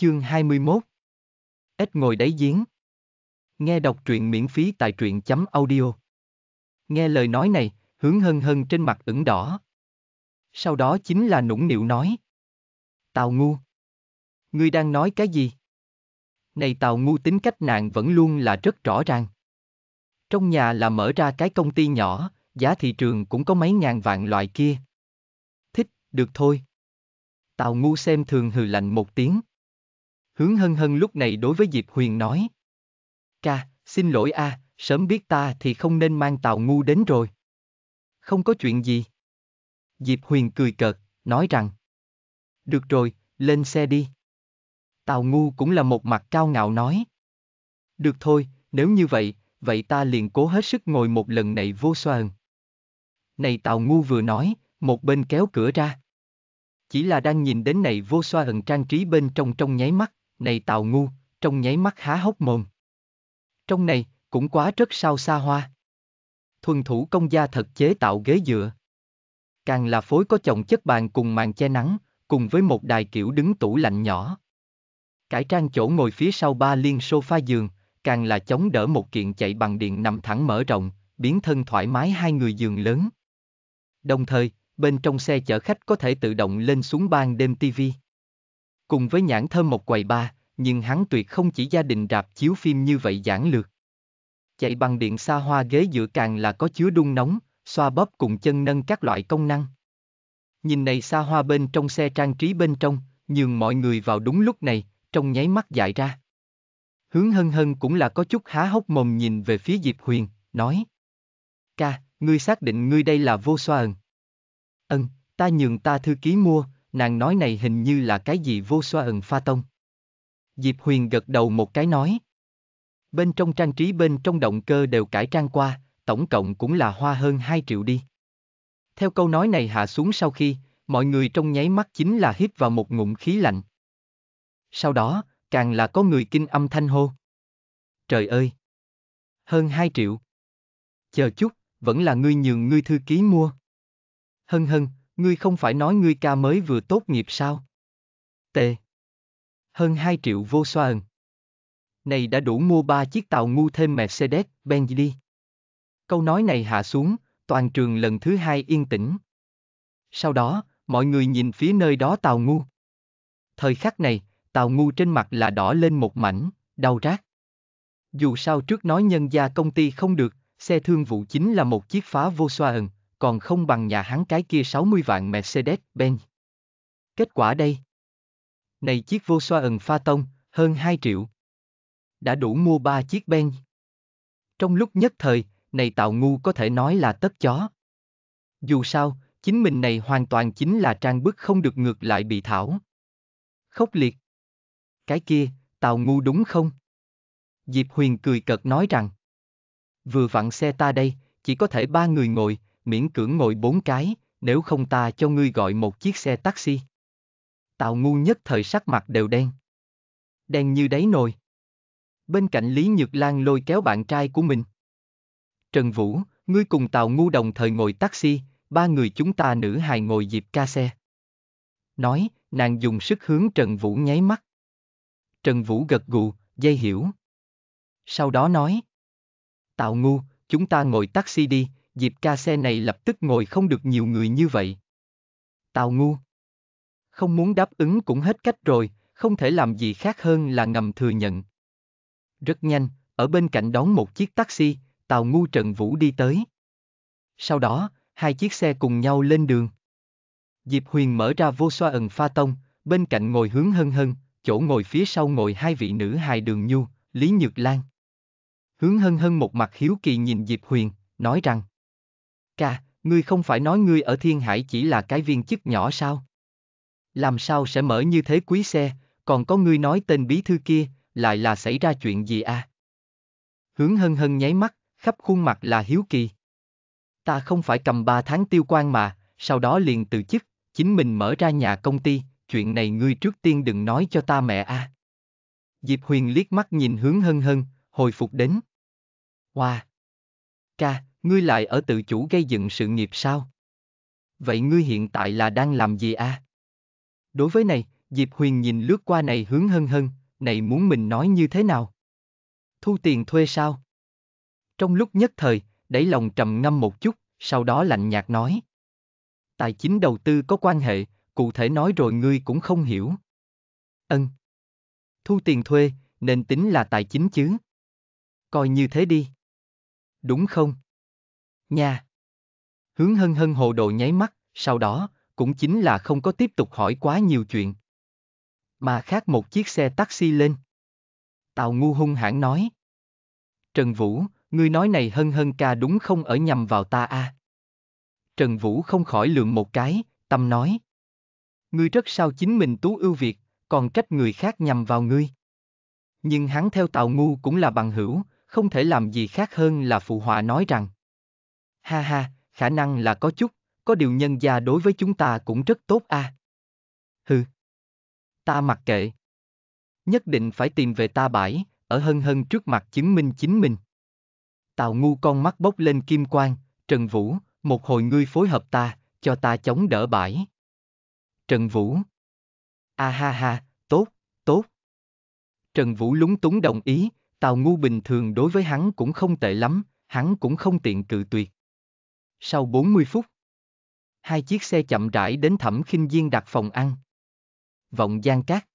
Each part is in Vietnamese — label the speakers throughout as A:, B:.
A: Chương 21 Ếch ngồi đáy giếng Nghe đọc truyện miễn phí tại truyện chấm audio Nghe lời nói này, hướng hân hân trên mặt ửng đỏ. Sau đó chính là nũng nịu nói. Tào ngu. Ngươi đang nói cái gì? Này Tào ngu tính cách nàng vẫn luôn là rất rõ ràng. Trong nhà là mở ra cái công ty nhỏ, giá thị trường cũng có mấy ngàn vạn loại kia. Thích, được thôi. Tào ngu xem thường hừ lạnh một tiếng. Hướng hân hân lúc này đối với Diệp Huyền nói. Ca, xin lỗi a, à, sớm biết ta thì không nên mang tàu ngu đến rồi. Không có chuyện gì. Diệp Huyền cười cợt, nói rằng. Được rồi, lên xe đi. tàu ngu cũng là một mặt cao ngạo nói. Được thôi, nếu như vậy, vậy ta liền cố hết sức ngồi một lần này vô xoàng. Này tàu ngu vừa nói, một bên kéo cửa ra. Chỉ là đang nhìn đến này vô xoa ẩn trang trí bên trong trong nháy mắt, này tào ngu, trong nháy mắt há hốc mồm. Trong này, cũng quá rất sao xa hoa. Thuần thủ công gia thật chế tạo ghế dựa. Càng là phối có chồng chất bàn cùng màn che nắng, cùng với một đài kiểu đứng tủ lạnh nhỏ. Cải trang chỗ ngồi phía sau ba liên sofa giường, càng là chống đỡ một kiện chạy bằng điện nằm thẳng mở rộng, biến thân thoải mái hai người giường lớn. Đồng thời, bên trong xe chở khách có thể tự động lên xuống ban đêm TV. Cùng với nhãn thơm một quầy ba, nhưng hắn tuyệt không chỉ gia đình rạp chiếu phim như vậy giản lược. Chạy bằng điện xa hoa ghế giữa càng là có chứa đun nóng, xoa bóp cùng chân nâng các loại công năng. Nhìn này xa hoa bên trong xe trang trí bên trong, nhường mọi người vào đúng lúc này, trong nháy mắt dại ra. Hướng hân hân cũng là có chút há hốc mồm nhìn về phía Diệp Huyền, nói. Ca, ngươi xác định ngươi đây là vô xoa ẩn. Ân, ta nhường ta thư ký mua, nàng nói này hình như là cái gì vô xoa ẩn pha tông. Diệp Huyền gật đầu một cái nói. Bên trong trang trí bên trong động cơ đều cải trang qua, tổng cộng cũng là hoa hơn 2 triệu đi. Theo câu nói này hạ xuống sau khi, mọi người trong nháy mắt chính là hít vào một ngụm khí lạnh. Sau đó, càng là có người kinh âm thanh hô. Trời ơi! Hơn 2 triệu. Chờ chút, vẫn là ngươi nhường ngươi thư ký mua. Hân hân, ngươi không phải nói ngươi ca mới vừa tốt nghiệp sao? Tệ. Hơn 2 triệu vô xoa ẩn. Này đã đủ mua 3 chiếc tàu ngu thêm Mercedes, Benz đi. Câu nói này hạ xuống, toàn trường lần thứ hai yên tĩnh. Sau đó, mọi người nhìn phía nơi đó tàu ngu. Thời khắc này, tàu ngu trên mặt là đỏ lên một mảnh, đau rát. Dù sao trước nói nhân gia công ty không được, xe thương vụ chính là một chiếc phá vô xoa ẩn còn không bằng nhà hắn cái kia 60 vạn Mercedes-Benz. Kết quả đây. Này chiếc vô ẩn Pha Tông, hơn 2 triệu. Đã đủ mua 3 chiếc Benz. Trong lúc nhất thời, này tạo ngu có thể nói là tất chó. Dù sao, chính mình này hoàn toàn chính là trang bức không được ngược lại bị thảo. Khốc liệt. Cái kia, tào ngu đúng không? Diệp Huyền cười cợt nói rằng. Vừa vặn xe ta đây, chỉ có thể ba người ngồi, miễn cưỡng ngồi bốn cái, nếu không ta cho ngươi gọi một chiếc xe taxi. Tào ngu nhất thời sắc mặt đều đen. Đen như đáy nồi. Bên cạnh Lý Nhược Lan lôi kéo bạn trai của mình. Trần Vũ, ngươi cùng Tào ngu đồng thời ngồi taxi, ba người chúng ta nữ hài ngồi dịp ca xe. Nói, nàng dùng sức hướng Trần Vũ nháy mắt. Trần Vũ gật gù, dây hiểu. Sau đó nói. Tào ngu, chúng ta ngồi taxi đi, dịp ca xe này lập tức ngồi không được nhiều người như vậy. Tào ngu. Không muốn đáp ứng cũng hết cách rồi, không thể làm gì khác hơn là ngầm thừa nhận. Rất nhanh, ở bên cạnh đón một chiếc taxi, Tào ngu Trần Vũ đi tới. Sau đó, hai chiếc xe cùng nhau lên đường. Diệp Huyền mở ra vô xoa ẩn pha tông, bên cạnh ngồi hướng hân hân, chỗ ngồi phía sau ngồi hai vị nữ hài đường nhu, Lý Nhược Lan. Hướng hân hân một mặt hiếu kỳ nhìn Diệp Huyền, nói rằng. Ca, ngươi không phải nói ngươi ở Thiên Hải chỉ là cái viên chức nhỏ sao? Làm sao sẽ mở như thế quý xe, còn có ngươi nói tên bí thư kia, lại là xảy ra chuyện gì à? Hướng hân hân nháy mắt, khắp khuôn mặt là hiếu kỳ. Ta không phải cầm ba tháng tiêu quan mà, sau đó liền từ chức, chính mình mở ra nhà công ty, chuyện này ngươi trước tiên đừng nói cho ta mẹ a. À. Diệp Huyền liếc mắt nhìn hướng hân hân, hồi phục đến. Hoa! Wow. Ca, Ngươi lại ở tự chủ gây dựng sự nghiệp sao? Vậy ngươi hiện tại là đang làm gì a? À? Đối với này, Diệp Huyền nhìn lướt qua này hướng hân hân, này muốn mình nói như thế nào? Thu tiền thuê sao? Trong lúc nhất thời, đẩy lòng trầm ngâm một chút, sau đó lạnh nhạt nói. Tài chính đầu tư có quan hệ, cụ thể nói rồi ngươi cũng không hiểu. Ân. Thu tiền thuê, nên tính là tài chính chứ. Coi như thế đi. Đúng không? Nha! Hướng hân hân hồ đồ nháy mắt, sau đó, cũng chính là không có tiếp tục hỏi quá nhiều chuyện. Mà khác một chiếc xe taxi lên. Tào ngu hung hãn nói. Trần Vũ, ngươi nói này hân hân ca đúng không ở nhầm vào ta a? À? Trần Vũ không khỏi lượm một cái, tâm nói. Ngươi rất sao chính mình tú ưu việt, còn trách người khác nhầm vào ngươi. Nhưng hắn theo Tào Ngu cũng là bằng hữu, không thể làm gì khác hơn là phụ họa nói rằng. Ha ha, khả năng là có chút, có điều nhân gia đối với chúng ta cũng rất tốt a. À. Hừ. Ta mặc kệ. Nhất định phải tìm về ta bãi, ở hân hân trước mặt chứng minh chính mình. Tào ngu con mắt bốc lên kim quang, Trần Vũ, một hồi ngươi phối hợp ta, cho ta chống đỡ bãi. Trần Vũ. A à ha ha, tốt, tốt. Trần Vũ lúng túng đồng ý, Tào ngu bình thường đối với hắn cũng không tệ lắm, hắn cũng không tiện cự tuyệt. Sau 40 phút, hai chiếc xe chậm rãi đến thẩm khinh viên đặt phòng ăn. Vọng Giang Cát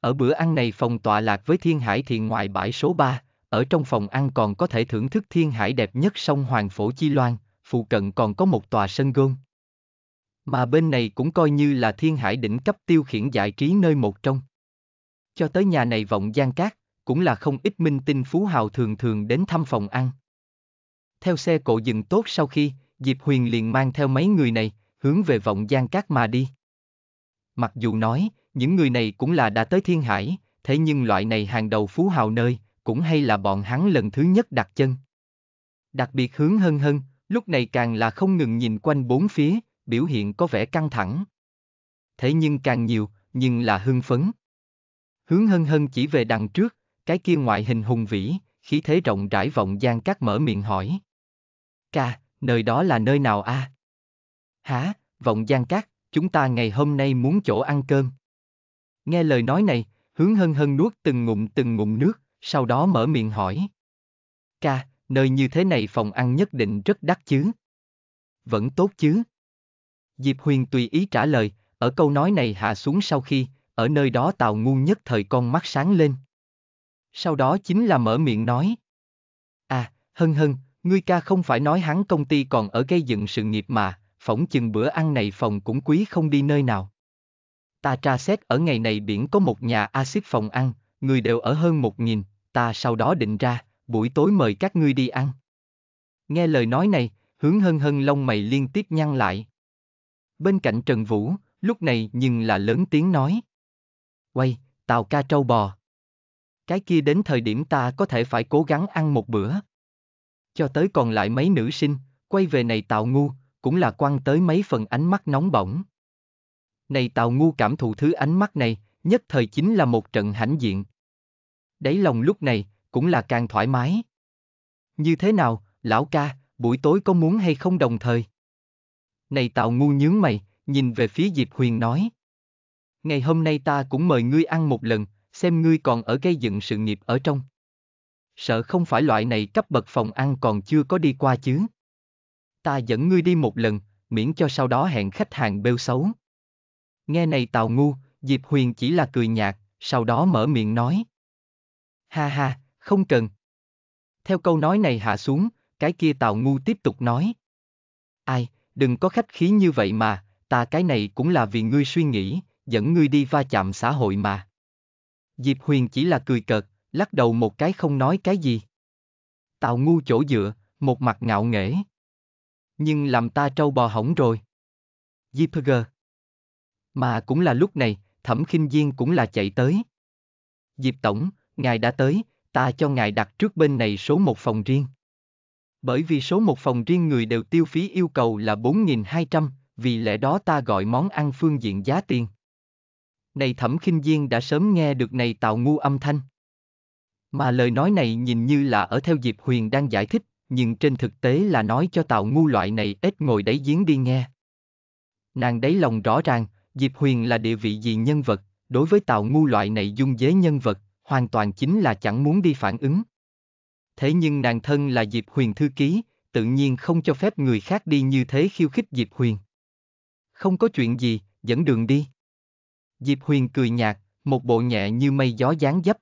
A: Ở bữa ăn này phòng tọa lạc với Thiên Hải Thiện ngoại bãi số 3, ở trong phòng ăn còn có thể thưởng thức Thiên Hải đẹp nhất sông Hoàng Phổ Chi Loan, phụ cận còn có một tòa sân gôn. Mà bên này cũng coi như là Thiên Hải đỉnh cấp tiêu khiển giải trí nơi một trong. Cho tới nhà này Vọng Giang Cát, cũng là không ít minh tinh phú hào thường thường đến thăm phòng ăn, theo xe cộ dừng tốt sau khi, Diệp Huyền liền mang theo mấy người này, hướng về vọng Giang Cát mà đi. Mặc dù nói, những người này cũng là đã tới Thiên Hải, thế nhưng loại này hàng đầu phú hào nơi, cũng hay là bọn hắn lần thứ nhất đặt chân. Đặc biệt hướng hân hân, lúc này càng là không ngừng nhìn quanh bốn phía, biểu hiện có vẻ căng thẳng. Thế nhưng càng nhiều, nhưng là hưng phấn. Hướng hân hân chỉ về đằng trước, cái kia ngoại hình hùng vĩ, khí thế rộng rãi vọng gian các mở miệng hỏi. Ca, nơi đó là nơi nào a? À? Hả, vọng giang cát, chúng ta ngày hôm nay muốn chỗ ăn cơm. Nghe lời nói này, hướng hân hân nuốt từng ngụm từng ngụm nước, sau đó mở miệng hỏi. Ca, nơi như thế này phòng ăn nhất định rất đắt chứ. Vẫn tốt chứ. Diệp Huyền tùy ý trả lời, ở câu nói này hạ xuống sau khi, ở nơi đó tào ngu nhất thời con mắt sáng lên. Sau đó chính là mở miệng nói. À, hân hân, Ngươi ca không phải nói hắn công ty còn ở gây dựng sự nghiệp mà, phỏng chừng bữa ăn này phòng cũng quý không đi nơi nào. Ta tra xét ở ngày này biển có một nhà axit phòng ăn, người đều ở hơn một nghìn, ta sau đó định ra, buổi tối mời các ngươi đi ăn. Nghe lời nói này, hướng hân hân lông mày liên tiếp nhăn lại. Bên cạnh Trần Vũ, lúc này nhưng là lớn tiếng nói. Quay, tàu ca trâu bò. Cái kia đến thời điểm ta có thể phải cố gắng ăn một bữa cho tới còn lại mấy nữ sinh, quay về này Tào Ngu, cũng là quăng tới mấy phần ánh mắt nóng bỏng. Này Tào Ngu cảm thụ thứ ánh mắt này, nhất thời chính là một trận hãnh diện. Đấy lòng lúc này, cũng là càng thoải mái. Như thế nào, lão ca, buổi tối có muốn hay không đồng thời? Này Tào Ngu nhướng mày, nhìn về phía Diệp Huyền nói. Ngày hôm nay ta cũng mời ngươi ăn một lần, xem ngươi còn ở gây dựng sự nghiệp ở trong sợ không phải loại này cấp bậc phòng ăn còn chưa có đi qua chứ. Ta dẫn ngươi đi một lần, miễn cho sau đó hẹn khách hàng bêu xấu. Nghe này tào ngu, Diệp Huyền chỉ là cười nhạt, sau đó mở miệng nói. Ha ha, không cần. Theo câu nói này hạ xuống, cái kia tào ngu tiếp tục nói. Ai, đừng có khách khí như vậy mà, ta cái này cũng là vì ngươi suy nghĩ, dẫn ngươi đi va chạm xã hội mà. Diệp Huyền chỉ là cười cợt, lắc đầu một cái không nói cái gì. Tào ngu chỗ dựa, một mặt ngạo nghễ. Nhưng làm ta trâu bò hỏng rồi. Jipger. Mà cũng là lúc này, thẩm khinh Viên cũng là chạy tới. Diệp Tổng, ngài đã tới, ta cho ngài đặt trước bên này số một phòng riêng. Bởi vì số một phòng riêng người đều tiêu phí yêu cầu là 4.200, vì lẽ đó ta gọi món ăn phương diện giá tiền. Này thẩm khinh Viên đã sớm nghe được này tạo ngu âm thanh. Mà lời nói này nhìn như là ở theo Diệp Huyền đang giải thích, nhưng trên thực tế là nói cho tạo ngu loại này ít ngồi đáy giếng đi nghe. Nàng đáy lòng rõ ràng, Diệp Huyền là địa vị gì nhân vật, đối với tạo ngu loại này dung dế nhân vật, hoàn toàn chính là chẳng muốn đi phản ứng. Thế nhưng nàng thân là Diệp Huyền thư ký, tự nhiên không cho phép người khác đi như thế khiêu khích Diệp Huyền. Không có chuyện gì, dẫn đường đi. Diệp Huyền cười nhạt, một bộ nhẹ như mây gió dáng dấp,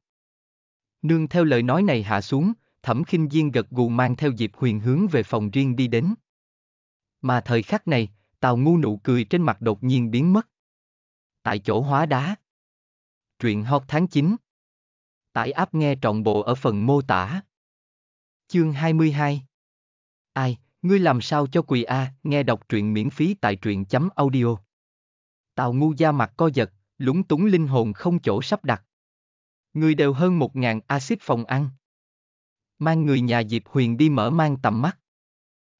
A: Nương theo lời nói này hạ xuống, Thẩm Khinh Diên gật gù mang theo Diệp Huyền hướng về phòng riêng đi đến. Mà thời khắc này, Tào Ngu nụ cười trên mặt đột nhiên biến mất. Tại chỗ hóa đá. Truyện hot tháng 9. Tải áp nghe trọn bộ ở phần mô tả. Chương 22. Ai, ngươi làm sao cho quỳ a, nghe đọc truyện miễn phí tại truyện.audio. chấm Tào Ngu da mặt co giật, lúng túng linh hồn không chỗ sắp đặt. Người đều hơn một ngàn axit phòng ăn. Mang người nhà Diệp Huyền đi mở mang tầm mắt.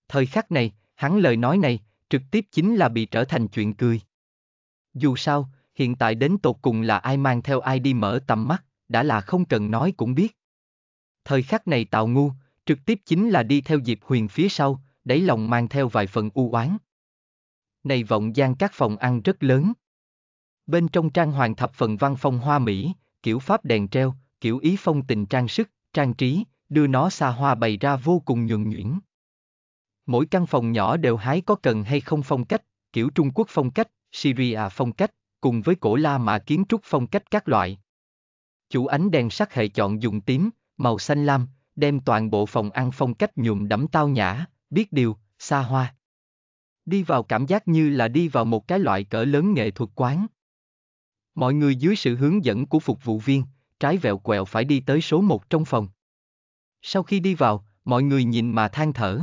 A: Thời khắc này, hắn lời nói này, trực tiếp chính là bị trở thành chuyện cười. Dù sao, hiện tại đến tột cùng là ai mang theo ai đi mở tầm mắt, đã là không cần nói cũng biết. Thời khắc này Tào Ngu, trực tiếp chính là đi theo Diệp Huyền phía sau, đáy lòng mang theo vài phần u oán. Này vọng gian các phòng ăn rất lớn. Bên trong trang hoàng thập phần văn phong hoa Mỹ, kiểu pháp đèn treo, kiểu ý phong tình trang sức, trang trí, đưa nó xa hoa bày ra vô cùng nhuần nhuyễn. Mỗi căn phòng nhỏ đều hái có cần hay không phong cách, kiểu Trung Quốc phong cách, Syria phong cách, cùng với cổ La Mã kiến trúc phong cách các loại. Chủ ánh đèn sắc hệ chọn dùng tím, màu xanh lam, đem toàn bộ phòng ăn phong cách nhuộm đẫm tao nhã, biết điều, xa hoa. Đi vào cảm giác như là đi vào một cái loại cỡ lớn nghệ thuật quán. Mọi người dưới sự hướng dẫn của phục vụ viên, trái vẹo quẹo phải đi tới số một trong phòng. Sau khi đi vào, mọi người nhìn mà than thở.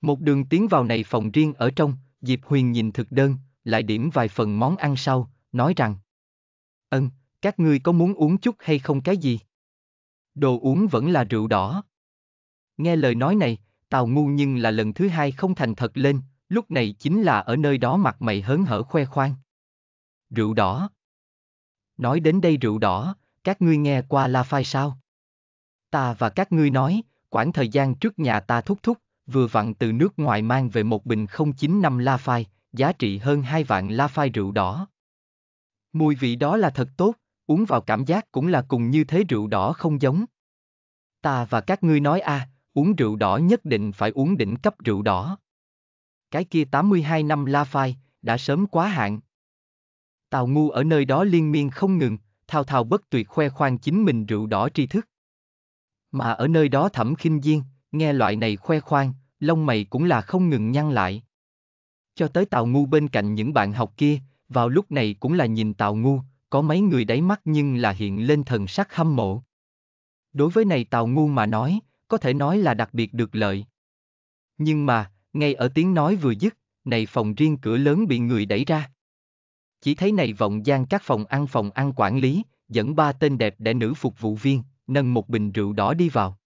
A: Một đường tiến vào này phòng riêng ở trong, Diệp Huyền nhìn thực đơn, lại điểm vài phần món ăn sau, nói rằng Ân, các ngươi có muốn uống chút hay không cái gì? Đồ uống vẫn là rượu đỏ. Nghe lời nói này, Tào ngu nhưng là lần thứ hai không thành thật lên, lúc này chính là ở nơi đó mặt mày hớn hở khoe khoang. Rượu đỏ. Nói đến đây rượu đỏ, các ngươi nghe qua La Phai sao? Ta và các ngươi nói, khoảng thời gian trước nhà ta thúc thúc, vừa vặn từ nước ngoài mang về một bình 095 La Phai, giá trị hơn 2 vạn La Phai rượu đỏ. Mùi vị đó là thật tốt, uống vào cảm giác cũng là cùng như thế rượu đỏ không giống. Ta và các ngươi nói a, à, uống rượu đỏ nhất định phải uống đỉnh cấp rượu đỏ. Cái kia 82 năm La Phai, đã sớm quá hạn. Tào ngu ở nơi đó liên miên không ngừng, thao thao bất tuyệt khoe khoang chính mình rượu đỏ tri thức. Mà ở nơi đó thẩm khinh diên, nghe loại này khoe khoang, lông mày cũng là không ngừng nhăn lại. Cho tới Tào Ngu bên cạnh những bạn học kia, vào lúc này cũng là nhìn Tào Ngu, có mấy người đáy mắt nhưng là hiện lên thần sắc hâm mộ. Đối với này Tào Ngu mà nói, có thể nói là đặc biệt được lợi. Nhưng mà, ngay ở tiếng nói vừa dứt, này phòng riêng cửa lớn bị người đẩy ra. Chỉ thấy này vọng gian các phòng ăn phòng ăn quản lý, dẫn ba tên đẹp để nữ phục vụ viên, nâng một bình rượu đỏ đi vào.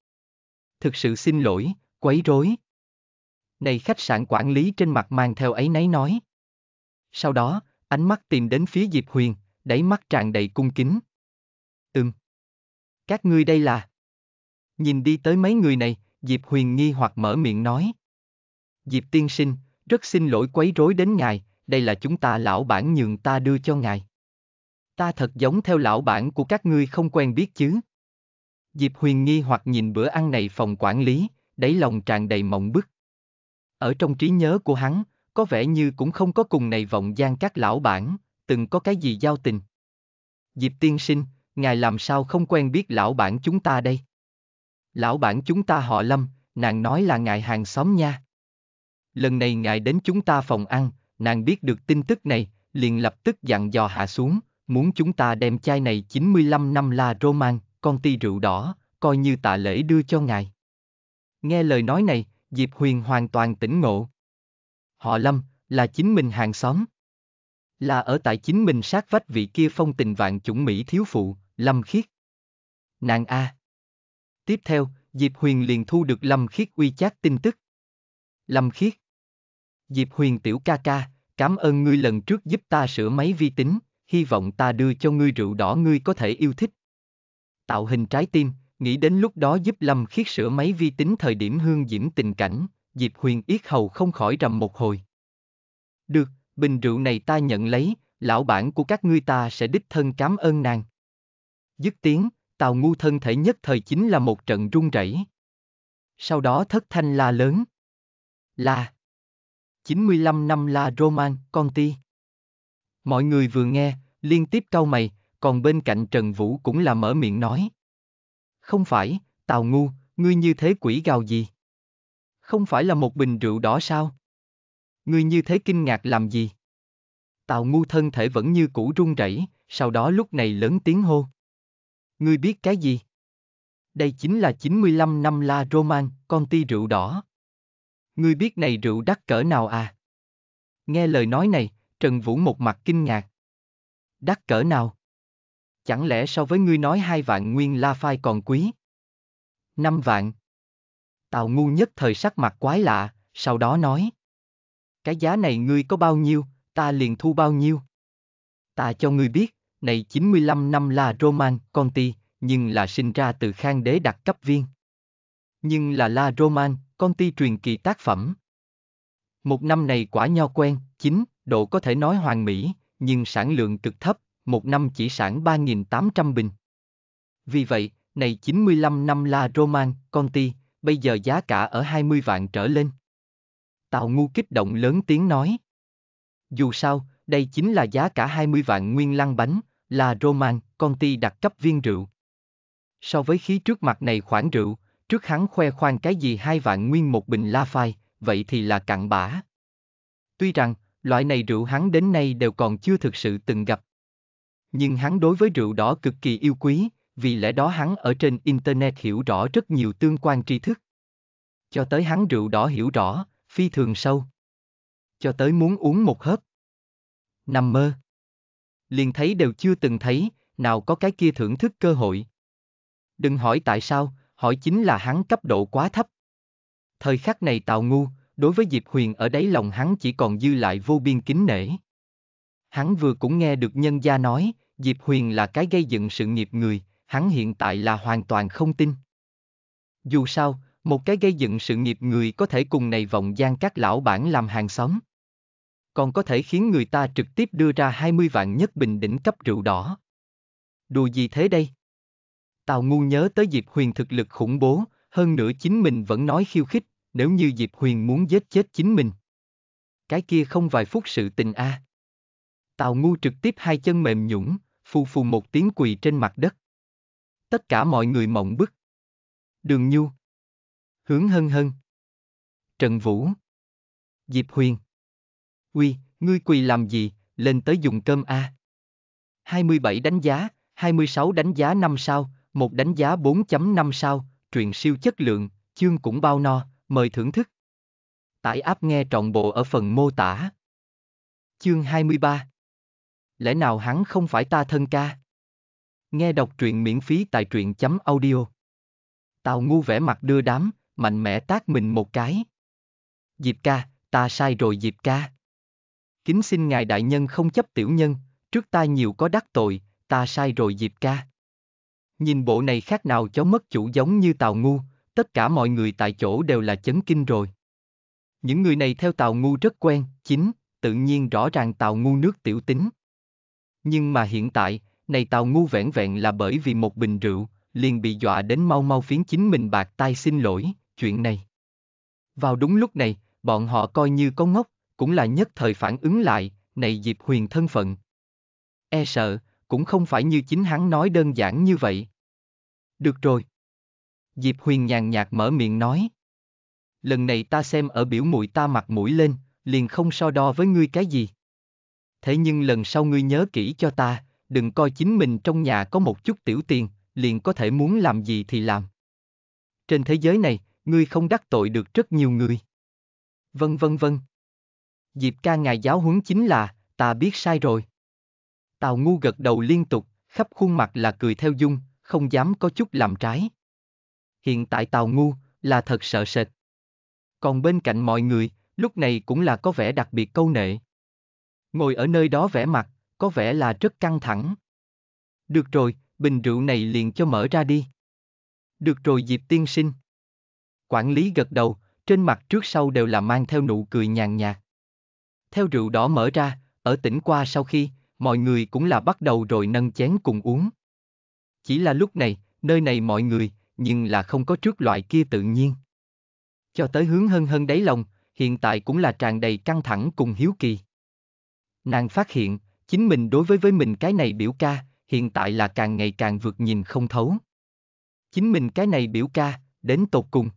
A: Thực sự xin lỗi, quấy rối. Này khách sạn quản lý trên mặt mang theo ấy nấy nói. Sau đó, ánh mắt tìm đến phía Diệp Huyền, đáy mắt tràn đầy cung kính. Ừm. Các ngươi đây là... Nhìn đi tới mấy người này, Diệp Huyền nghi hoặc mở miệng nói. Diệp tiên sinh, rất xin lỗi quấy rối đến ngài, đây là chúng ta lão bản nhường ta đưa cho ngài. Ta thật giống theo lão bản của các ngươi không quen biết chứ. Diệp Huyền nghi hoặc nhìn bữa ăn này phòng quản lý, đáy lòng tràn đầy mộng bức. Ở trong trí nhớ của hắn, có vẻ như cũng không có cùng này vọng gian các lão bản, từng có cái gì giao tình. Diệp tiên sinh, ngài làm sao không quen biết lão bản chúng ta đây? Lão bản chúng ta họ Lâm, nàng nói là ngài hàng xóm nha. Lần này ngài đến chúng ta phòng ăn, nàng biết được tin tức này, liền lập tức dặn dò hạ xuống, muốn chúng ta đem chai này 95 năm La Roman, con ti rượu đỏ, coi như tạ lễ đưa cho ngài. Nghe lời nói này, Diệp Huyền hoàn toàn tỉnh ngộ. Họ Lâm, là chính mình hàng xóm. Là ở tại chính mình sát vách vị kia phong tình vạn chủng Mỹ thiếu phụ, Lâm Khiết. Nàng A. Tiếp theo, Diệp Huyền liền thu được Lâm Khiết uy chát tin tức. Lâm Khiết. Diệp Huyền tiểu ca ca, cảm ơn ngươi lần trước giúp ta sửa máy vi tính, hy vọng ta đưa cho ngươi rượu đỏ ngươi có thể yêu thích. Tạo hình trái tim, nghĩ đến lúc đó giúp Lâm Khiết sửa máy vi tính thời điểm hương diễm tình cảnh, Diệp Huyền yết hầu không khỏi rầm một hồi. Được, bình rượu này ta nhận lấy, lão bản của các ngươi ta sẽ đích thân cảm ơn nàng. Dứt tiếng, tào ngu thân thể nhất thời chính là một trận run rẩy. Sau đó thất thanh la lớn. Là, 95 năm La Roman, Conti. Mọi người vừa nghe, liên tiếp cau mày, còn bên cạnh Trần Vũ cũng là mở miệng nói. Không phải, Tào Ngu, ngươi như thế quỷ gào gì? Không phải là một bình rượu đỏ sao? Ngươi như thế kinh ngạc làm gì? Tào Ngu thân thể vẫn như cũ run rẩy, sau đó lúc này lớn tiếng hô. Ngươi biết cái gì? Đây chính là 95 năm La Roman, con ti rượu đỏ ngươi biết này rượu đắt cỡ nào à? Nghe lời nói này, Trần Vũ một mặt kinh ngạc. Đắt cỡ nào? Chẳng lẽ so với ngươi nói hai vạn nguyên la phai còn quý? Năm vạn. Tào ngu nhất thời sắc mặt quái lạ, sau đó nói. Cái giá này ngươi có bao nhiêu, ta liền thu bao nhiêu. Ta cho ngươi biết, này 95 năm là Roman Conti, nhưng là sinh ra từ khang đế đặc cấp viên nhưng là La Roman, công ty truyền kỳ tác phẩm. Một năm này quả nho quen, chính, độ có thể nói hoàn mỹ, nhưng sản lượng cực thấp, một năm chỉ sản 3.800 bình. Vì vậy, này 95 năm La Roman, công ty, bây giờ giá cả ở 20 vạn trở lên. Tào Ngu kích động lớn tiếng nói. Dù sao, đây chính là giá cả 20 vạn nguyên lăng bánh, La Roman, công ty đặc cấp viên rượu. So với khí trước mặt này khoản rượu, Trước hắn khoe khoang cái gì hai vạn nguyên một bình la phai, vậy thì là cặn bã. Tuy rằng, loại này rượu hắn đến nay đều còn chưa thực sự từng gặp. Nhưng hắn đối với rượu đỏ cực kỳ yêu quý, vì lẽ đó hắn ở trên Internet hiểu rõ rất nhiều tương quan tri thức. Cho tới hắn rượu đỏ hiểu rõ, phi thường sâu. Cho tới muốn uống một hớp. Nằm mơ. Liền thấy đều chưa từng thấy, nào có cái kia thưởng thức cơ hội. Đừng hỏi tại sao, hỏi chính là hắn cấp độ quá thấp. Thời khắc này Tào Ngu, đối với Diệp Huyền ở đáy lòng hắn chỉ còn dư lại vô biên kính nể. Hắn vừa cũng nghe được nhân gia nói, Diệp Huyền là cái gây dựng sự nghiệp người, hắn hiện tại là hoàn toàn không tin. Dù sao, một cái gây dựng sự nghiệp người có thể cùng này vọng gian các lão bản làm hàng xóm. Còn có thể khiến người ta trực tiếp đưa ra 20 vạn nhất bình đỉnh cấp rượu đỏ. Đùa gì thế đây? Tào Ngu nhớ tới Diệp Huyền thực lực khủng bố, hơn nữa chính mình vẫn nói khiêu khích, nếu như Diệp Huyền muốn giết chết chính mình. Cái kia không vài phút sự tình a. À. Tào Ngu trực tiếp hai chân mềm nhũng, phù phù một tiếng quỳ trên mặt đất. Tất cả mọi người mộng bức. Đường Nhu. Hướng Hân Hân. Trần Vũ. Diệp Huyền. Uy, ngươi quỳ làm gì, lên tới dùng cơm a. À. 27 đánh giá, 26 đánh giá năm sao, một đánh giá 4.5 sao, truyện siêu chất lượng, chương cũng bao no, mời thưởng thức. Tải app nghe trọn bộ ở phần mô tả. Chương 23 Lẽ nào hắn không phải ta thân ca? Nghe đọc truyện miễn phí tại truyện chấm audio. Tào ngu vẻ mặt đưa đám, mạnh mẽ tác mình một cái. Diệp ca, ta sai rồi Diệp ca. Kính xin ngài đại nhân không chấp tiểu nhân, trước ta nhiều có đắc tội, ta sai rồi Diệp ca. Nhìn bộ này khác nào chó mất chủ giống như tàu Ngu, tất cả mọi người tại chỗ đều là chấn kinh rồi. Những người này theo tàu Ngu rất quen, chính, tự nhiên rõ ràng tàu Ngu nước tiểu tính. Nhưng mà hiện tại, này tàu Ngu vẹn vẹn là bởi vì một bình rượu, liền bị dọa đến mau mau phiến chính mình bạc tay xin lỗi, chuyện này. Vào đúng lúc này, bọn họ coi như có ngốc, cũng là nhất thời phản ứng lại, này dịp Huyền thân phận. E sợ, cũng không phải như chính hắn nói đơn giản như vậy. Được rồi. Diệp Huyền nhàn nhạt mở miệng nói. Lần này ta xem ở biểu mũi ta mặt mũi lên, liền không so đo với ngươi cái gì. Thế nhưng lần sau ngươi nhớ kỹ cho ta, đừng coi chính mình trong nhà có một chút tiểu tiền, liền có thể muốn làm gì thì làm. Trên thế giới này, ngươi không đắc tội được rất nhiều người. Vân vân vân. Diệp ca ngài giáo huấn chính là, ta biết sai rồi. Tào ngu gật đầu liên tục, khắp khuôn mặt là cười theo dung, không dám có chút làm trái. Hiện tại Tào ngu là thật sợ sệt. Còn bên cạnh mọi người, lúc này cũng là có vẻ đặc biệt câu nệ. Ngồi ở nơi đó vẻ mặt, có vẻ là rất căng thẳng. Được rồi, bình rượu này liền cho mở ra đi. Được rồi Diệp tiên sinh. Quản lý gật đầu, trên mặt trước sau đều là mang theo nụ cười nhàn nhạt. Theo rượu đỏ mở ra, ở tỉnh qua sau khi, mọi người cũng là bắt đầu rồi nâng chén cùng uống. Chỉ là lúc này, nơi này mọi người, nhưng là không có trước loại kia tự nhiên. Cho tới hướng hân hân đáy lòng, hiện tại cũng là tràn đầy căng thẳng cùng hiếu kỳ. Nàng phát hiện, chính mình đối với với mình cái này biểu ca, hiện tại là càng ngày càng vượt nhìn không thấu. Chính mình cái này biểu ca, đến tột cùng.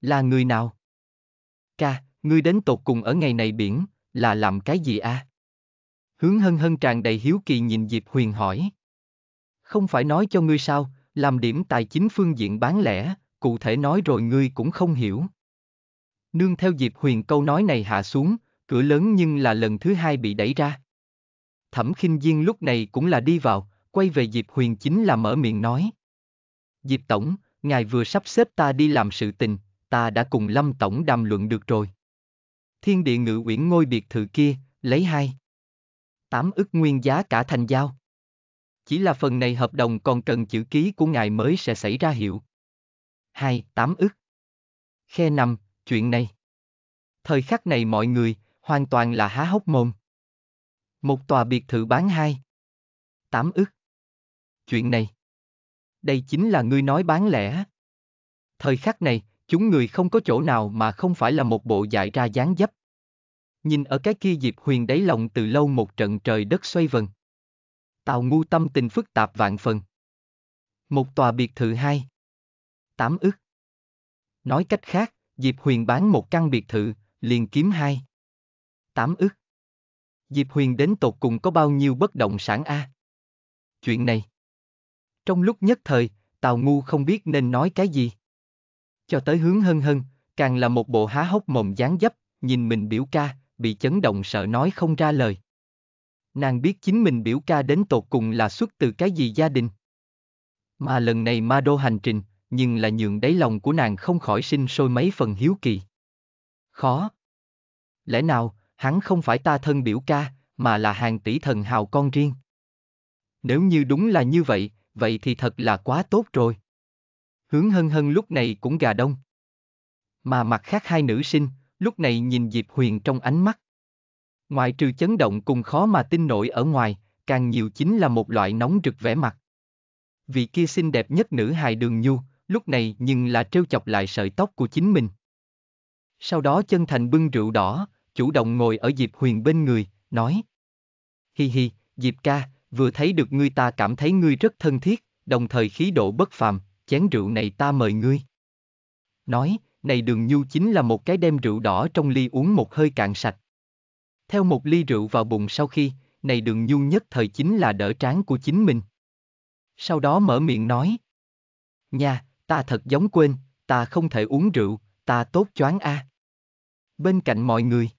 A: Là người nào? Ca, ngươi đến tột cùng ở ngày này biển, là làm cái gì a? À? Hướng hân hân tràn đầy hiếu kỳ nhìn Diệp Huyền hỏi. Không phải nói cho ngươi sao, làm điểm tài chính phương diện bán lẻ, cụ thể nói rồi ngươi cũng không hiểu. Nương theo Diệp Huyền câu nói này hạ xuống, cửa lớn nhưng là lần thứ hai bị đẩy ra. Thẩm khinh Diên lúc này cũng là đi vào, quay về Diệp Huyền chính là mở miệng nói. Diệp Tổng, ngài vừa sắp xếp ta đi làm sự tình, ta đã cùng Lâm Tổng đàm luận được rồi. Thiên địa ngự uyển ngôi biệt thự kia, lấy hai. 8 ức nguyên giá cả thành giao. Chỉ là phần này hợp đồng còn cần chữ ký của ngài mới sẽ xảy ra hiệu. 2. 8 ức. Khe nằm, chuyện này. Thời khắc này mọi người, hoàn toàn là há hốc mồm. Một tòa biệt thự bán hai. 8 ức. Chuyện này. Đây chính là ngươi nói bán lẻ. Thời khắc này, chúng người không có chỗ nào mà không phải là một bộ dại ra dáng dấp. Nhìn ở cái kia Diệp Huyền đáy lòng từ lâu một trận trời đất xoay vần. Tào ngu tâm tình phức tạp vạn phần. Một tòa biệt thự hai. Tám ức. Nói cách khác, Diệp Huyền bán một căn biệt thự, liền kiếm hai. Tám ức. Diệp Huyền đến tột cùng có bao nhiêu bất động sản A? Chuyện này. Trong lúc nhất thời, Tào Ngu không biết nên nói cái gì. Cho tới hướng hân hân, càng là một bộ há hốc mồm dáng dấp, nhìn mình biểu ca, bị chấn động sợ nói không ra lời. Nàng biết chính mình biểu ca đến tột cùng là xuất từ cái gì gia đình. Mà lần này ma đô hành trình, nhưng là nhường đáy lòng của nàng không khỏi sinh sôi mấy phần hiếu kỳ. Khó. Lẽ nào, hắn không phải ta thân biểu ca, mà là hàng tỷ thần hào con riêng. Nếu như đúng là như vậy, vậy thì thật là quá tốt rồi. Hướng hân hân lúc này cũng gà đông. Mà mặt khác hai nữ sinh, lúc này nhìn Diệp Huyền trong ánh mắt. ngoài trừ chấn động cùng khó mà tin nổi ở ngoài, càng nhiều chính là một loại nóng rực vẻ mặt. Vị kia xinh đẹp nhất nữ hài đường nhu, lúc này nhưng là trêu chọc lại sợi tóc của chính mình. Sau đó chân thành bưng rượu đỏ, chủ động ngồi ở Diệp Huyền bên người, nói. Hi hi, Diệp ca, vừa thấy được ngươi ta cảm thấy ngươi rất thân thiết, đồng thời khí độ bất phàm, chén rượu này ta mời ngươi. Nói, này đường nhu chính là một cái đem rượu đỏ trong ly uống một hơi cạn sạch. Theo một ly rượu vào bụng sau khi, này đường nhu nhất thời chính là đỡ tráng của chính mình. Sau đó mở miệng nói. Nha, ta thật giống quên, ta không thể uống rượu, ta tốt choáng a. À. Bên cạnh mọi người.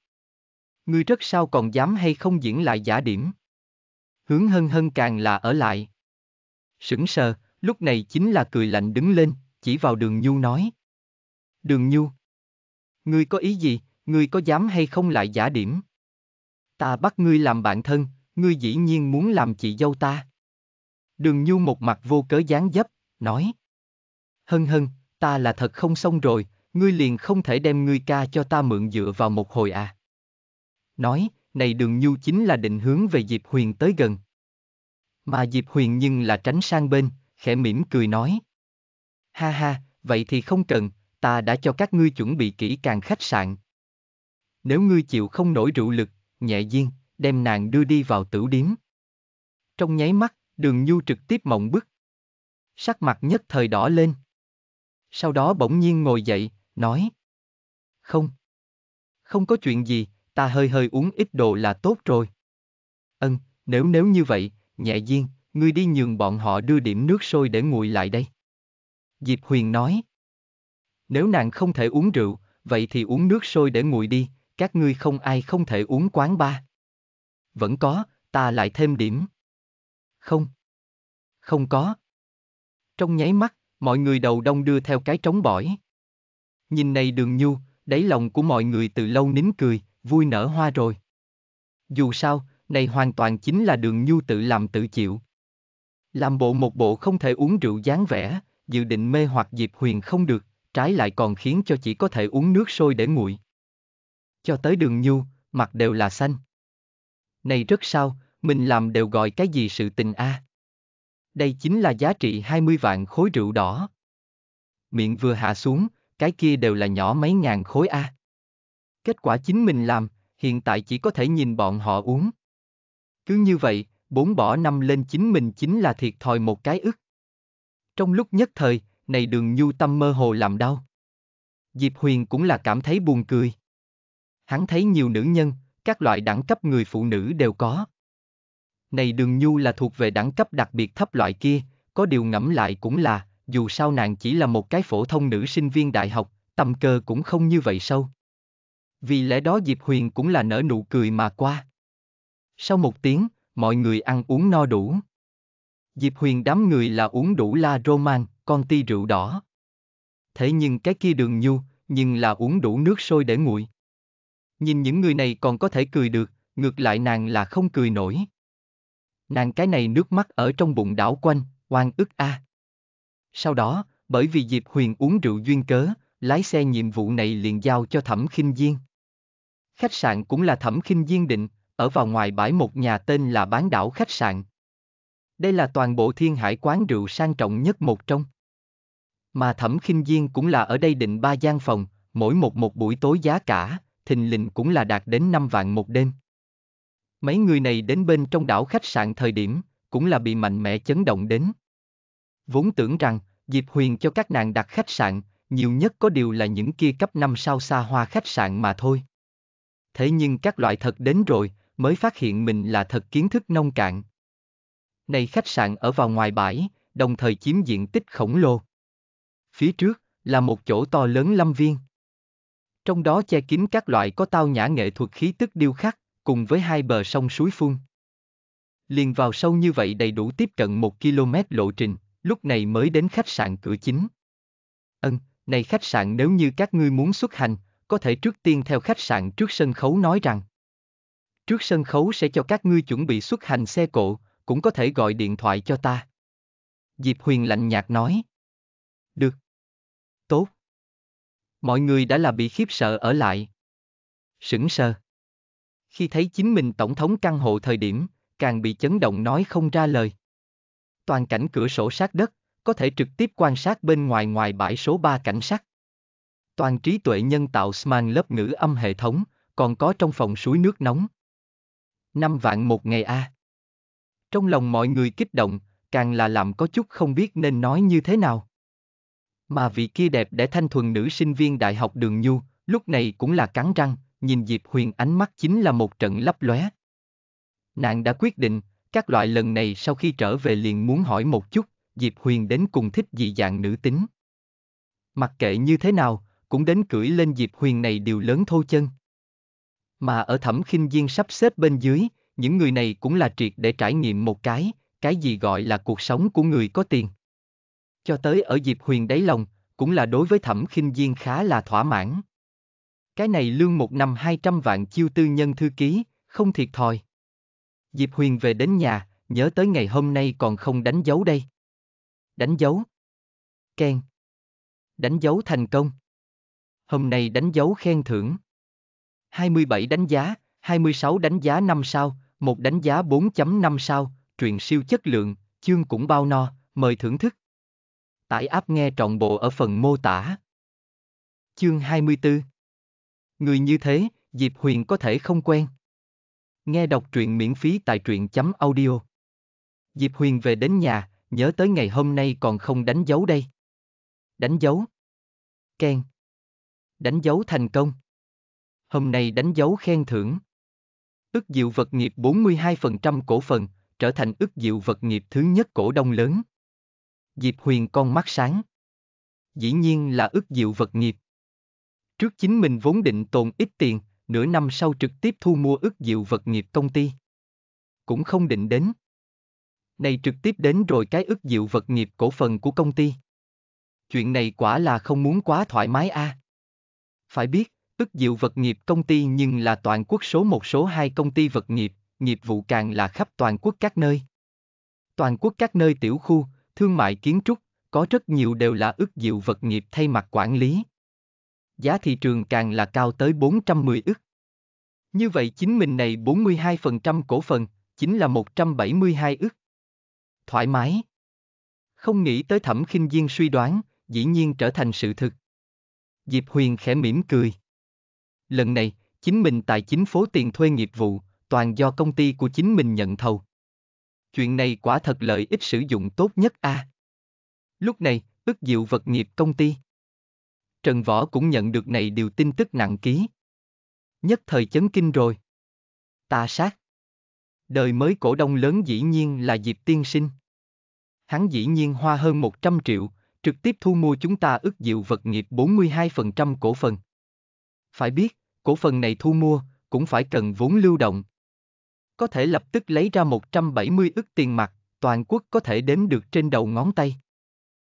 A: Ngươi rất sao còn dám hay không diễn lại giả điểm. Hướng hân hân càng là ở lại. Sững sờ, lúc này chính là cười lạnh đứng lên, chỉ vào đường nhu nói. Đường Nhu. Ngươi có ý gì, ngươi có dám hay không lại giả điểm? Ta bắt ngươi làm bạn thân, ngươi dĩ nhiên muốn làm chị dâu ta. Đường Nhu một mặt vô cớ dáng dấp, nói. Hân hân, ta là thật không xong rồi, ngươi liền không thể đem ngươi ca cho ta mượn dựa vào một hồi à. Nói, này đường Nhu chính là định hướng về Diệp Huyền tới gần. Mà Diệp Huyền nhưng là tránh sang bên, khẽ mỉm cười nói. Ha ha, vậy thì không cần, ta đã cho các ngươi chuẩn bị kỹ càng khách sạn. Nếu ngươi chịu không nổi rượu lực, nhẹ duyên, đem nàng đưa đi vào tử điếm. Trong nháy mắt, đường nhu trực tiếp mộng bức. Sắc mặt nhất thời đỏ lên. Sau đó bỗng nhiên ngồi dậy, nói. Không. Không có chuyện gì, ta hơi hơi uống ít đồ là tốt rồi. Ân, nếu nếu như vậy, nhẹ duyên, ngươi đi nhường bọn họ đưa điểm nước sôi để nguội lại đây. Diệp Huyền nói. Nếu nàng không thể uống rượu, vậy thì uống nước sôi để nguội đi, các ngươi không ai không thể uống quán ba. Vẫn có, ta lại thêm điểm. Không. Không có. Trong nháy mắt, mọi người đầu đông đưa theo cái trống bỏi. Nhìn này đường nhu, đáy lòng của mọi người từ lâu nín cười, vui nở hoa rồi. Dù sao, này hoàn toàn chính là đường nhu tự làm tự chịu. Làm bộ một bộ không thể uống rượu dáng vẻ, dự định mê hoặc Diệp Huyền không được, trái lại còn khiến cho chỉ có thể uống nước sôi để nguội. Cho tới đường nhu, mặt đều là xanh. Này rất sao, mình làm đều gọi cái gì sự tình a? À? Đây chính là giá trị 20 vạn khối rượu đỏ. Miệng vừa hạ xuống, cái kia đều là nhỏ mấy ngàn khối a. À. Kết quả chính mình làm, hiện tại chỉ có thể nhìn bọn họ uống. Cứ như vậy, bốn bỏ năm lên chính mình chính là thiệt thòi một cái ức. Trong lúc nhất thời, này đường nhu tâm mơ hồ làm đau. Diệp Huyền cũng là cảm thấy buồn cười. Hắn thấy nhiều nữ nhân, các loại đẳng cấp người phụ nữ đều có. Này đường nhu là thuộc về đẳng cấp đặc biệt thấp loại kia, có điều ngẫm lại cũng là, dù sao nàng chỉ là một cái phổ thông nữ sinh viên đại học, tâm cơ cũng không như vậy sâu. Vì lẽ đó Diệp Huyền cũng là nở nụ cười mà qua. Sau một tiếng, mọi người ăn uống no đủ. Diệp Huyền đám người là uống đủ la Roman, con ti rượu đỏ. Thế nhưng cái kia đường nhu, nhưng là uống đủ nước sôi để nguội. Nhìn những người này còn có thể cười được, ngược lại nàng là không cười nổi. Nàng cái này nước mắt ở trong bụng đảo quanh, oan ức a. À. Sau đó, bởi vì Diệp Huyền uống rượu duyên cớ, lái xe nhiệm vụ này liền giao cho Thẩm Khinh Viên. Khách sạn cũng là Thẩm Khinh Viên định, ở vào ngoài bãi một nhà tên là Bán đảo khách sạn, đây là toàn bộ thiên hải quán rượu sang trọng nhất một trong. Mà Thẩm khinh Diên cũng là ở đây định ba gian phòng, mỗi một một buổi tối giá cả, thình lình cũng là đạt đến 5 vạn một đêm. Mấy người này đến bên trong đảo khách sạn thời điểm, cũng là bị mạnh mẽ chấn động đến. Vốn tưởng rằng, Diệp Huyền cho các nàng đặt khách sạn, nhiều nhất có điều là những kia cấp 5 sao xa hoa khách sạn mà thôi. Thế nhưng các loại thật đến rồi, mới phát hiện mình là thật kiến thức nông cạn này khách sạn ở vào ngoài bãi, đồng thời chiếm diện tích khổng lồ. Phía trước là một chỗ to lớn lâm viên. Trong đó che kín các loại có tao nhã nghệ thuật khí tức điêu khắc, cùng với hai bờ sông suối phun. Liền vào sâu như vậy đầy đủ tiếp cận một km lộ trình, lúc này mới đến khách sạn cửa chính. Ân, này khách sạn nếu như các ngươi muốn xuất hành, có thể trước tiên theo khách sạn trước sân khấu nói rằng. Trước sân khấu sẽ cho các ngươi chuẩn bị xuất hành xe cộ, cũng có thể gọi điện thoại cho ta. Diệp Huyền lạnh nhạt nói. Được. Tốt. Mọi người đã là bị khiếp sợ ở lại. Sững sờ. Khi thấy chính mình tổng thống căn hộ thời điểm, càng bị chấn động nói không ra lời. Toàn cảnh cửa sổ sát đất, có thể trực tiếp quan sát bên ngoài ngoài bãi số 3 cảnh sát. Toàn trí tuệ nhân tạo Sman lớp ngữ âm hệ thống, còn có trong phòng suối nước nóng. năm vạn một ngày A. Trong lòng mọi người kích động, càng là làm có chút không biết nên nói như thế nào. Mà vị kia đẹp để thanh thuần nữ sinh viên đại học Đường Nhu, lúc này cũng là cắn răng, nhìn Diệp Huyền ánh mắt chính là một trận lấp lóe. Nàng đã quyết định, các loại lần này sau khi trở về liền muốn hỏi một chút, Diệp Huyền đến cùng thích dị dạng nữ tính. Mặc kệ như thế nào, cũng đến cưỡi lên Diệp Huyền này điều lớn thô chân. Mà ở thẩm khinh viên sắp xếp bên dưới, những người này cũng là triệt để trải nghiệm một cái, cái gì gọi là cuộc sống của người có tiền. Cho tới ở dịp Huyền đáy lòng, cũng là đối với Thẩm Khinh Viên khá là thỏa mãn. Cái này lương một năm 200 vạn chiêu tư nhân thư ký, không thiệt thòi. Diệp Huyền về đến nhà, nhớ tới ngày hôm nay còn không đánh dấu đây. Đánh dấu. Ken. Đánh dấu thành công. Hôm nay đánh dấu khen thưởng. 27 đánh giá, 26 đánh giá 5 sao, một đánh giá 4.5 sao, truyện siêu chất lượng, chương cũng bao no, mời thưởng thức. Tải app nghe trọn bộ ở phần mô tả. Chương 24 Người như thế, Diệp Huyền có thể không quen. Nghe đọc truyện miễn phí tại truyện.audio. chấm Diệp Huyền về đến nhà, nhớ tới ngày hôm nay còn không đánh dấu đây. Đánh dấu. Ken. Đánh dấu thành công. Hôm nay đánh dấu khen thưởng. Ước Diệu Vật Nghiệp 42% cổ phần, trở thành Ước Diệu Vật Nghiệp thứ nhất cổ đông lớn. Diệp Huyền con mắt sáng. Dĩ nhiên là Ước Diệu Vật Nghiệp. Trước chính mình vốn định tồn ít tiền, nửa năm sau trực tiếp thu mua Ước Diệu Vật Nghiệp công ty. Cũng không định đến. Này trực tiếp đến rồi cái Ước Diệu Vật Nghiệp cổ phần của công ty. Chuyện này quả là không muốn quá thoải mái a. À? Phải biết, Ước Diệu Vật nghiệp công ty nhưng là toàn quốc số một số hai công ty vật nghiệp, nghiệp vụ càng là khắp toàn quốc các nơi. Toàn quốc các nơi tiểu khu, thương mại kiến trúc, có rất nhiều đều là ước Diệu Vật nghiệp thay mặt quản lý. Giá thị trường càng là cao tới 410 ức. Như vậy chính mình này 42% cổ phần, chính là 172 ức. Thoải mái. Không nghĩ tới thẩm khinh diên suy đoán, dĩ nhiên trở thành sự thực. Diệp Huyền khẽ mỉm cười. Lần này, chính mình tài chính phố tiền thuê nghiệp vụ, toàn do công ty của chính mình nhận thầu. Chuyện này quả thật lợi ích sử dụng tốt nhất a. À? Lúc này, ức diệu vật nghiệp công ty. Trần Võ cũng nhận được này điều tin tức nặng ký. Nhất thời chấn kinh rồi. Tà sát. Đời mới cổ đông lớn dĩ nhiên là Diệp Tiên Sinh. Hắn dĩ nhiên hoa hơn 100 triệu, trực tiếp thu mua chúng ta ức diệu vật nghiệp 42% cổ phần. Phải biết, cổ phần này thu mua, cũng phải cần vốn lưu động. Có thể lập tức lấy ra 170 ức tiền mặt, toàn quốc có thể đếm được trên đầu ngón tay.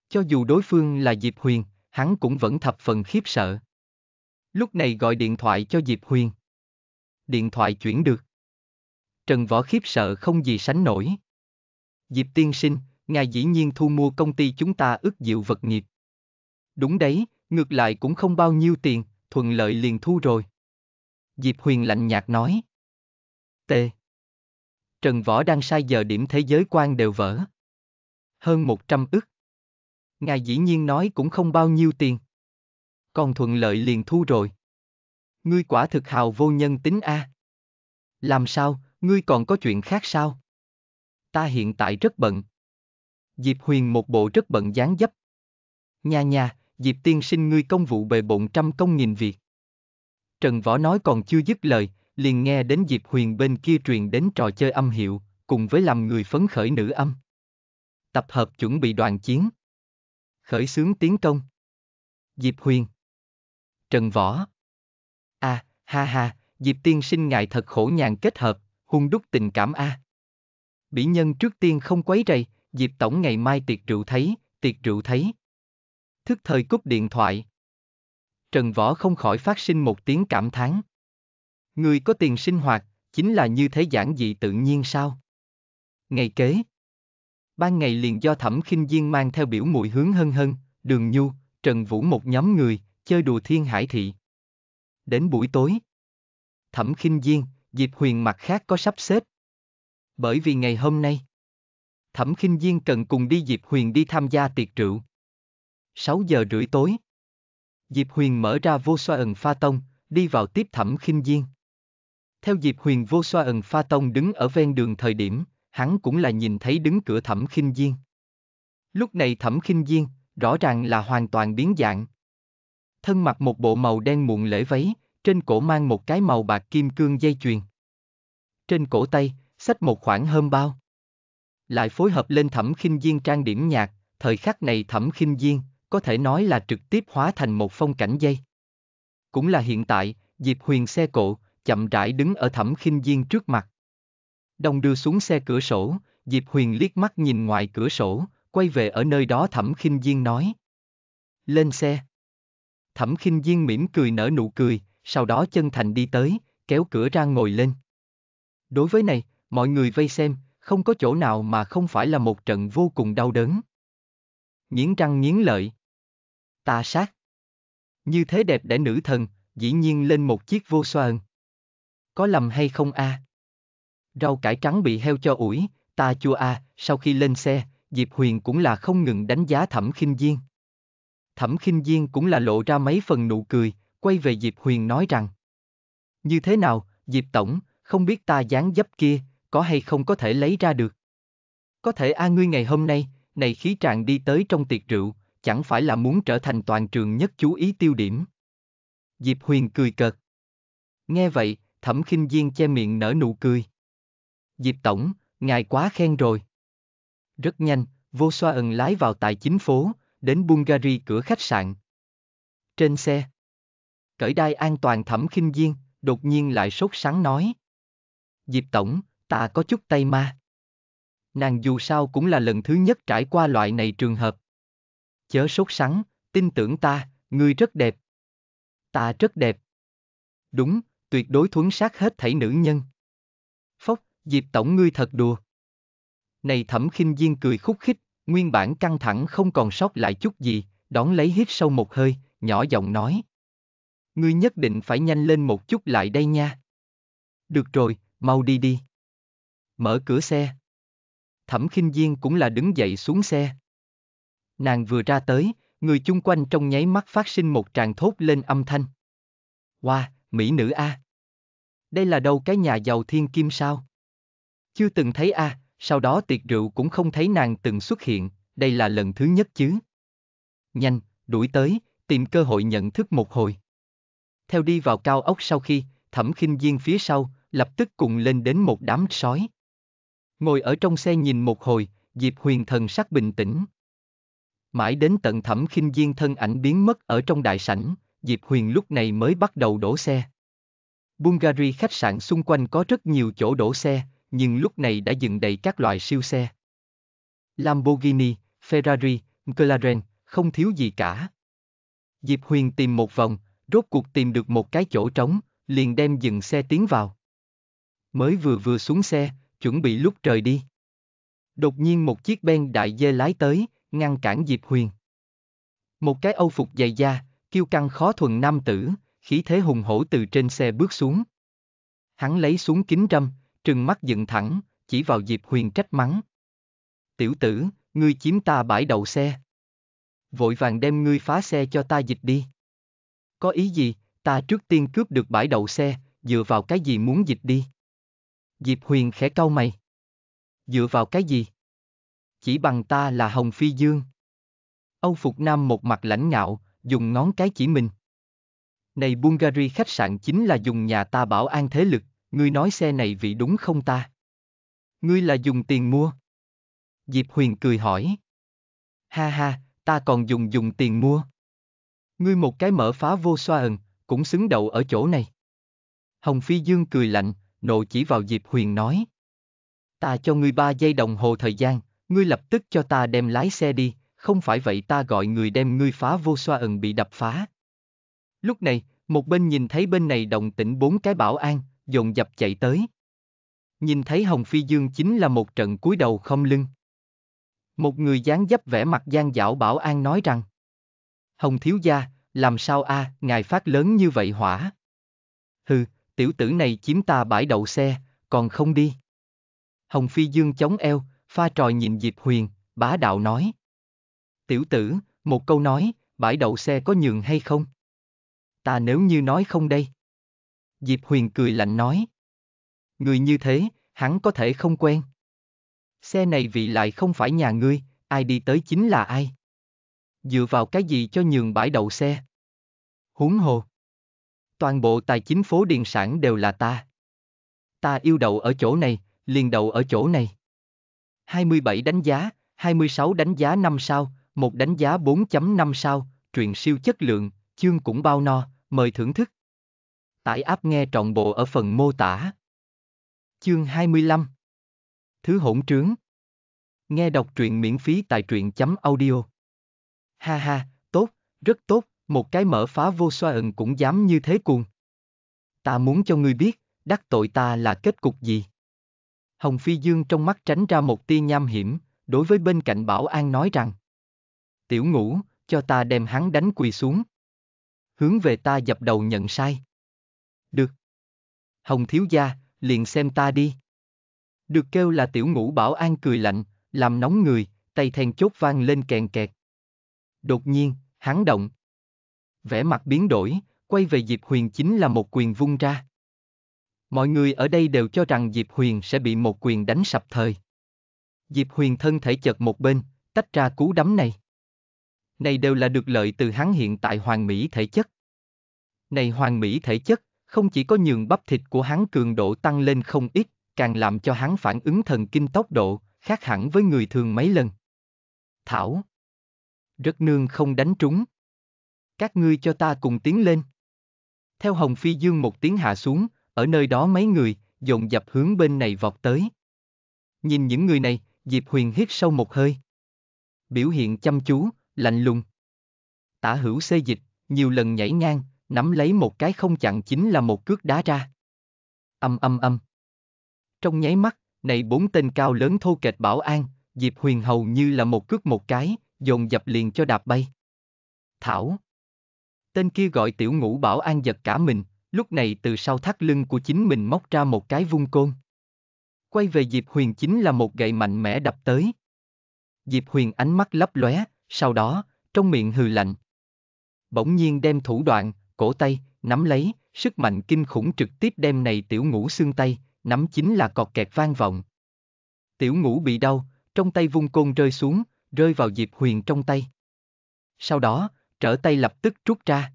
A: Cho dù đối phương là Diệp Huyền, hắn cũng vẫn thập phần khiếp sợ. Lúc này gọi điện thoại cho Diệp Huyền. Điện thoại chuyển được. Trần Võ khiếp sợ không gì sánh nổi. Diệp tiên sinh, ngài dĩ nhiên thu mua công ty chúng ta ước dịu vật nghiệp. Đúng đấy, ngược lại cũng không bao nhiêu tiền, thuận lợi liền thu rồi. Diệp Huyền lạnh nhạt nói. T. Trần Võ đang sai giờ điểm thế giới quan đều vỡ. Hơn 100 ức. Ngài dĩ nhiên nói cũng không bao nhiêu tiền. Còn thuận lợi liền thu rồi. Ngươi quả thực hào vô nhân tính a. À. Làm sao, ngươi còn có chuyện khác sao? Ta hiện tại rất bận. Diệp Huyền một bộ rất bận dáng dấp. Nha nha, Diệp tiên sinh ngươi công vụ bề bộn trăm công nghìn việc. Trần Võ nói còn chưa dứt lời, liền nghe đến Diệp Huyền bên kia truyền đến trò chơi âm hiệu, cùng với làm người phấn khởi nữ âm. Tập hợp chuẩn bị đoàn chiến. Khởi xướng tiến công. Diệp Huyền. Trần Võ. À, ha ha, Diệp tiên sinh ngài thật khổ nhàn kết hợp, hung đúc tình cảm a. À. Bỉ nhân trước tiên không quấy rầy, Diệp tổng ngày mai tiệc rượu thấy, tiệc rượu thấy. Thức thời cúp điện thoại. Trần Võ không khỏi phát sinh một tiếng cảm thán. Người có tiền sinh hoạt, chính là như thế giản dị tự nhiên sao? Ngày kế Ban ngày liền do Thẩm khinh Diên mang theo biểu mùi hướng hân hân, đường nhu, Trần Vũ một nhóm người, chơi đùa thiên hải thị. Đến buổi tối Thẩm khinh Diên, Diệp Huyền mặt khác có sắp xếp. Bởi vì ngày hôm nay Thẩm khinh Diên cần cùng đi Diệp Huyền đi tham gia tiệc rượu. 6 giờ rưỡi tối, Diệp Huyền mở ra vô xoa ẩn pha tông, đi vào tiếp thẩm khinh diên. Theo Diệp Huyền vô xoa ẩn pha tông đứng ở ven đường thời điểm, hắn cũng là nhìn thấy đứng cửa thẩm khinh diên. Lúc này thẩm khinh diên, rõ ràng là hoàn toàn biến dạng. Thân mặc một bộ màu đen muộn lễ váy, trên cổ mang một cái màu bạc kim cương dây chuyền. Trên cổ tay, xách một khoảng hơm bao. Lại phối hợp lên thẩm khinh diên trang điểm nhạc, thời khắc này thẩm khinh diên, có thể nói là trực tiếp hóa thành một phong cảnh dây. Cũng là hiện tại, Diệp Huyền xe cộ, chậm rãi đứng ở thẩm khinh viên trước mặt. Đồng đưa xuống xe cửa sổ, Diệp Huyền liếc mắt nhìn ngoài cửa sổ, quay về ở nơi đó thẩm khinh viên nói. Lên xe. Thẩm khinh viên mỉm cười nở nụ cười, sau đó chân thành đi tới, kéo cửa ra ngồi lên. Đối với này, mọi người vây xem, không có chỗ nào mà không phải là một trận vô cùng đau đớn. Nghiến răng nghiến lợi. Ta sát. Như thế đẹp để nữ thần, dĩ nhiên lên một chiếc vô soàn. Có lầm hay không a? À? Rau cải trắng bị heo cho ủi, ta chua a, à, sau khi lên xe, Diệp Huyền cũng là không ngừng đánh giá Thẩm Khinh Diên. Thẩm Khinh Diên cũng là lộ ra mấy phần nụ cười, quay về Diệp Huyền nói rằng: "Như thế nào, Diệp tổng, không biết ta dáng dấp kia, có hay không có thể lấy ra được?" "Có thể a à, ngươi ngày hôm nay, này khí trạng đi tới trong tiệc rượu, chẳng phải là muốn trở thành toàn trường nhất chú ý tiêu điểm. Diệp Huyền cười cợt. Nghe vậy, Thẩm Khinh Diên che miệng nở nụ cười. Diệp Tổng, ngài quá khen rồi. Rất nhanh, vô xoa ẩn lái vào tài chính phố, đến Bulgari cửa khách sạn. Trên xe, cởi đai an toàn Thẩm Khinh Diên, đột nhiên lại sốt sáng nói. Diệp Tổng, ta có chút tay ma. Nàng dù sao cũng là lần thứ nhất trải qua loại này trường hợp chớ sốt sắng, tin tưởng ta, ngươi rất đẹp. Ta rất đẹp. Đúng, tuyệt đối thuấn sát hết thảy nữ nhân. Phốc, dịp Tổng ngươi thật đùa. Này thẩm khinh Viên cười khúc khích, nguyên bản căng thẳng không còn sót lại chút gì, đón lấy hít sâu một hơi, nhỏ giọng nói. Ngươi nhất định phải nhanh lên một chút lại đây nha. Được rồi, mau đi đi. Mở cửa xe. Thẩm khinh Viên cũng là đứng dậy xuống xe. Nàng vừa ra tới, người chung quanh trong nháy mắt phát sinh một tràng thốt lên âm thanh. Wow, mỹ nữ A. À. Đây là đâu cái nhà giàu thiên kim sao? Chưa từng thấy A, à, sau đó tiệc rượu cũng không thấy nàng từng xuất hiện, đây là lần thứ nhất chứ. Nhanh, đuổi tới, tìm cơ hội nhận thức một hồi. Theo đi vào cao ốc sau khi, thẩm khinh diên phía sau, lập tức cùng lên đến một đám sói. Ngồi ở trong xe nhìn một hồi, Diệp huyền thần sắc bình tĩnh, Mãi đến tận thẩm khinh viên thân ảnh biến mất ở trong đại sảnh, Diệp Huyền lúc này mới bắt đầu đổ xe. Bulgari khách sạn xung quanh có rất nhiều chỗ đổ xe, nhưng lúc này đã dừng đầy các loại siêu xe. Lamborghini, Ferrari, McLaren, không thiếu gì cả. Diệp Huyền tìm một vòng, rốt cuộc tìm được một cái chỗ trống, liền đem dừng xe tiến vào. Mới vừa vừa xuống xe, chuẩn bị lúc trời đi. Đột nhiên một chiếc ben đại dê lái tới, ngăn cản Diệp Huyền. Một cái âu phục dày da, kiêu căng khó thuần nam tử, khí thế hùng hổ từ trên xe bước xuống. Hắn lấy xuống kính râm, trừng mắt dựng thẳng, chỉ vào Diệp Huyền trách mắng. Tiểu tử, ngươi chiếm ta bãi đầu xe. Vội vàng đem ngươi phá xe cho ta dịch đi. Có ý gì, ta trước tiên cướp được bãi đầu xe, dựa vào cái gì muốn dịch đi? Diệp Huyền khẽ cau mày. Dựa vào cái gì? chỉ bằng ta là Hồng Phi Dương. Âu Phục Nam một mặt lãnh ngạo, dùng ngón cái chỉ mình. Này Bulgari khách sạn chính là dùng nhà ta bảo an thế lực, ngươi nói xe này vị đúng không ta? Ngươi là dùng tiền mua. Diệp Huyền cười hỏi. Ha ha, ta còn dùng dùng tiền mua. Ngươi một cái mở phá vô xoa ẩn, cũng xứng đầu ở chỗ này. Hồng Phi Dương cười lạnh, nộ chỉ vào Diệp Huyền nói. Ta cho ngươi ba giây đồng hồ thời gian, ngươi lập tức cho ta đem lái xe đi, không phải vậy ta gọi người đem ngươi phá vô xoa ẩn bị đập phá. Lúc này, một bên nhìn thấy bên này đồng tỉnh bốn cái bảo an, dồn dập chạy tới. Nhìn thấy Hồng Phi Dương chính là một trận cúi đầu không lưng. Một người dáng dấp vẻ mặt gian dảo bảo an nói rằng Hồng thiếu gia, làm sao a, à, ngài phát lớn như vậy hỏa. Hừ, tiểu tử này chiếm ta bãi đậu xe, còn không đi. Hồng Phi Dương chống eo, Pha tròi nhìn Diệp Huyền, bá đạo nói. Tiểu tử, một câu nói, bãi đậu xe có nhường hay không? Ta nếu như nói không đây. Diệp Huyền cười lạnh nói. Người như thế, hắn có thể không quen. Xe này vì lại không phải nhà ngươi, ai đi tới chính là ai. Dựa vào cái gì cho nhường bãi đậu xe? Húng hồ. Toàn bộ tài chính phố điện sản đều là ta. Ta yêu đậu ở chỗ này, liền đậu ở chỗ này. 27 đánh giá, 26 đánh giá 5 sao, một đánh giá 4.5 sao, truyện siêu chất lượng, chương cũng bao no, mời thưởng thức. Tải app nghe trọn bộ ở phần mô tả. Chương 25 Thứ hỗn trướng Nghe đọc truyện miễn phí tại truyện.audio chấm Ha ha, tốt, rất tốt, một cái mở phá vô xoa ẩn cũng dám như thế cuồng. Ta muốn cho ngươi biết, đắc tội ta là kết cục gì. Hồng Phi Dương trong mắt tránh ra một tia nham hiểm, đối với bên cạnh Bảo An nói rằng. Tiểu ngũ, cho ta đem hắn đánh quỳ xuống. Hướng về ta dập đầu nhận sai. Được. Hồng thiếu gia, liền xem ta đi. Được kêu là tiểu ngũ Bảo An cười lạnh, làm nóng người, tay then chốt vang lên kèn kẹt. Đột nhiên, hắn động. Vẻ mặt biến đổi, quay về Diệp Huyền chính là một quyền vung ra. Mọi người ở đây đều cho rằng Diệp Huyền sẽ bị một quyền đánh sập thời. Diệp Huyền thân thể chợt một bên, tách ra cú đấm này. Này đều là được lợi từ hắn hiện tại hoàng mỹ thể chất. Này hoàng mỹ thể chất, không chỉ có nhường bắp thịt của hắn cường độ tăng lên không ít, càng làm cho hắn phản ứng thần kinh tốc độ, khác hẳn với người thường mấy lần. Thảo. Rất nương không đánh trúng. Các ngươi cho ta cùng tiến lên. Theo Hồng Phi Dương một tiếng hạ xuống, ở nơi đó mấy người, dồn dập hướng bên này vọt tới. Nhìn những người này, Diệp Huyền hít sâu một hơi. Biểu hiện chăm chú, lạnh lùng. Tả hữu xê dịch, nhiều lần nhảy ngang, nắm lấy một cái không chặn chính là một cước đá ra. Âm âm âm. Trong nháy mắt, này bốn tên cao lớn thô kệch bảo an, Diệp Huyền hầu như là một cước một cái, dồn dập liền cho đạp bay. Thảo. Tên kia gọi tiểu ngũ bảo an giật cả mình, Lúc này từ sau thắt lưng của chính mình móc ra một cái vung côn. Quay về Diệp Huyền chính là một gậy mạnh mẽ đập tới. Diệp Huyền ánh mắt lấp lóe, sau đó, trong miệng hừ lạnh. Bỗng nhiên đem thủ đoạn, cổ tay, nắm lấy, sức mạnh kinh khủng trực tiếp đem này tiểu ngũ xương tay, nắm chính là cọt kẹt vang vọng. Tiểu ngũ bị đau, trong tay vung côn rơi xuống, rơi vào Diệp Huyền trong tay. Sau đó, trở tay lập tức rút ra.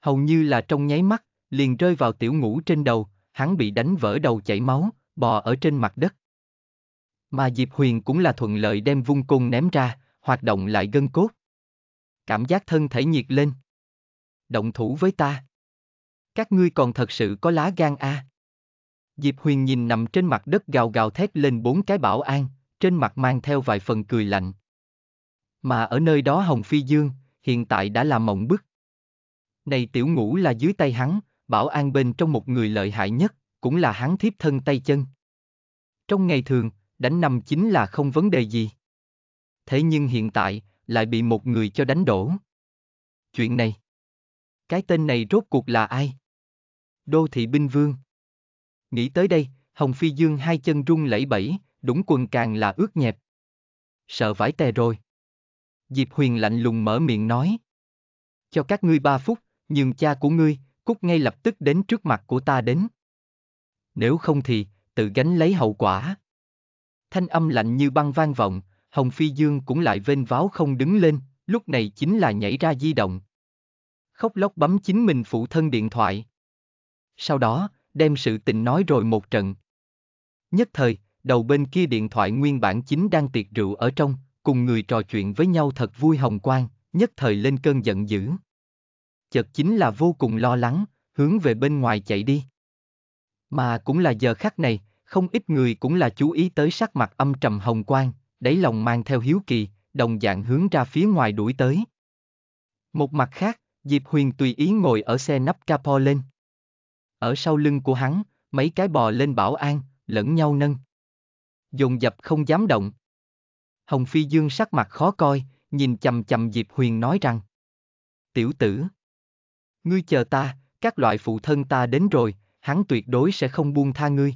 A: Hầu như là trong nháy mắt, liền rơi vào tiểu ngũ trên đầu, hắn bị đánh vỡ đầu chảy máu, bò ở trên mặt đất. Mà Diệp Huyền cũng là thuận lợi đem vung côn ném ra, hoạt động lại gân cốt. Cảm giác thân thể nhiệt lên. Động thủ với ta. Các ngươi còn thật sự có lá gan a? À. Diệp Huyền nhìn nằm trên mặt đất gào gào thét lên bốn cái bảo an, trên mặt mang theo vài phần cười lạnh. Mà ở nơi đó Hồng Phi Dương, hiện tại đã là mộng bức. Này tiểu ngũ là dưới tay hắn, Bảo An bên trong một người lợi hại nhất, cũng là hắn thiếp thân tay chân. Trong ngày thường, đánh nằm chính là không vấn đề gì. Thế nhưng hiện tại, lại bị một người cho đánh đổ. Chuyện này. Cái tên này rốt cuộc là ai? Đô thị binh vương. Nghĩ tới đây, Hồng Phi Dương hai chân rung lẫy bẫy, đúng quần càng là ướt nhẹp. Sợ vải tè rồi. Diệp Huyền lạnh lùng mở miệng nói. Cho các ngươi ba phút, nhường cha của ngươi, cút ngay lập tức đến trước mặt của ta đến. Nếu không thì, tự gánh lấy hậu quả. Thanh âm lạnh như băng vang vọng, Hồng Phi Dương cũng lại vênh váo không đứng lên, lúc này chính là nhảy ra di động. Khóc lóc bấm chính mình phụ thân điện thoại. Sau đó, đem sự tình nói rồi một trận. Nhất thời, đầu bên kia điện thoại nguyên bản chính đang tiệc rượu ở trong, cùng người trò chuyện với nhau thật vui hồng quang, nhất thời lên cơn giận dữ chợt chính là vô cùng lo lắng, hướng về bên ngoài chạy đi. Mà cũng là giờ khắc này, không ít người cũng là chú ý tới sắc mặt âm trầm hồng quang, đáy lòng mang theo hiếu kỳ, đồng dạng hướng ra phía ngoài đuổi tới. Một mặt khác, Diệp Huyền tùy ý ngồi ở xe nắp capo lên. Ở sau lưng của hắn, mấy cái bò lên bảo an, lẫn nhau nâng. dùng dập không dám động. Hồng Phi Dương sắc mặt khó coi, nhìn chầm chầm Diệp Huyền nói rằng. Tiểu tử. Ngươi chờ ta, các loại phụ thân ta đến rồi, hắn tuyệt đối sẽ không buông tha ngươi.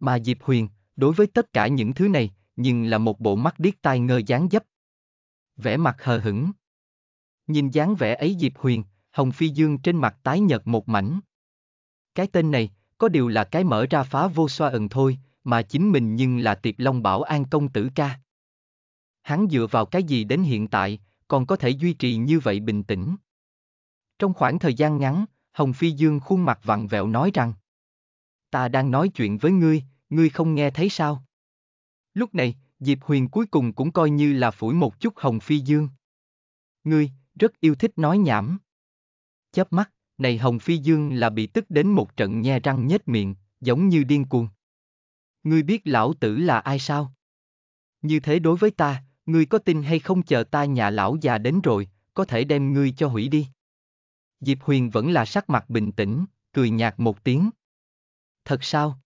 A: Mà Diệp Huyền, đối với tất cả những thứ này, nhưng là một bộ mắt điếc tai ngơ dáng dấp. Vẻ mặt hờ hững. Nhìn dáng vẻ ấy Diệp Huyền, Hồng Phi Dương trên mặt tái nhợt một mảnh. Cái tên này, có điều là cái mở ra phá vô xoa ẩn thôi, mà chính mình nhưng là tiệp long bảo an công tử ca. Hắn dựa vào cái gì đến hiện tại, còn có thể duy trì như vậy bình tĩnh. Trong khoảng thời gian ngắn, Hồng Phi Dương khuôn mặt vặn vẹo nói rằng Ta đang nói chuyện với ngươi, ngươi không nghe thấy sao? Lúc này, Diệp Huyền cuối cùng cũng coi như là phủi một chút Hồng Phi Dương. Ngươi, rất yêu thích nói nhảm. Chớp mắt, này Hồng Phi Dương là bị tức đến một trận nhe răng nhếch miệng, giống như điên cuồng. Ngươi biết lão tử là ai sao? Như thế đối với ta, ngươi có tin hay không chờ ta nhà lão già đến rồi, có thể đem ngươi cho hủy đi. Diệp Huyền vẫn là sắc mặt bình tĩnh, cười nhạt một tiếng. Thật sao?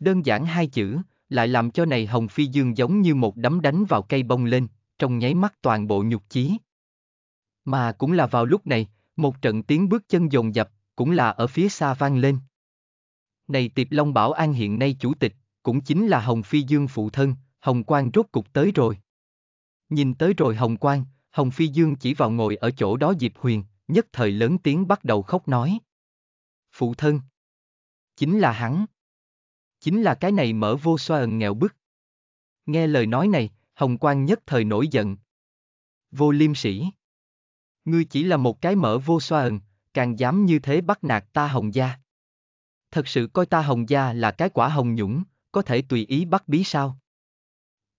A: Đơn giản hai chữ, lại làm cho này Hồng Phi Dương giống như một đấm đánh vào cây bông lên, trong nháy mắt toàn bộ nhục chí. Mà cũng là vào lúc này, một trận tiếng bước chân dồn dập, cũng là ở phía xa vang lên. Này Tiệp Long Bảo An hiện nay chủ tịch, cũng chính là Hồng Phi Dương phụ thân, Hồng Quang rốt cục tới rồi. Nhìn tới rồi Hồng Quang, Hồng Phi Dương chỉ vào ngồi ở chỗ đó Diệp Huyền, nhất thời lớn tiếng bắt đầu khóc nói. Phụ thân. Chính là hắn. Chính là cái này mở vô xoa ẩn nghèo bức. Nghe lời nói này, Hồng Quang nhất thời nổi giận. Vô liêm sĩ. Ngươi chỉ là một cái mở vô xoa ẩn, càng dám như thế bắt nạt ta Hồng Gia. Thật sự coi ta Hồng Gia là cái quả hồng nhũng, có thể tùy ý bắt bí sao.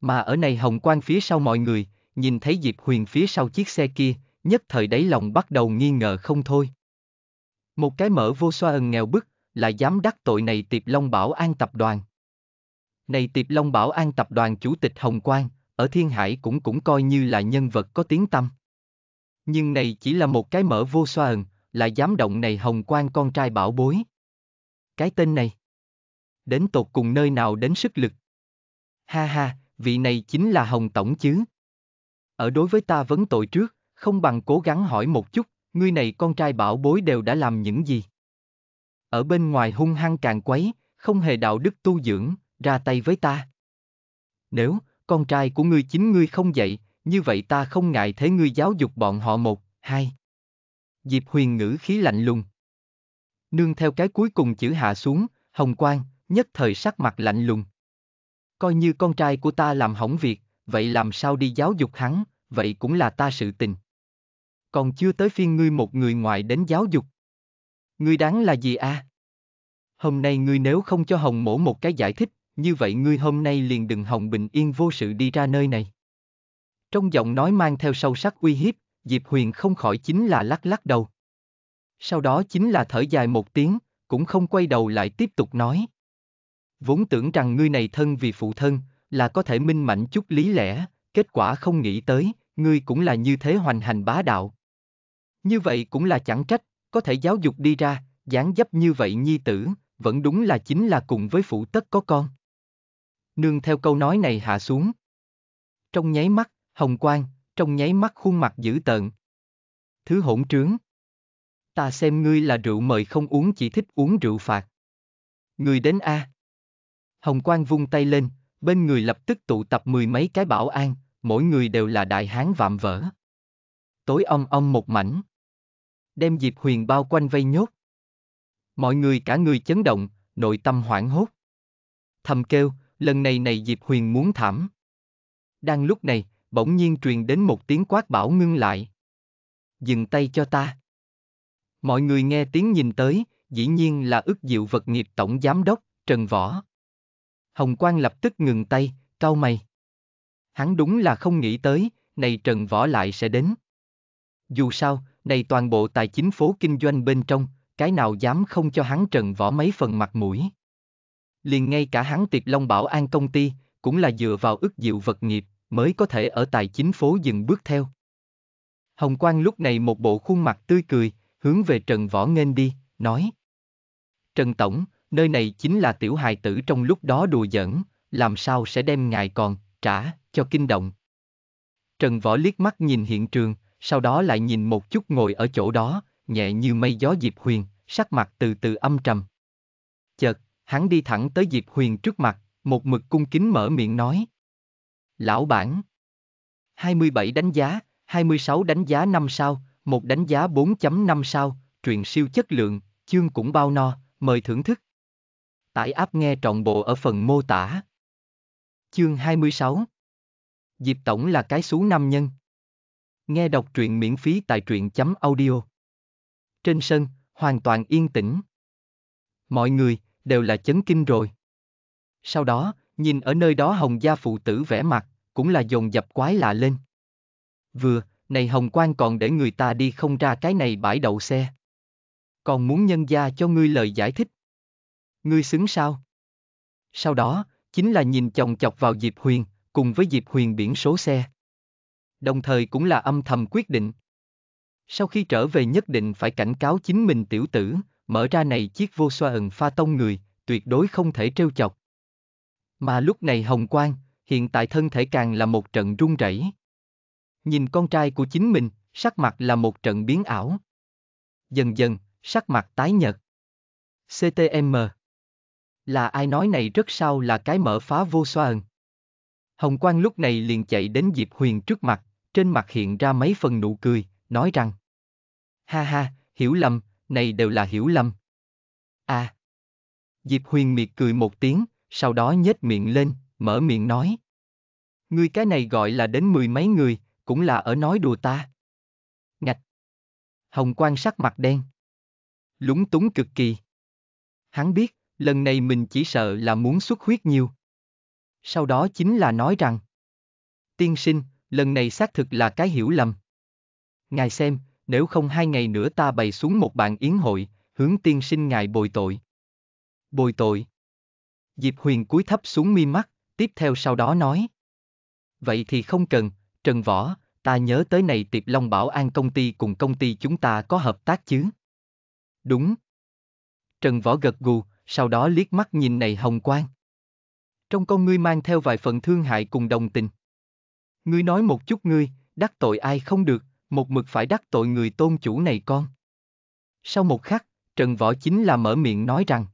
A: Mà ở này Hồng Quang phía sau mọi người, nhìn thấy Diệp Huyền phía sau chiếc xe kia, nhất thời đáy lòng bắt đầu nghi ngờ không thôi. Một cái mở vô xoa ân nghèo bức, lại dám đắc tội này tiệp Long Bảo An Tập đoàn. Này tiệp Long Bảo An Tập đoàn chủ tịch Hồng Quang, ở Thiên Hải cũng cũng coi như là nhân vật có tiếng tâm. Nhưng này chỉ là một cái mở vô xoa ẩn, lại dám động này Hồng Quang con trai bảo bối. Cái tên này, đến tột cùng nơi nào đến sức lực. Ha ha, vị này chính là Hồng Tổng chứ. Ở đối với ta vấn tội trước, không bằng cố gắng hỏi một chút, ngươi này con trai bảo bối đều đã làm những gì. Ở bên ngoài hung hăng càng quấy, không hề đạo đức tu dưỡng, ra tay với ta. Nếu, con trai của ngươi chính ngươi không dạy, như vậy ta không ngại thế ngươi giáo dục bọn họ một, hai. Diệp huyền ngữ khí lạnh lùng. Nương theo cái cuối cùng chữ hạ xuống, hồng quang, nhất thời sắc mặt lạnh lùng. Coi như con trai của ta làm hỏng việc, vậy làm sao đi giáo dục hắn, vậy cũng là ta sự tình còn chưa tới phiên ngươi một người ngoại đến giáo dục. Ngươi đáng là gì a? À? Hôm nay ngươi nếu không cho Hồng Mổ một cái giải thích, như vậy ngươi hôm nay liền đừng hòng bình yên vô sự đi ra nơi này. Trong giọng nói mang theo sâu sắc uy hiếp, Diệp Huyền không khỏi chính là lắc lắc đầu. Sau đó chính là thở dài một tiếng, cũng không quay đầu lại tiếp tục nói. Vốn tưởng rằng ngươi này thân vì phụ thân, là có thể minh mạnh chút lý lẽ, kết quả không nghĩ tới, ngươi cũng là như thế hoành hành bá đạo. Như vậy cũng là chẳng trách, có thể giáo dục đi ra, dáng dấp như vậy nhi tử, vẫn đúng là chính là cùng với phụ tất có con. Nương theo câu nói này hạ xuống. Trong nháy mắt, hồng quang, trong nháy mắt khuôn mặt dữ tợn. Thứ hỗn trướng. Ta xem ngươi là rượu mời không uống chỉ thích uống rượu phạt. người đến A. Hồng quang vung tay lên, bên người lập tức tụ tập mười mấy cái bảo an, mỗi người đều là đại hán vạm vỡ. Tối ong ong một mảnh đem Diệp Huyền bao quanh vây nhốt. Mọi người cả người chấn động, nội tâm hoảng hốt. Thầm kêu, lần này này Diệp Huyền muốn thảm. Đang lúc này, bỗng nhiên truyền đến một tiếng quát bảo ngưng lại. Dừng tay cho ta. Mọi người nghe tiếng nhìn tới, dĩ nhiên là ức diệu vật nghiệp tổng giám đốc, Trần Võ. Hồng Quang lập tức ngừng tay, cau mày. Hắn đúng là không nghĩ tới, này Trần Võ lại sẽ đến. Dù sao, này toàn bộ tài chính phố kinh doanh bên trong, cái nào dám không cho hắn trần võ mấy phần mặt mũi. Liền ngay cả hắn tiệp Long Bảo An công ty, cũng là dựa vào ức diệu vật nghiệp, mới có thể ở tài chính phố dừng bước theo. Hồng Quang lúc này một bộ khuôn mặt tươi cười, hướng về Trần Võ nghênh đi, nói. Trần Tổng, nơi này chính là tiểu hài tử trong lúc đó đùa giỡn, làm sao sẽ đem ngài còn, trả, cho kinh động. Trần Võ liếc mắt nhìn hiện trường, sau đó lại nhìn một chút ngồi ở chỗ đó, nhẹ như mây gió Diệp Huyền, sắc mặt từ từ âm trầm. Chợt, hắn đi thẳng tới Diệp Huyền trước mặt, một mực cung kính mở miệng nói. Lão bản. 27 đánh giá, 26 đánh giá 5 sao, một đánh giá 4.5 sao, truyền siêu chất lượng, chương cũng bao no, mời thưởng thức. Tải áp nghe trọn bộ ở phần mô tả. Chương 26 Diệp Tổng là cái xú nam nhân. Nghe đọc truyện miễn phí tại truyện chấm audio. Trên sân, hoàn toàn yên tĩnh. Mọi người, đều là chấn kinh rồi. Sau đó, nhìn ở nơi đó hồng gia phụ tử vẽ mặt, cũng là dồn dập quái lạ lên. Vừa, này hồng quan còn để người ta đi không ra cái này bãi đậu xe. Còn muốn nhân gia cho ngươi lời giải thích. Ngươi xứng sao? Sau đó, chính là nhìn chồng chọc vào Diệp Huyền, cùng với Diệp Huyền biển số xe đồng thời cũng là âm thầm quyết định. Sau khi trở về nhất định phải cảnh cáo chính mình tiểu tử, mở ra này chiếc vô xoa ẩn pha tông người, tuyệt đối không thể trêu chọc. Mà lúc này Hồng Quang, hiện tại thân thể càng là một trận run rẩy. Nhìn con trai của chính mình, sắc mặt là một trận biến ảo. Dần dần, sắc mặt tái nhợt. CTM Là ai nói này rất sao là cái mở phá vô xoa ẩn. Hồng Quang lúc này liền chạy đến Diệp Huyền trước mặt, trên mặt hiện ra mấy phần nụ cười, nói rằng Ha ha, hiểu lầm, này đều là hiểu lầm. À. Diệp huyền miệt cười một tiếng, sau đó nhếch miệng lên, mở miệng nói. người cái này gọi là đến mười mấy người, cũng là ở nói đùa ta. Ngạch. Hồng quan sắc mặt đen. Lúng túng cực kỳ. Hắn biết, lần này mình chỉ sợ là muốn xuất huyết nhiều. Sau đó chính là nói rằng. Tiên sinh, lần này xác thực là cái hiểu lầm. Ngài xem, nếu không hai ngày nữa ta bày xuống một bàn yến hội, hướng tiên sinh ngài bồi tội. Bồi tội. Diệp Huyền cúi thấp xuống mi mắt, tiếp theo sau đó nói. Vậy thì không cần, Trần Võ, ta nhớ tới này tiệp Long Bảo An công ty cùng công ty chúng ta có hợp tác chứ? Đúng. Trần Võ gật gù, sau đó liếc mắt nhìn này hồng quang. Trong con ngươi mang theo vài phần thương hại cùng đồng tình. Ngươi nói một chút ngươi, đắc tội ai không được, một mực phải đắc tội người tôn chủ này con. Sau một khắc, Trần Võ chính là mở miệng nói rằng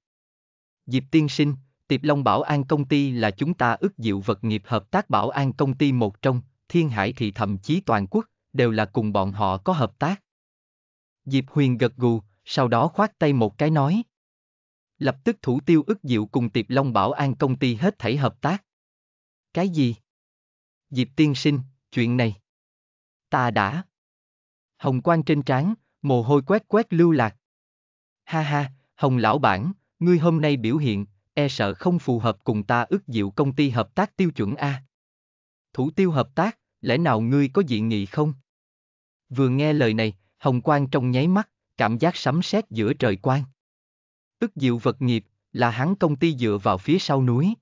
A: Diệp Tiên Sinh, Tiệp Long Bảo An Công ty là chúng ta ước diệu vật nghiệp hợp tác Bảo An Công ty một trong, Thiên Hải thì thậm chí toàn quốc, đều là cùng bọn họ có hợp tác. Diệp Huyền gật gù, sau đó khoát tay một cái nói. Lập tức thủ tiêu ức diệu cùng Tiệp Long Bảo An Công ty hết thảy hợp tác. Cái gì? Diệp tiên sinh, chuyện này. Ta đã. Hồng quang trên trán, mồ hôi quét quét lưu lạc. Ha ha, Hồng lão bản, ngươi hôm nay biểu hiện, e sợ không phù hợp cùng ta ước diệu công ty hợp tác tiêu chuẩn A. Thủ tiêu hợp tác, lẽ nào ngươi có dị nghị không? Vừa nghe lời này, Hồng Quang trong nháy mắt, cảm giác sấm sét giữa trời quang. Ước diệu vật nghiệp, là hắn công ty dựa vào phía sau núi.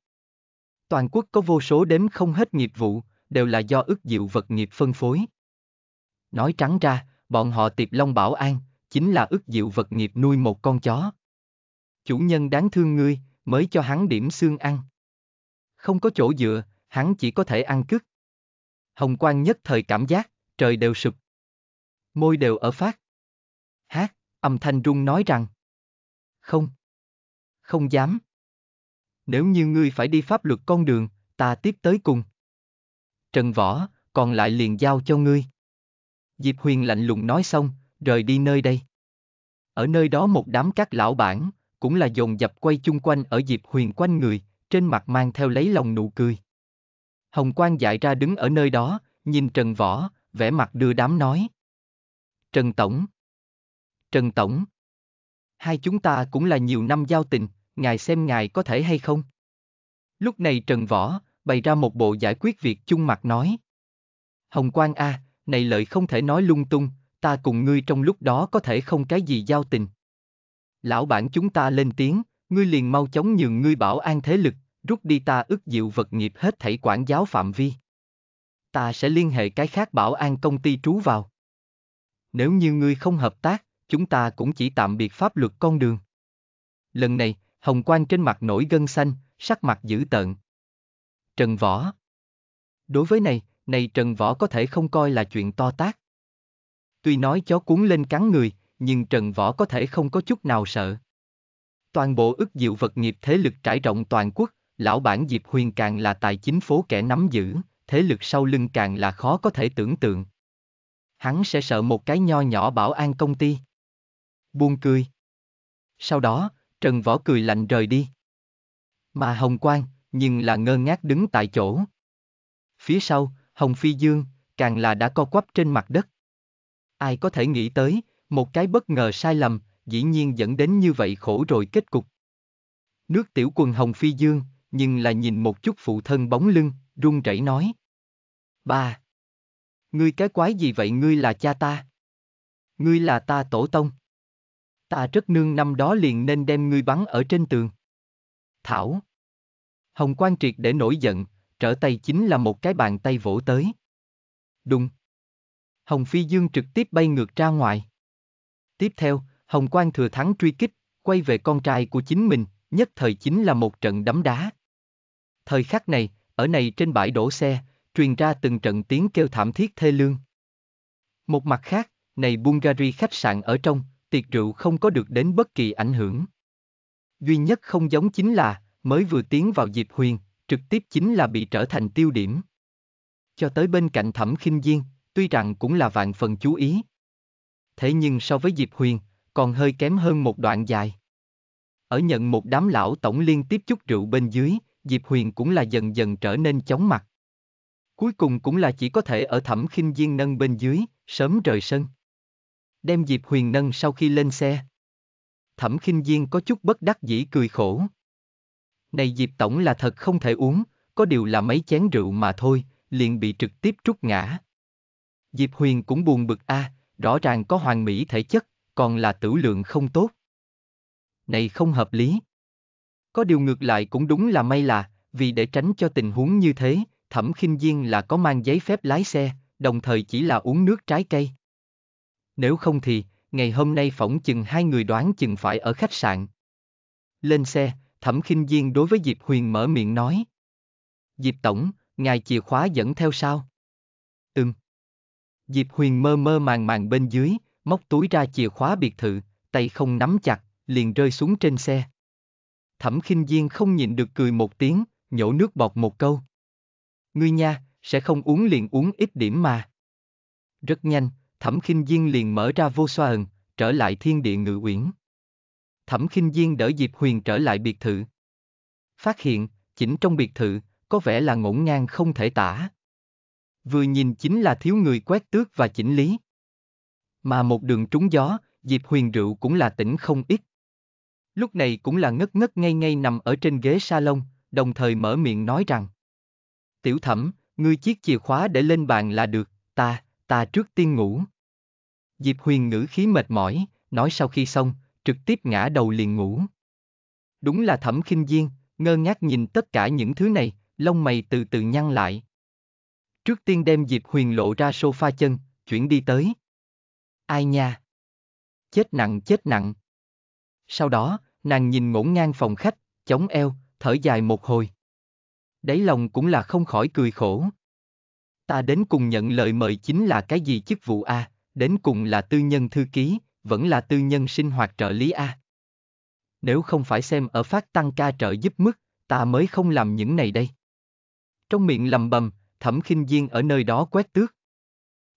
A: Toàn quốc có vô số đếm không hết nghiệp vụ, đều là do ức diệu vật nghiệp phân phối. Nói trắng ra, bọn họ tiệp Long Bảo An, chính là ức diệu vật nghiệp nuôi một con chó. Chủ nhân đáng thương ngươi, mới cho hắn điểm xương ăn. Không có chỗ dựa, hắn chỉ có thể ăn cứt. Hồng Quang nhất thời cảm giác, trời đều sụp. Môi đều ở phát. Hát, âm thanh rung nói rằng. Không. Không dám. Nếu như ngươi phải đi pháp luật con đường, ta tiếp tới cùng. Trần Võ, còn lại liền giao cho ngươi. Diệp Huyền lạnh lùng nói xong, rời đi nơi đây. Ở nơi đó một đám các lão bản, cũng là dồn dập quay chung quanh ở Diệp Huyền quanh người, trên mặt mang theo lấy lòng nụ cười. Hồng Quang dại ra đứng ở nơi đó, nhìn Trần Võ, vẻ mặt đưa đám nói. Trần Tổng Trần Tổng Hai chúng ta cũng là nhiều năm giao tình, ngài xem ngài có thể hay không? Lúc này Trần Võ, bày ra một bộ giải quyết việc chung mặt nói. Hồng Quang A, à, này lợi không thể nói lung tung, ta cùng ngươi trong lúc đó có thể không cái gì giao tình. Lão bản chúng ta lên tiếng, ngươi liền mau chóng nhường ngươi bảo an thế lực, rút đi ta ức diệu vật nghiệp hết thảy quản giáo phạm vi. Ta sẽ liên hệ cái khác bảo an công ty trú vào. Nếu như ngươi không hợp tác, chúng ta cũng chỉ tạm biệt pháp luật con đường. Lần này, Hồng Quang trên mặt nổi gân xanh, sắc mặt dữ tợn. Trần Võ Đối với này, này Trần Võ có thể không coi là chuyện to tác. Tuy nói chó cuốn lên cắn người, nhưng Trần Võ có thể không có chút nào sợ. Toàn bộ ức diệu vật nghiệp thế lực trải rộng toàn quốc, lão bản Diệp Huyền càng là tài chính phố kẻ nắm giữ, thế lực sau lưng càng là khó có thể tưởng tượng. Hắn sẽ sợ một cái nho nhỏ bảo an công ty. Buông cười. Sau đó, Trần Võ cười lạnh rời đi. Mà Hồng Quang, nhưng là ngơ ngác đứng tại chỗ. Phía sau, Hồng Phi Dương, càng là đã co quắp trên mặt đất. Ai có thể nghĩ tới, một cái bất ngờ sai lầm, dĩ nhiên dẫn đến như vậy khổ rồi kết cục. Nước tiểu quần Hồng Phi Dương, nhưng là nhìn một chút phụ thân bóng lưng, run rẩy nói. Ba! Ngươi cái quái gì vậy ngươi là cha ta? Ngươi là ta tổ tông. Ta rất nương năm đó liền nên đem ngươi bắn ở trên tường. Thảo, Hồng Quang triệt để nổi giận, trở tay chính là một cái bàn tay vỗ tới. Đùng. Hồng Phi Dương trực tiếp bay ngược ra ngoài. Tiếp theo, Hồng Quang thừa thắng truy kích, quay về con trai của chính mình, nhất thời chính là một trận đấm đá. Thời khắc này, ở này trên bãi đổ xe, truyền ra từng trận tiếng kêu thảm thiết thê lương. Một mặt khác, này Bulgari khách sạn ở trong, tiệc rượu không có được đến bất kỳ ảnh hưởng. Duy nhất không giống chính là, mới vừa tiến vào Diệp Huyền, trực tiếp chính là bị trở thành tiêu điểm. Cho tới bên cạnh Thẩm Khinh Diên, tuy rằng cũng là vạn phần chú ý. Thế nhưng so với Diệp Huyền, còn hơi kém hơn một đoạn dài. Ở nhận một đám lão tổng liên tiếp chút rượu bên dưới, Diệp Huyền cũng là dần dần trở nên chóng mặt. Cuối cùng cũng là chỉ có thể ở Thẩm Khinh Diên nâng bên dưới, sớm rời sân. Đem Diệp Huyền nâng sau khi lên xe. Thẩm Khinh Diên có chút bất đắc dĩ cười khổ. Này dịp Tổng là thật không thể uống, có điều là mấy chén rượu mà thôi, liền bị trực tiếp trút ngã. Diệp Huyền cũng buồn bực a, à, rõ ràng có hoàng mỹ thể chất, còn là tử lượng không tốt. Này không hợp lý. Có điều ngược lại cũng đúng là may là, vì để tránh cho tình huống như thế, Thẩm Khinh Viên là có mang giấy phép lái xe, đồng thời chỉ là uống nước trái cây. Nếu không thì, ngày hôm nay phỏng chừng hai người đoán chừng phải ở khách sạn. Lên xe, Thẩm Khinh Diên đối với Diệp Huyền mở miệng nói. Diệp Tổng, ngài chìa khóa dẫn theo sao? Ừm. Diệp Huyền mơ mơ màng màng bên dưới, móc túi ra chìa khóa biệt thự, tay không nắm chặt, liền rơi xuống trên xe. Thẩm Khinh Diên không nhịn được cười một tiếng, nhổ nước bọt một câu. Ngươi nha, sẽ không uống liền uống ít điểm mà. Rất nhanh, Thẩm Khinh Diên liền mở ra vô xoa ẩn, trở lại thiên địa ngự uyển. Thẩm Khinh Diên đỡ Diệp Huyền trở lại biệt thự. Phát hiện, chỉnh trong biệt thự, có vẻ là ngổn ngang không thể tả. Vừa nhìn chính là thiếu người quét tước và chỉnh lý. Mà một đường trúng gió, Diệp Huyền rượu cũng là tỉnh không ít. Lúc này cũng là ngất ngất ngay ngay nằm ở trên ghế salon, đồng thời mở miệng nói rằng Tiểu thẩm, ngươi chiếc chìa khóa để lên bàn là được, ta, ta trước tiên ngủ. Diệp Huyền ngữ khí mệt mỏi, nói sau khi xong, trực tiếp ngã đầu liền ngủ. Đúng là thẩm khinh diên, ngơ ngác nhìn tất cả những thứ này, lông mày từ từ nhăn lại. Trước tiên đem Diệp Huyền lộ ra sofa chân, chuyển đi tới. Ai nha? Chết nặng chết nặng. Sau đó, nàng nhìn ngổn ngang phòng khách, chống eo, thở dài một hồi. Đấy lòng cũng là không khỏi cười khổ. Ta đến cùng nhận lời mời chính là cái gì chức vụ A, đến cùng là tư nhân thư ký, vẫn là tư nhân sinh hoạt trợ lý A. Nếu không phải xem ở phát tăng ca trợ giúp mức, ta mới không làm những này đây. Trong miệng lầm bầm, thẩm khinh viên ở nơi đó quét tước.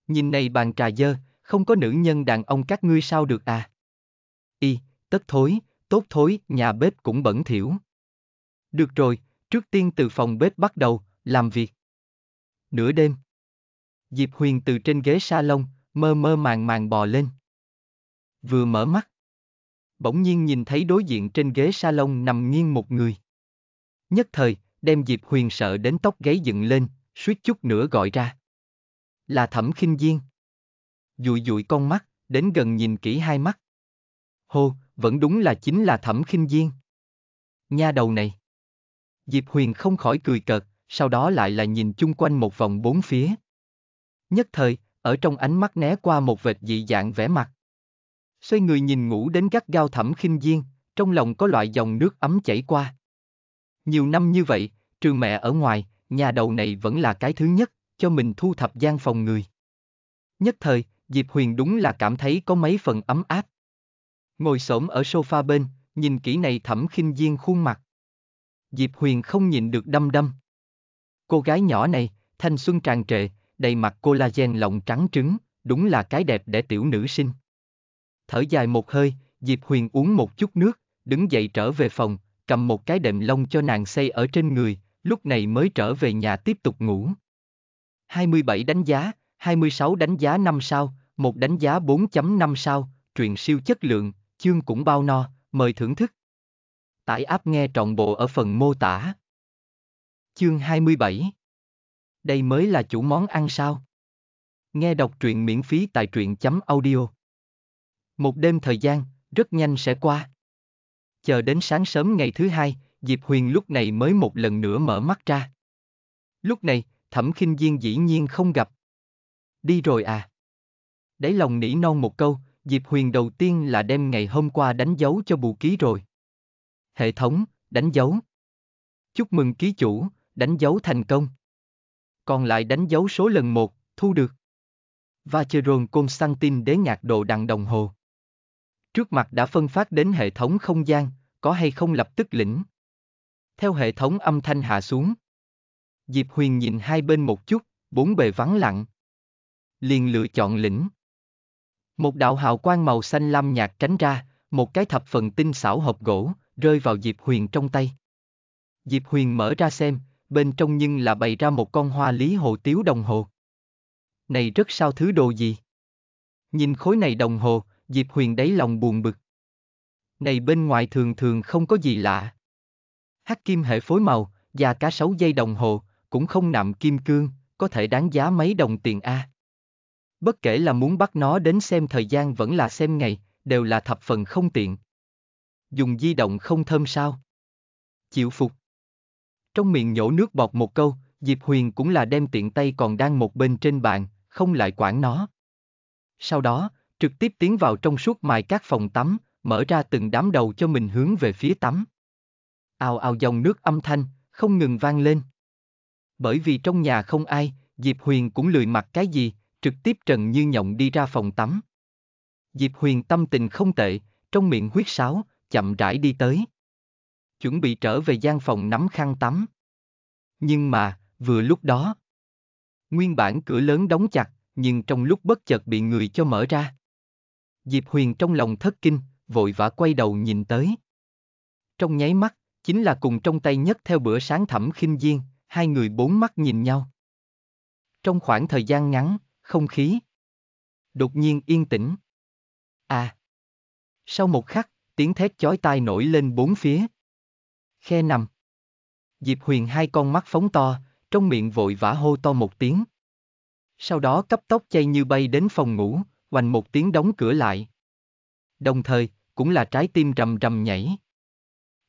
A: Nhìn này bàn trà dơ, không có nữ nhân đàn ông các ngươi sao được à. Y, tất thối, tốt thối, nhà bếp cũng bẩn thỉu. Được rồi, trước tiên từ phòng bếp bắt đầu, làm việc. Nửa đêm. Diệp Huyền từ trên ghế sa lông mơ mơ màng màng bò lên vừa mở mắt. Bỗng nhiên nhìn thấy đối diện trên ghế salon nằm nghiêng một người. Nhất thời, đem Diệp Huyền sợ đến tóc gáy dựng lên, suýt chút nữa gọi ra. Là Thẩm Khinh Diên. Dụi dụi con mắt, đến gần nhìn kỹ hai mắt. Hô, vẫn đúng là chính là Thẩm Khinh Diên. Nha đầu này. Diệp Huyền không khỏi cười cợt, sau đó lại là nhìn chung quanh một vòng bốn phía. Nhất thời, ở trong ánh mắt né qua một vệt dị dạng vẻ mặt. Xoay người nhìn ngủ đến gắt gao thẩm khinh diên, trong lòng có loại dòng nước ấm chảy qua. Nhiều năm như vậy, trừ mẹ ở ngoài, nhà đầu này vẫn là cái thứ nhất, cho mình thu thập gian phòng người. Nhất thời, Diệp Huyền đúng là cảm thấy có mấy phần ấm áp. Ngồi xổm ở sofa bên, nhìn kỹ này thẩm khinh diên khuôn mặt. Diệp Huyền không nhìn được đăm đăm Cô gái nhỏ này, thanh xuân tràn trề, đầy mặt collagen lỏng trắng trứng, đúng là cái đẹp để tiểu nữ sinh. Thở dài một hơi, Diệp Huyền uống một chút nước, đứng dậy trở về phòng, cầm một cái đệm lông cho nàng xây ở trên người, lúc này mới trở về nhà tiếp tục ngủ. 27 đánh giá, 26 đánh giá 5 sao, một đánh giá 4.5 sao, truyện siêu chất lượng, chương cũng bao no, mời thưởng thức. Tải app nghe trọn bộ ở phần mô tả. Chương 27 Đây mới là chủ món ăn sao? Nghe đọc truyện miễn phí tại truyện.audio một đêm thời gian, rất nhanh sẽ qua. Chờ đến sáng sớm ngày thứ hai, Diệp Huyền lúc này mới một lần nữa mở mắt ra. Lúc này, Thẩm khinh Diên dĩ nhiên không gặp. Đi rồi à? Đấy lòng nỉ non một câu, Diệp Huyền đầu tiên là đem ngày hôm qua đánh dấu cho bù ký rồi. Hệ thống, đánh dấu. Chúc mừng ký chủ, đánh dấu thành công. Còn lại đánh dấu số lần một, thu được. Vacheron Constantin đế ngạc đồ đằng đồng hồ trước mặt đã phân phát đến hệ thống không gian, có hay không lập tức lĩnh. Theo hệ thống âm thanh hạ xuống. Diệp Huyền nhìn hai bên một chút, bốn bề vắng lặng. Liền lựa chọn lĩnh. Một đạo hào quang màu xanh lam nhạt tránh ra, một cái thập phần tinh xảo hộp gỗ, rơi vào Diệp Huyền trong tay. Diệp Huyền mở ra xem, bên trong nhưng là bày ra một con hoa lý hồ tiếu đồng hồ. Này rất sao thứ đồ gì? Nhìn khối này đồng hồ, Diệp Huyền đáy lòng buồn bực. Này bên ngoài thường thường không có gì lạ. Hắc kim hệ phối màu, và cá 6 dây đồng hồ, cũng không nằm kim cương, có thể đáng giá mấy đồng tiền A. Bất kể là muốn bắt nó đến xem thời gian vẫn là xem ngày, đều là thập phần không tiện. Dùng di động không thơm sao? Chịu phục. Trong miệng nhổ nước bọt một câu, Diệp Huyền cũng là đem tiện tay còn đang một bên trên bàn, không lại quản nó. Sau đó, trực tiếp tiến vào trong suốt mài các phòng tắm, mở ra từng đám đầu cho mình hướng về phía tắm. ao ao dòng nước âm thanh, không ngừng vang lên. Bởi vì trong nhà không ai, Diệp Huyền cũng lười mặc cái gì, trực tiếp trần như nhộng đi ra phòng tắm. Diệp Huyền tâm tình không tệ, trong miệng huyết sáo, chậm rãi đi tới. Chuẩn bị trở về gian phòng nắm khăn tắm. Nhưng mà, vừa lúc đó. Nguyên bản cửa lớn đóng chặt, nhưng trong lúc bất chợt bị người cho mở ra. Diệp Huyền trong lòng thất kinh, vội vã quay đầu nhìn tới. Trong nháy mắt, chính là cùng trong tay nhất theo bữa sáng thẩm khinh diên, hai người bốn mắt nhìn nhau. Trong khoảng thời gian ngắn, không khí đột nhiên yên tĩnh. À! Sau một khắc, tiếng thét chói tai nổi lên bốn phía. Khe nằm. Diệp Huyền hai con mắt phóng to, trong miệng vội vã hô to một tiếng. Sau đó cấp tốc chay như bay đến phòng ngủ, oành một tiếng đóng cửa lại. Đồng thời, cũng là trái tim rầm rầm nhảy.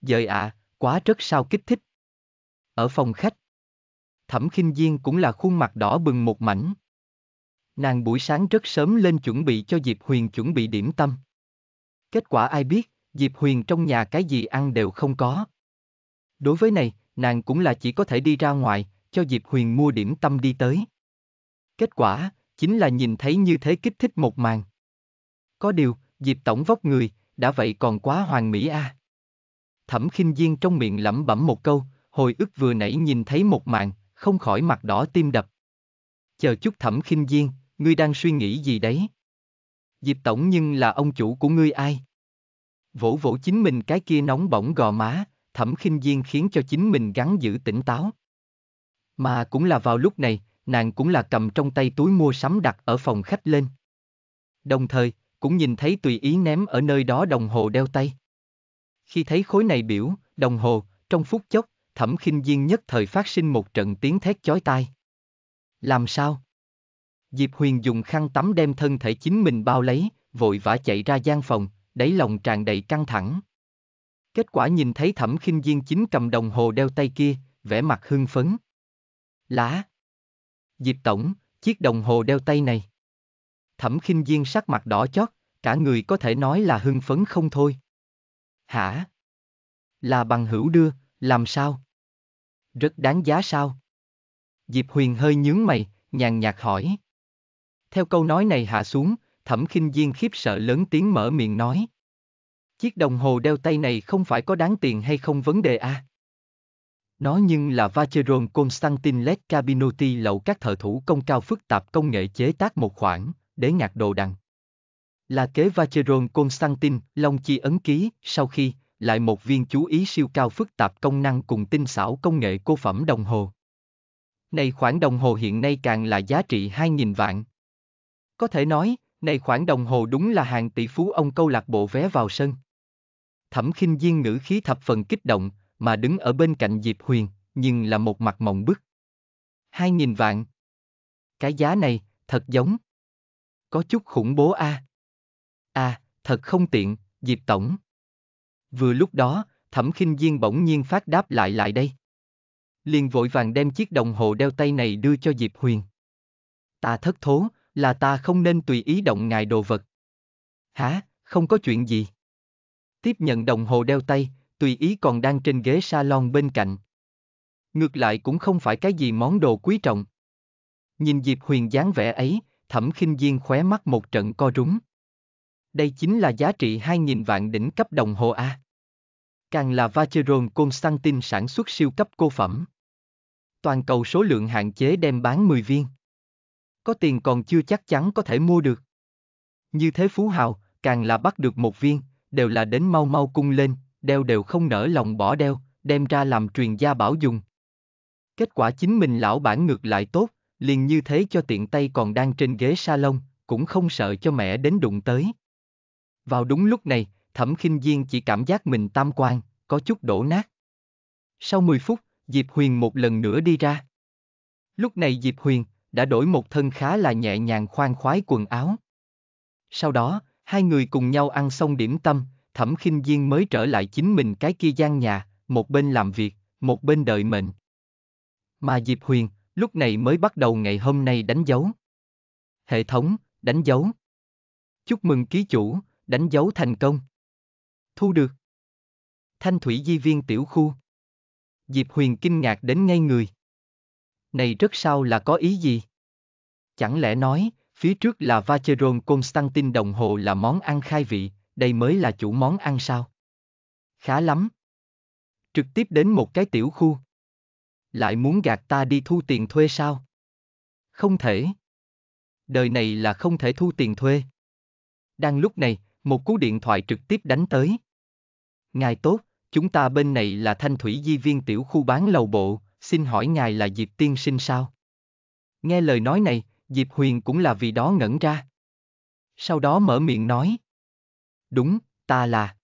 A: Dời ạ, à, quá rất sao kích thích. Ở phòng khách, Thẩm Khinh Diên cũng là khuôn mặt đỏ bừng một mảnh. Nàng buổi sáng rất sớm lên chuẩn bị cho Diệp Huyền chuẩn bị điểm tâm. Kết quả ai biết, Diệp Huyền trong nhà cái gì ăn đều không có. Đối với này, nàng cũng là chỉ có thể đi ra ngoài, cho Diệp Huyền mua điểm tâm đi tới. Kết quả, chính là nhìn thấy như thế kích thích một màn. Có điều, Diệp Tổng vóc người, đã vậy còn quá hoàn mỹ a. À. Thẩm khinh Diên trong miệng lẩm bẩm một câu, hồi ức vừa nãy nhìn thấy một màn, không khỏi mặt đỏ tim đập. Chờ chút Thẩm khinh Diên, ngươi đang suy nghĩ gì đấy? Diệp Tổng nhưng là ông chủ của ngươi ai? Vỗ vỗ chính mình cái kia nóng bỏng gò má, thẩm khinh Diên khiến cho chính mình gắn giữ tỉnh táo. Mà cũng là vào lúc này, nàng cũng là cầm trong tay túi mua sắm đặt ở phòng khách lên. Đồng thời, cũng nhìn thấy tùy ý ném ở nơi đó đồng hồ đeo tay. Khi thấy khối này biểu, đồng hồ, trong phút chốc, thẩm khinh diên nhất thời phát sinh một trận tiếng thét chói tai. Làm sao? Diệp Huyền dùng khăn tắm đem thân thể chính mình bao lấy, vội vã chạy ra gian phòng, đáy lòng tràn đầy căng thẳng. Kết quả nhìn thấy thẩm khinh diên chính cầm đồng hồ đeo tay kia, vẻ mặt hưng phấn. Lá, Diệp Tổng, chiếc đồng hồ đeo tay này. Thẩm khinh Diên sắc mặt đỏ chót, cả người có thể nói là hưng phấn không thôi. Hả? Là bằng hữu đưa, làm sao? Rất đáng giá sao? Diệp Huyền hơi nhướng mày, nhàn nhạt hỏi. Theo câu nói này hạ xuống, thẩm khinh Diên khiếp sợ lớn tiếng mở miệng nói. Chiếc đồng hồ đeo tay này không phải có đáng tiền hay không vấn đề à? Nó nhưng là Vacheron Constantin Led Cabinotti lậu các thợ thủ công cao phức tạp công nghệ chế tác một khoản, để ngạc đồ đằng. Là kế Vacheron Constantin, Long Chi ấn ký, sau khi, lại một viên chú ý siêu cao phức tạp công năng cùng tinh xảo công nghệ cô phẩm đồng hồ. Này khoản đồng hồ hiện nay càng là giá trị 2.000 vạn. Có thể nói, này khoản đồng hồ đúng là hàng tỷ phú ông câu lạc bộ vé vào sân. Thẩm khinh viên ngữ khí thập phần kích động, mà đứng ở bên cạnh Diệp Huyền, nhưng là một mặt mộng bức. Hai nghìn vạn. Cái giá này, thật giống. Có chút khủng bố a. À? À, thật không tiện, Diệp Tổng. Vừa lúc đó, Thẩm khinh Diên bỗng nhiên phát đáp lại lại đây. Liền vội vàng đem chiếc đồng hồ đeo tay này đưa cho Diệp Huyền. Ta thất thố, là ta không nên tùy ý động ngài đồ vật. Hả, không có chuyện gì. Tiếp nhận đồng hồ đeo tay, tùy ý còn đang trên ghế salon bên cạnh. Ngược lại cũng không phải cái gì món đồ quý trọng. Nhìn Diệp Huyền dáng vẻ ấy, Thẩm Khinh Diên khóe mắt một trận co rúng. Đây chính là giá trị 2.000 vạn đỉnh cấp đồng hồ A. Càng là Vacheron Constantin sản xuất siêu cấp cô phẩm. Toàn cầu số lượng hạn chế đem bán 10 viên. Có tiền còn chưa chắc chắn có thể mua được. Như thế phú hào, càng là bắt được một viên, đều là đến mau mau cung lên, đeo đều không nỡ lòng bỏ đeo, đem ra làm truyền gia bảo dùng. Kết quả chính mình lão bản ngược lại tốt, liền như thế cho tiện tay còn đang trên ghế salon, cũng không sợ cho mẹ đến đụng tới. Vào đúng lúc này, Thẩm Khinh Diên chỉ cảm giác mình tam quan, có chút đổ nát. Sau 10 phút, Diệp Huyền một lần nữa đi ra. Lúc này Diệp Huyền đã đổi một thân khá là nhẹ nhàng khoan khoái quần áo. Sau đó, hai người cùng nhau ăn xong điểm tâm, Thẩm Khinh Diên mới trở lại chính mình cái kia gian nhà, một bên làm việc, một bên đợi mệnh. Mà Diệp Huyền, lúc này mới bắt đầu ngày hôm nay đánh dấu. Hệ thống, đánh dấu. Chúc mừng ký chủ, đánh dấu thành công. Thu được. Thanh thủy di viên tiểu khu. Diệp Huyền kinh ngạc đến ngay người. Này rất sao là có ý gì? Chẳng lẽ nói, phía trước là Vacheron Constantin đồng hồ là món ăn khai vị, đây mới là chủ món ăn sao? Khá lắm. Trực tiếp đến một cái tiểu khu. Lại muốn gạt ta đi thu tiền thuê sao? Không thể. Đời này là không thể thu tiền thuê. Đang lúc này, một cú điện thoại trực tiếp đánh tới. Ngài tốt, chúng ta bên này là thanh thủy di viên tiểu khu bán lầu bộ, xin hỏi ngài là Diệp tiên sinh sao? Nghe lời nói này, Diệp Huyền cũng là vì đó ngẩn ra. Sau đó mở miệng nói đúng, ta là.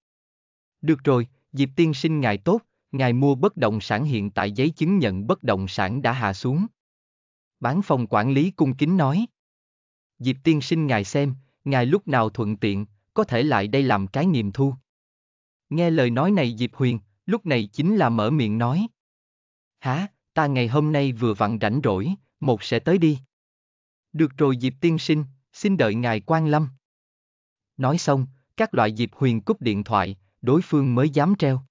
A: Được rồi, Diệp tiên sinh ngài tốt, ngài mua bất động sản hiện tại giấy chứng nhận bất động sản đã hạ xuống. Bán phòng quản lý cung kính nói. Diệp tiên sinh ngài xem, ngài lúc nào thuận tiện, có thể lại đây làm cái nghiệm thu. Nghe lời nói này Diệp Huyền, lúc này chính là mở miệng nói. Hả, ta ngày hôm nay vừa vặn rảnh rỗi, một sẽ tới đi. Được rồi Diệp tiên sinh, xin đợi ngài quan lâm. Nói xong, các loại dịp Huyền cúp điện thoại, đối phương mới dám treo.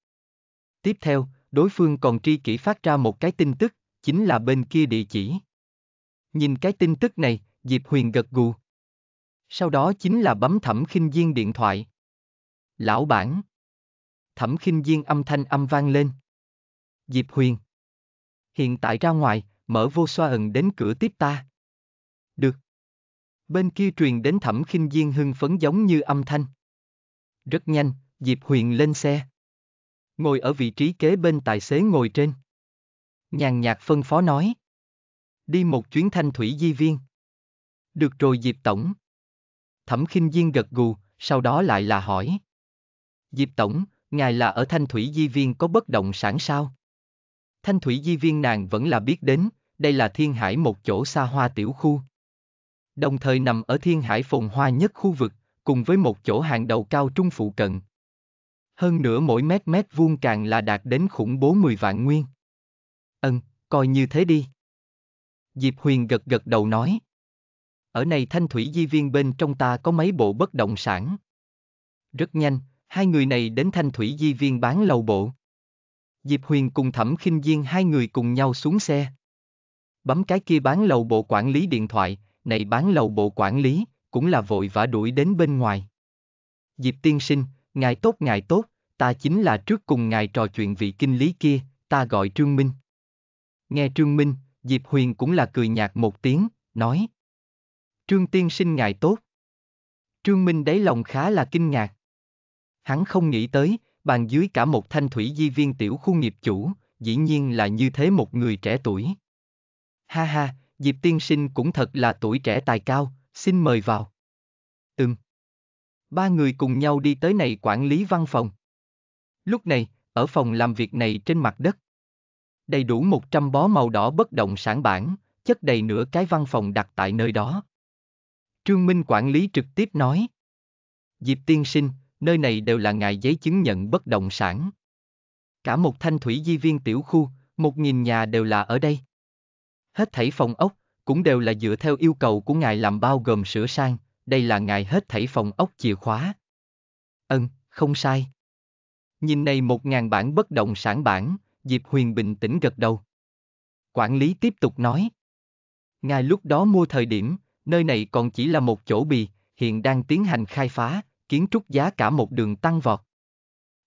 A: Tiếp theo, đối phương còn tri kỷ phát ra một cái tin tức, chính là bên kia địa chỉ. Nhìn cái tin tức này, Diệp Huyền gật gù. Sau đó chính là bấm thẩm khinh diên điện thoại. Lão bản. Thẩm khinh diên âm thanh âm vang lên. Diệp Huyền. Hiện tại ra ngoài, mở vô xoa ẩn đến cửa tiếp ta. Được. Bên kia truyền đến thẩm khinh diên hưng phấn giống như âm thanh. Rất nhanh, Diệp Huyền lên xe. Ngồi ở vị trí kế bên tài xế ngồi trên. Nhàn nhạt phân phó nói. Đi một chuyến thanh thủy di viên. Được rồi Diệp Tổng. Thẩm khinh Viên gật gù, sau đó lại là hỏi. Diệp Tổng, ngài là ở thanh thủy di viên có bất động sản sao? Thanh thủy di viên nàng vẫn là biết đến, đây là thiên hải một chỗ xa hoa tiểu khu. Đồng thời nằm ở thiên hải phồn hoa nhất khu vực, cùng với một chỗ hàng đầu cao trung phụ cận. Hơn nữa mỗi mét mét vuông càng là đạt đến khủng bố 10 vạn nguyên. Ân, coi như thế đi. Diệp Huyền gật gật đầu nói. Ở này thanh thủy di viên bên trong ta có mấy bộ bất động sản. Rất nhanh, hai người này đến thanh thủy di viên bán lầu bộ. Diệp Huyền cùng Thẩm Kinh Diên hai người cùng nhau xuống xe. Bấm cái kia bán lầu bộ quản lý điện thoại, này bán lầu bộ quản lý, cũng là vội vã đuổi đến bên ngoài. Diệp tiên sinh, ngài tốt ngài tốt, ta chính là trước cùng ngài trò chuyện vị kinh lý kia, ta gọi Trương Minh. Nghe Trương Minh, Diệp Huyền cũng là cười nhạt một tiếng, nói. Trương tiên sinh ngài tốt. Trương Minh đáy lòng khá là kinh ngạc. Hắn không nghĩ tới, bàn dưới cả một thanh thủy di viên tiểu khu nghiệp chủ, dĩ nhiên là như thế một người trẻ tuổi. Ha ha, Diệp tiên sinh cũng thật là tuổi trẻ tài cao, xin mời vào. Ừm. Ba người cùng nhau đi tới này quản lý văn phòng. Lúc này, ở phòng làm việc này trên mặt đất. Đầy đủ 100 bó màu đỏ bất động sản bản, chất đầy nửa cái văn phòng đặt tại nơi đó. Trương Minh quản lý trực tiếp nói. Diệp tiên sinh, nơi này đều là ngài giấy chứng nhận bất động sản. Cả một thanh thủy di viên tiểu khu, một nghìn nhà đều là ở đây. Hết thảy phòng ốc, cũng đều là dựa theo yêu cầu của ngài làm bao gồm sửa sang, đây là ngài hết thảy phòng ốc chìa khóa. Ân, không sai. Nhìn này một ngàn bản bất động sản bản, Diệp Huyền bình tĩnh gật đầu. Quản lý tiếp tục nói. Ngài lúc đó mua thời điểm, nơi này còn chỉ là một chỗ bì, hiện đang tiến hành khai phá, kiến trúc giá cả một đường tăng vọt.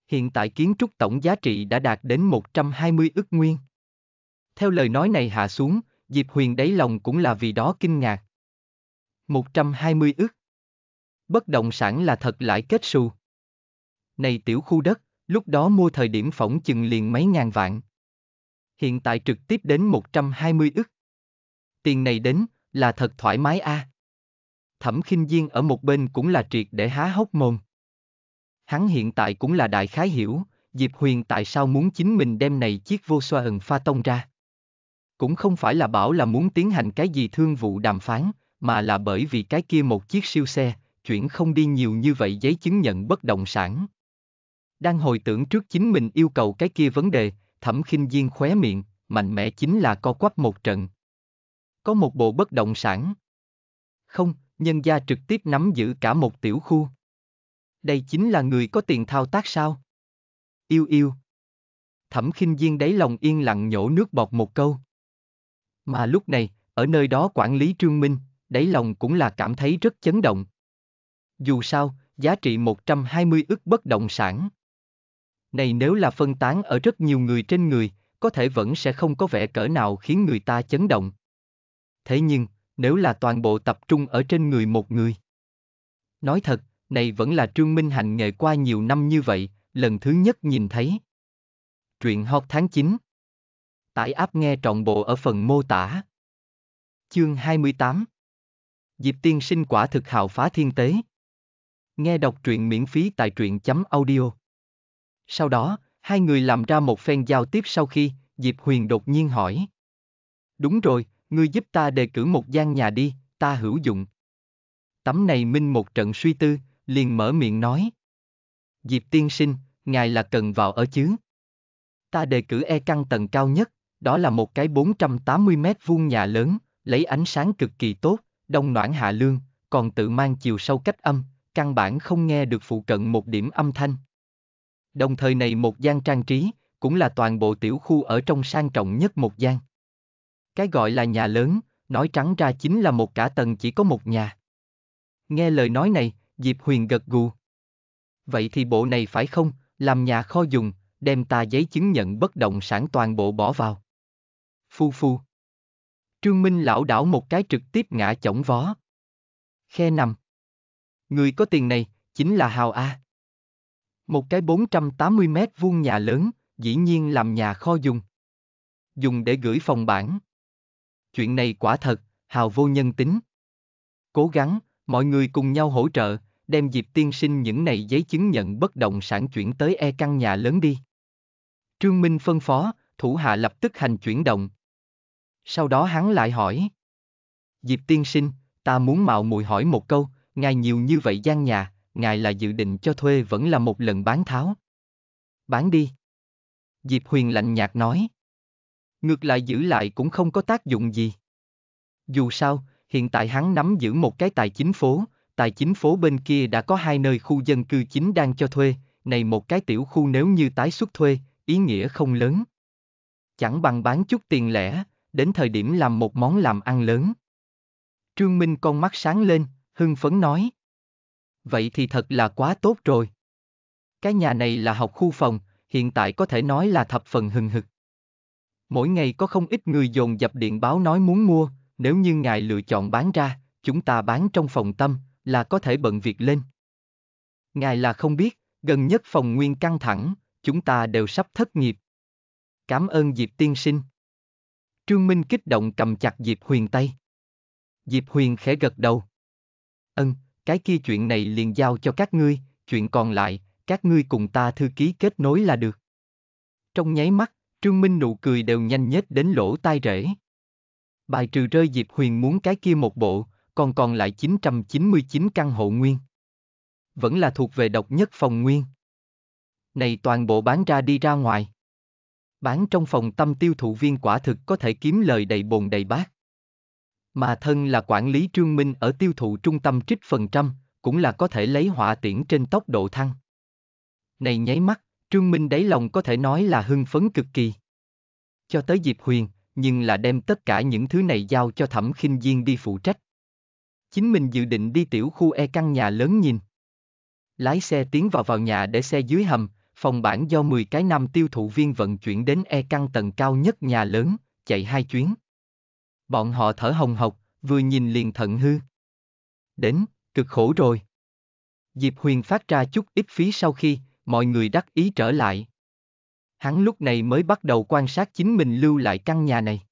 A: Hiện tại kiến trúc tổng giá trị đã đạt đến 120 ức nguyên. Theo lời nói này hạ xuống, Diệp Huyền đáy lòng cũng là vì đó kinh ngạc. 120 ức. Bất động sản là thật lãi kết xu. Này tiểu khu đất, lúc đó mua thời điểm phỏng chừng liền mấy ngàn vạn. Hiện tại trực tiếp đến 120 ức. Tiền này đến, là thật thoải mái a. À. Thẩm khinh Diên ở một bên cũng là triệt để há hốc mồm. Hắn hiện tại cũng là đại khái hiểu, Diệp Huyền tại sao muốn chính mình đem này chiếc vô xoa ẩn pha tông ra. Cũng không phải là bảo là muốn tiến hành cái gì thương vụ đàm phán, mà là bởi vì cái kia một chiếc siêu xe, chuyển không đi nhiều như vậy giấy chứng nhận bất động sản. Đang hồi tưởng trước chính mình yêu cầu cái kia vấn đề, thẩm khinh viên khóe miệng, mạnh mẽ chính là co quắp một trận. Có một bộ bất động sản. Không, nhân gia trực tiếp nắm giữ cả một tiểu khu. Đây chính là người có tiền thao tác sao? Yêu yêu. Thẩm khinh viên đáy lòng yên lặng nhổ nước bọt một câu. Mà lúc này, ở nơi đó quản lý Trương Minh, đáy lòng cũng là cảm thấy rất chấn động. Dù sao, giá trị 120 ức bất động sản. Này nếu là phân tán ở rất nhiều người trên người, có thể vẫn sẽ không có vẻ cỡ nào khiến người ta chấn động. Thế nhưng, nếu là toàn bộ tập trung ở trên người một người. Nói thật, này vẫn là Trương Minh hành nghề qua nhiều năm như vậy, lần thứ nhất nhìn thấy. Truyện hot tháng 9 Tải app nghe trọn bộ ở phần mô tả. Chương 28 Diệp Tiên sinh quả thực hào phá thiên tế. Nghe đọc truyện miễn phí tại truyện.audio. chấm Sau đó, hai người làm ra một phen giao tiếp sau khi, Diệp Huyền đột nhiên hỏi. Đúng rồi, ngươi giúp ta đề cử một gian nhà đi, ta hữu dụng. Tấm này minh một trận suy tư, liền mở miệng nói. Diệp tiên sinh, ngài là cần vào ở chứ. Ta đề cử e căn tầng cao nhất. Đó là một cái 480 mét vuông nhà lớn, lấy ánh sáng cực kỳ tốt, đông noãn hạ lương, còn tự mang chiều sâu cách âm, căn bản không nghe được phụ cận một điểm âm thanh. Đồng thời này một gian trang trí, cũng là toàn bộ tiểu khu ở trong sang trọng nhất một gian. Cái gọi là nhà lớn, nói trắng ra chính là một cả tầng chỉ có một nhà. Nghe lời nói này, Diệp Huyền gật gù. Vậy thì bộ này phải không, làm nhà kho dùng, đem ta giấy chứng nhận bất động sản toàn bộ bỏ vào. Phu phu. Trương Minh lão đảo một cái trực tiếp ngã chổng vó. Khe nằm. Người có tiền này, chính là Hào A. Một cái 480 mét vuông nhà lớn, dĩ nhiên làm nhà kho dùng. Dùng để gửi phòng bản. Chuyện này quả thật, Hào vô nhân tính. Cố gắng, mọi người cùng nhau hỗ trợ, đem dịp tiên sinh những này giấy chứng nhận bất động sản chuyển tới e căn nhà lớn đi. Trương Minh phân phó, thủ hạ lập tức hành chuyển động, sau đó hắn lại hỏi. Diệp tiên sinh, ta muốn mạo muội hỏi một câu, ngài nhiều như vậy gian nhà, ngài là dự định cho thuê vẫn là một lần bán tháo. Bán đi. Diệp huyền lạnh nhạt nói. Ngược lại giữ lại cũng không có tác dụng gì. Dù sao, hiện tại hắn nắm giữ một cái tài chính phố, tài chính phố bên kia đã có hai nơi khu dân cư chính đang cho thuê, này một cái tiểu khu nếu như tái xuất thuê, ý nghĩa không lớn. Chẳng bằng bán chút tiền lẻ, đến thời điểm làm một món làm ăn lớn. Trương Minh con mắt sáng lên, hưng phấn nói. Vậy thì thật là quá tốt rồi. Cái nhà này là học khu phòng, hiện tại có thể nói là thập phần hừng hực. Mỗi ngày có không ít người dồn dập điện báo nói muốn mua, nếu như ngài lựa chọn bán ra, chúng ta bán trong phòng tâm, là có thể bận việc lên. Ngài là không biết, gần nhất phòng nguyên căng thẳng, chúng ta đều sắp thất nghiệp. Cảm ơn Diệp tiên sinh. Trương Minh kích động cầm chặt Diệp Huyền tay. Diệp Huyền khẽ gật đầu. Ân, cái kia chuyện này liền giao cho các ngươi, chuyện còn lại, các ngươi cùng ta thư ký kết nối là được. Trong nháy mắt, Trương Minh nụ cười đều nhanh nhất đến lỗ tai rễ. Bài trừ rơi Diệp Huyền muốn cái kia một bộ, còn còn lại 999 căn hộ nguyên. Vẫn là thuộc về độc nhất phòng nguyên. Này toàn bộ bán ra đi ra ngoài. Bán trong phòng tâm tiêu thụ viên quả thực có thể kiếm lời đầy bồn đầy bát. Mà thân là quản lý trương minh ở tiêu thụ trung tâm trích phần trăm, cũng là có thể lấy họa tiễn trên tốc độ thăng. Này nháy mắt, trương minh đáy lòng có thể nói là hưng phấn cực kỳ. Cho tới Diệp Huyền, nhưng là đem tất cả những thứ này giao cho thẩm khinh diên đi phụ trách. Chính mình dự định đi tiểu khu e căn nhà lớn nhìn. Lái xe tiến vào vào nhà để xe dưới hầm, Phòng bản do 10 cái nam tiêu thụ viên vận chuyển đến e căn tầng cao nhất nhà lớn, chạy hai chuyến. Bọn họ thở hồng hộc, vừa nhìn liền thận hư. Đến, cực khổ rồi. Diệp Huyền phát ra chút ít phí sau khi, mọi người đắc ý trở lại. Hắn lúc này mới bắt đầu quan sát chính mình lưu lại căn nhà này.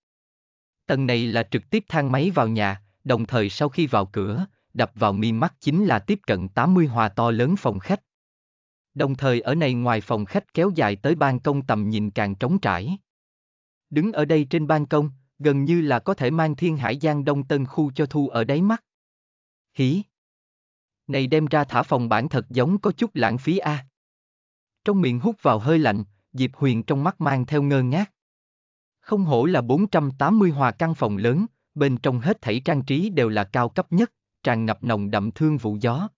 A: Tầng này là trực tiếp thang máy vào nhà, đồng thời sau khi vào cửa, đập vào mi mắt chính là tiếp cận 80 hòa to lớn phòng khách đồng thời ở này ngoài phòng khách kéo dài tới ban công tầm nhìn càng trống trải. Đứng ở đây trên ban công, gần như là có thể mang thiên hải giang đông tân khu cho thu ở đáy mắt. hí, Này đem ra thả phòng bản thật giống có chút lãng phí a. À. Trong miệng hút vào hơi lạnh, Diệp Huyền trong mắt mang theo ngơ ngác. Không hổ là 480 hòa căn phòng lớn, bên trong hết thảy trang trí đều là cao cấp nhất, tràn ngập nồng đậm thương vụ gió.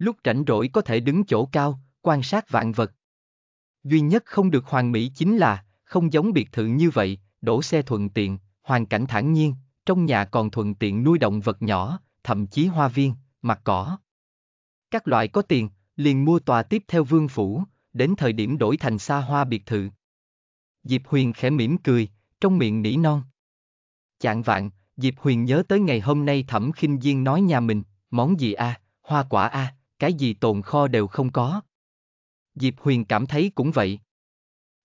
A: Lúc rảnh rỗi có thể đứng chỗ cao, quan sát vạn vật. Duy nhất không được hoàn mỹ chính là, không giống biệt thự như vậy, đổ xe thuận tiện, hoàn cảnh thản nhiên, trong nhà còn thuận tiện nuôi động vật nhỏ, thậm chí hoa viên, mặt cỏ. Các loại có tiền, liền mua tòa tiếp theo vương phủ, đến thời điểm đổi thành xa hoa biệt thự. Diệp Huyền khẽ mỉm cười, trong miệng nỉ non. Chạng vạn, Diệp Huyền nhớ tới ngày hôm nay Thẩm Khinh Diên nói nhà mình, món gì a, à, hoa quả a, à, cái gì tồn kho đều không có. Diệp Huyền cảm thấy cũng vậy.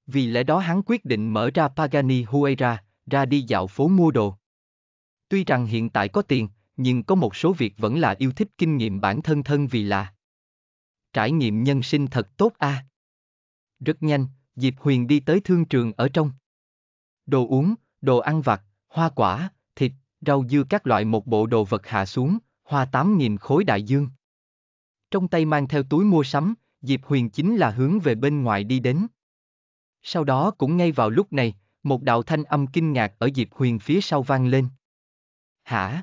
A: Vì lẽ đó hắn quyết định mở ra Pagani Huayra, ra đi dạo phố mua đồ. Tuy rằng hiện tại có tiền, nhưng có một số việc vẫn là yêu thích kinh nghiệm bản thân thân vì là trải nghiệm nhân sinh thật tốt a. À. Rất nhanh, Diệp Huyền đi tới thương trường ở trong. Đồ uống, đồ ăn vặt, hoa quả, thịt, rau dưa các loại một bộ đồ vật hạ xuống, hoa 8.000 khối đại dương. Trong tay mang theo túi mua sắm, Diệp Huyền chính là hướng về bên ngoài đi đến. Sau đó cũng ngay vào lúc này, một đạo thanh âm kinh ngạc ở Diệp Huyền phía sau vang lên. Hả?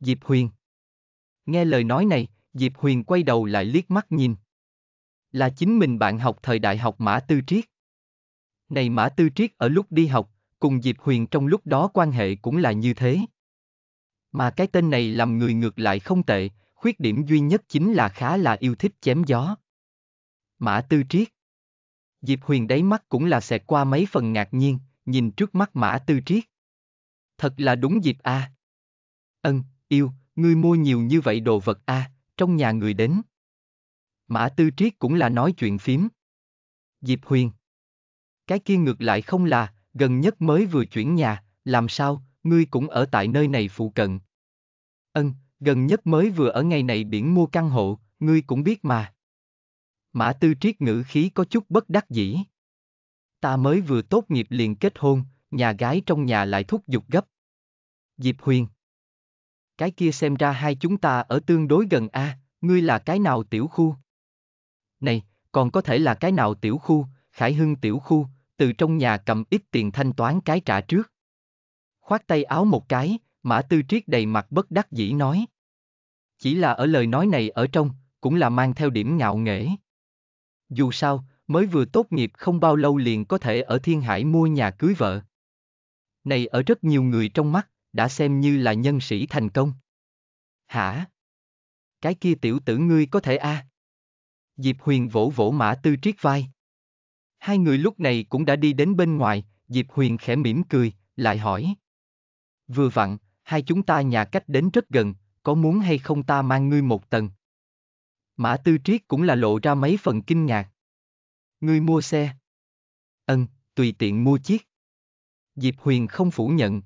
A: Diệp Huyền. Nghe lời nói này, Diệp Huyền quay đầu lại liếc mắt nhìn. Là chính mình bạn học thời đại học Mã Tư Triết. Này Mã Tư Triết ở lúc đi học, cùng Diệp Huyền trong lúc đó quan hệ cũng là như thế. Mà cái tên này làm người ngược lại không tệ, khuyết điểm duy nhất chính là khá là yêu thích chém gió. Mã Tư Triết Diệp Huyền đáy mắt cũng là xẹt qua mấy phần ngạc nhiên, nhìn trước mắt Mã Tư Triết. Thật là đúng dịp a. À. Ân, yêu, ngươi mua nhiều như vậy đồ vật a, à, trong nhà người đến. Mã Tư Triết cũng là nói chuyện phím. Diệp Huyền Cái kia ngược lại không là, gần nhất mới vừa chuyển nhà, làm sao, ngươi cũng ở tại nơi này phụ cận. Ân, gần nhất mới vừa ở ngày này biển mua căn hộ, ngươi cũng biết mà. Mã Tư Triết ngữ khí có chút bất đắc dĩ. Ta mới vừa tốt nghiệp liền kết hôn, nhà gái trong nhà lại thúc giục gấp. Diệp Huyền. Cái kia xem ra hai chúng ta ở tương đối gần a, à, ngươi là cái nào tiểu khu? Này, còn có thể là cái nào tiểu khu, Khải Hưng tiểu khu, từ trong nhà cầm ít tiền thanh toán cái trả trước. Khoát tay áo một cái, Mã Tư Triết đầy mặt bất đắc dĩ nói. Chỉ là ở lời nói này ở trong, cũng là mang theo điểm ngạo nghễ. Dù sao, mới vừa tốt nghiệp không bao lâu liền có thể ở Thiên Hải mua nhà cưới vợ. Này ở rất nhiều người trong mắt, đã xem như là nhân sĩ thành công. Hả? Cái kia tiểu tử ngươi có thể a? À? Diệp Huyền vỗ vỗ mã tư triết vai. Hai người lúc này cũng đã đi đến bên ngoài, Diệp Huyền khẽ mỉm cười, lại hỏi. Vừa vặn, hai chúng ta nhà cách đến rất gần, có muốn hay không ta mang ngươi một tầng? Mã Tư Triết cũng là lộ ra mấy phần kinh ngạc. Ngươi mua xe? Ân, tùy tiện mua chiếc. Diệp Huyền không phủ nhận.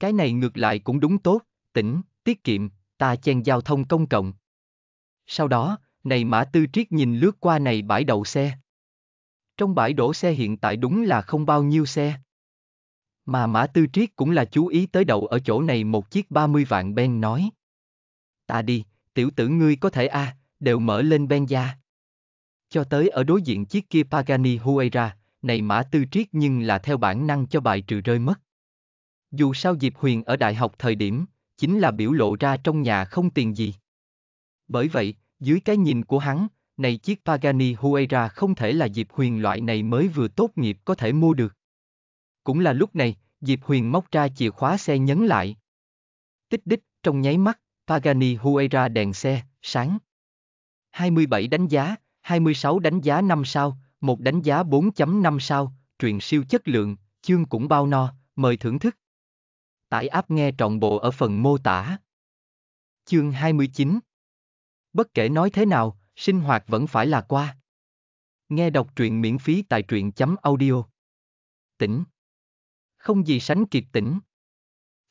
A: Cái này ngược lại cũng đúng tốt, tỉnh, tiết kiệm, ta chen giao thông công cộng. Sau đó, này Mã Tư Triết nhìn lướt qua này bãi đậu xe. Trong bãi đổ xe hiện tại đúng là không bao nhiêu xe. Mà Mã Tư Triết cũng là chú ý tới đậu ở chỗ này một chiếc 30 vạn Ben nói. Ta đi, tiểu tử ngươi có thể a à, đều mở lên Ben gia. Cho tới ở đối diện chiếc kia Pagani Huayra, này Mã Tư Triết nhưng là theo bản năng cho bài trừ rơi mất. Dù sao Diệp Huyền ở đại học thời điểm, chính là biểu lộ ra trong nhà không tiền gì. Bởi vậy, dưới cái nhìn của hắn, này chiếc Pagani Huayra không thể là Diệp Huyền loại này mới vừa tốt nghiệp có thể mua được. Cũng là lúc này, Diệp Huyền móc ra chìa khóa xe nhấn lại. Tích đích, trong nháy mắt, Pagani Huayra đèn xe, sáng. 27 đánh giá, 26 đánh giá 5 sao, một đánh giá 4.5 sao, truyện siêu chất lượng, chương cũng bao no, mời thưởng thức. Tải áp nghe trọn bộ ở phần mô tả. Chương 29 Bất kể nói thế nào, sinh hoạt vẫn phải là qua. Nghe đọc truyện miễn phí tại truyện.audio. Tỉnh không gì sánh kịp tỉnh.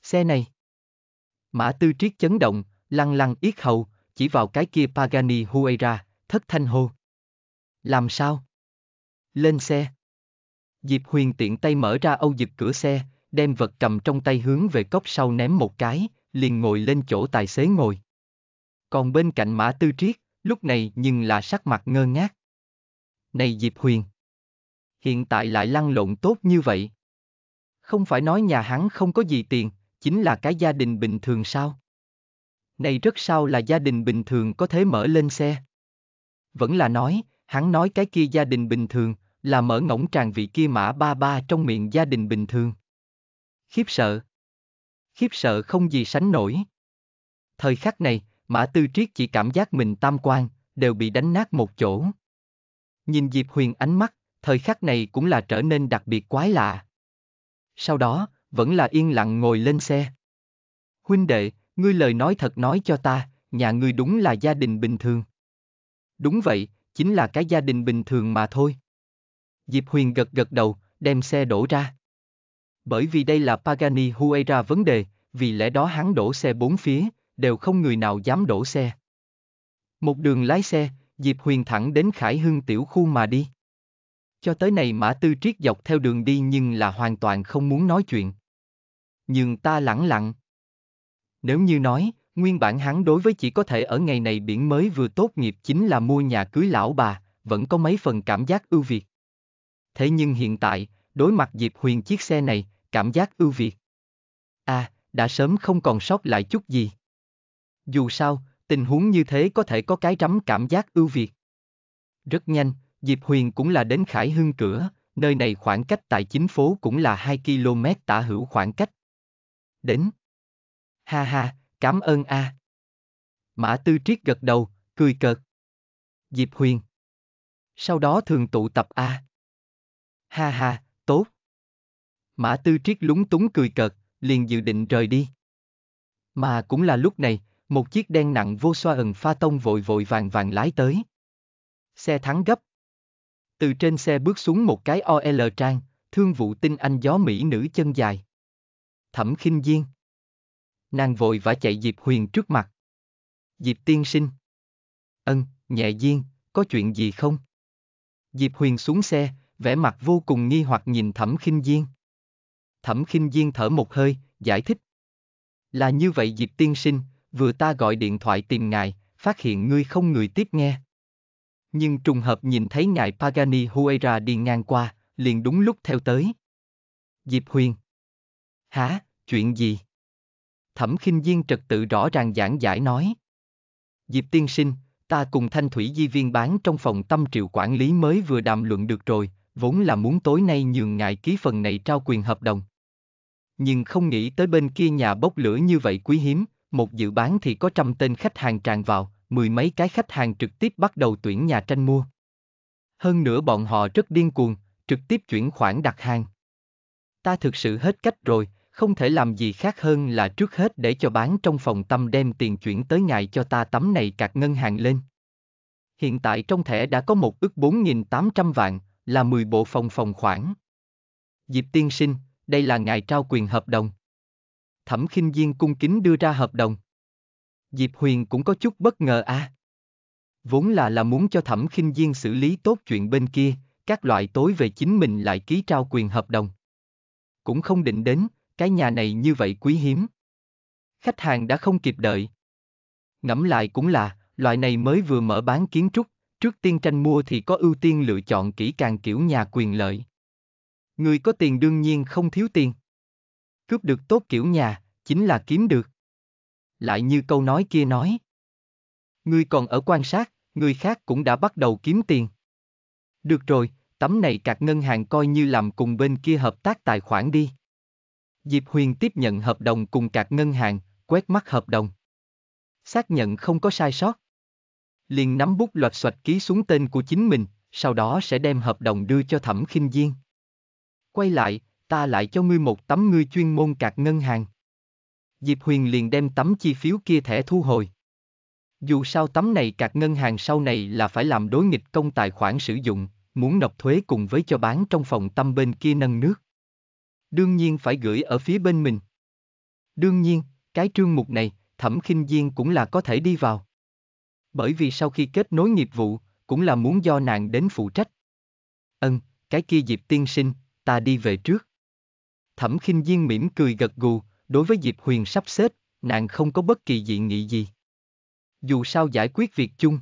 A: Xe này. Mã tư triết chấn động, lăng lăng yết hầu, chỉ vào cái kia Pagani Huayra, thất thanh hô. Làm sao? Lên xe. Diệp Huyền tiện tay mở ra âu dực cửa xe, đem vật cầm trong tay hướng về cốc sau ném một cái, liền ngồi lên chỗ tài xế ngồi. Còn bên cạnh Mã Tư Triết, lúc này nhưng là sắc mặt ngơ ngác. Này Diệp Huyền! Hiện tại lại lăn lộn tốt như vậy. Không phải nói nhà hắn không có gì tiền, chính là cái gia đình bình thường sao? Này rất sao là gia đình bình thường có thể mở lên xe? Vẫn là nói, hắn nói cái kia gia đình bình thường, là mở ngỗng tràn vị kia mã ba ba trong miệng gia đình bình thường. Khiếp sợ. Khiếp sợ không gì sánh nổi. Thời khắc này, mã tư triết chỉ cảm giác mình tam quan, đều bị đánh nát một chỗ. Nhìn Diệp Huyền ánh mắt, thời khắc này cũng là trở nên đặc biệt quái lạ sau đó, vẫn là yên lặng ngồi lên xe. Huynh đệ, ngươi lời nói thật nói cho ta, nhà ngươi đúng là gia đình bình thường. Đúng vậy, chính là cái gia đình bình thường mà thôi. Diệp Huyền gật gật đầu, đem xe đổ ra. Bởi vì đây là Pagani Huayra vấn đề, vì lẽ đó hắn đổ xe bốn phía, đều không người nào dám đổ xe. Một đường lái xe, Diệp Huyền thẳng đến Khải Hưng tiểu khu mà đi. Cho tới này Mã Tư Triết dọc theo đường đi nhưng là hoàn toàn không muốn nói chuyện. Nhưng ta lẳng lặng. Nếu như nói, nguyên bản hắn đối với chỉ có thể ở ngày này biển mới vừa tốt nghiệp chính là mua nhà cưới lão bà, vẫn có mấy phần cảm giác ưu việt. Thế nhưng hiện tại, đối mặt Diệp Huyền chiếc xe này, cảm giác ưu việt. À, đã sớm không còn sót lại chút gì. Dù sao, tình huống như thế có thể có cái rắm cảm giác ưu việt. Rất nhanh, Diệp Huyền cũng là đến Khải Hưng cửa, nơi này khoảng cách tại chính phố cũng là 2 km tả hữu khoảng cách. Đến. Ha ha, cảm ơn a. À. Mã Tư Triết gật đầu, cười cợt. Diệp Huyền. Sau đó thường tụ tập a. À. Ha ha, tốt. Mã Tư Triết lúng túng cười cợt, liền dự định rời đi. Mà cũng là lúc này, một chiếc đen nặng vô xoa ẩn pha tông vội vội vàng vàng lái tới. Xe thắng gấp, từ trên xe bước xuống một cái OL trang, thương vụ tinh anh gió mỹ nữ chân dài. Thẩm khinh diên. Nàng vội vã chạy Diệp Huyền trước mặt. Diệp tiên sinh. Ân, nhẹ diên, có chuyện gì không? Diệp Huyền xuống xe, vẻ mặt vô cùng nghi hoặc nhìn Thẩm khinh diên. Thẩm khinh diên thở một hơi, giải thích. Là như vậy Diệp tiên sinh, vừa ta gọi điện thoại tìm ngài, phát hiện ngươi không người tiếp nghe nhưng trùng hợp nhìn thấy ngài Pagani Huera đi ngang qua, liền đúng lúc theo tới. Diệp Huyền. Hả, chuyện gì? Thẩm khinh Viên trật tự rõ ràng giảng giải nói. Diệp tiên sinh, ta cùng thanh thủy di viên bán trong phòng tâm triệu quản lý mới vừa đàm luận được rồi, vốn là muốn tối nay nhường ngại ký phần này trao quyền hợp đồng. Nhưng không nghĩ tới bên kia nhà bốc lửa như vậy quý hiếm, một dự bán thì có trăm tên khách hàng tràn vào, mười mấy cái khách hàng trực tiếp bắt đầu tuyển nhà tranh mua. Hơn nữa bọn họ rất điên cuồng, trực tiếp chuyển khoản đặt hàng. Ta thực sự hết cách rồi, không thể làm gì khác hơn là trước hết để cho bán trong phòng tâm đem tiền chuyển tới ngài cho ta tấm này cạc ngân hàng lên. Hiện tại trong thẻ đã có một ức 4.800 vạn, là 10 bộ phòng phòng khoản. Diệp tiên sinh, đây là ngài trao quyền hợp đồng. Thẩm khinh Diên cung kính đưa ra hợp đồng. Diệp Huyền cũng có chút bất ngờ a. À. Vốn là là muốn cho Thẩm Khinh Diên xử lý tốt chuyện bên kia, các loại tối về chính mình lại ký trao quyền hợp đồng. Cũng không định đến, cái nhà này như vậy quý hiếm. Khách hàng đã không kịp đợi. Ngẫm lại cũng là, loại này mới vừa mở bán kiến trúc, trước tiên tranh mua thì có ưu tiên lựa chọn kỹ càng kiểu nhà quyền lợi. Người có tiền đương nhiên không thiếu tiền. Cướp được tốt kiểu nhà, chính là kiếm được lại như câu nói kia nói. Ngươi còn ở quan sát, người khác cũng đã bắt đầu kiếm tiền. Được rồi, tấm này cạc ngân hàng coi như làm cùng bên kia hợp tác tài khoản đi. Diệp Huyền tiếp nhận hợp đồng cùng cạc ngân hàng, quét mắt hợp đồng. Xác nhận không có sai sót. Liền nắm bút loạt xoạch ký xuống tên của chính mình, sau đó sẽ đem hợp đồng đưa cho Thẩm Khinh Diên. Quay lại, ta lại cho ngươi một tấm ngươi chuyên môn cạc ngân hàng. Diệp Huyền liền đem tấm chi phiếu kia thẻ thu hồi. Dù sao tấm này cạc ngân hàng sau này là phải làm đối nghịch công tài khoản sử dụng, muốn nộp thuế cùng với cho bán trong phòng tâm bên kia nâng nước. Đương nhiên phải gửi ở phía bên mình. Đương nhiên, cái trương mục này, Thẩm Kinh Viên cũng là có thể đi vào. Bởi vì sau khi kết nối nghiệp vụ, cũng là muốn do nàng đến phụ trách. Ân, cái kia dịp tiên sinh, ta đi về trước. Thẩm Kinh Viên mỉm cười gật gù, Đối với dịp Huyền sắp xếp, nàng không có bất kỳ dị nghị gì. Dù sao giải quyết việc chung.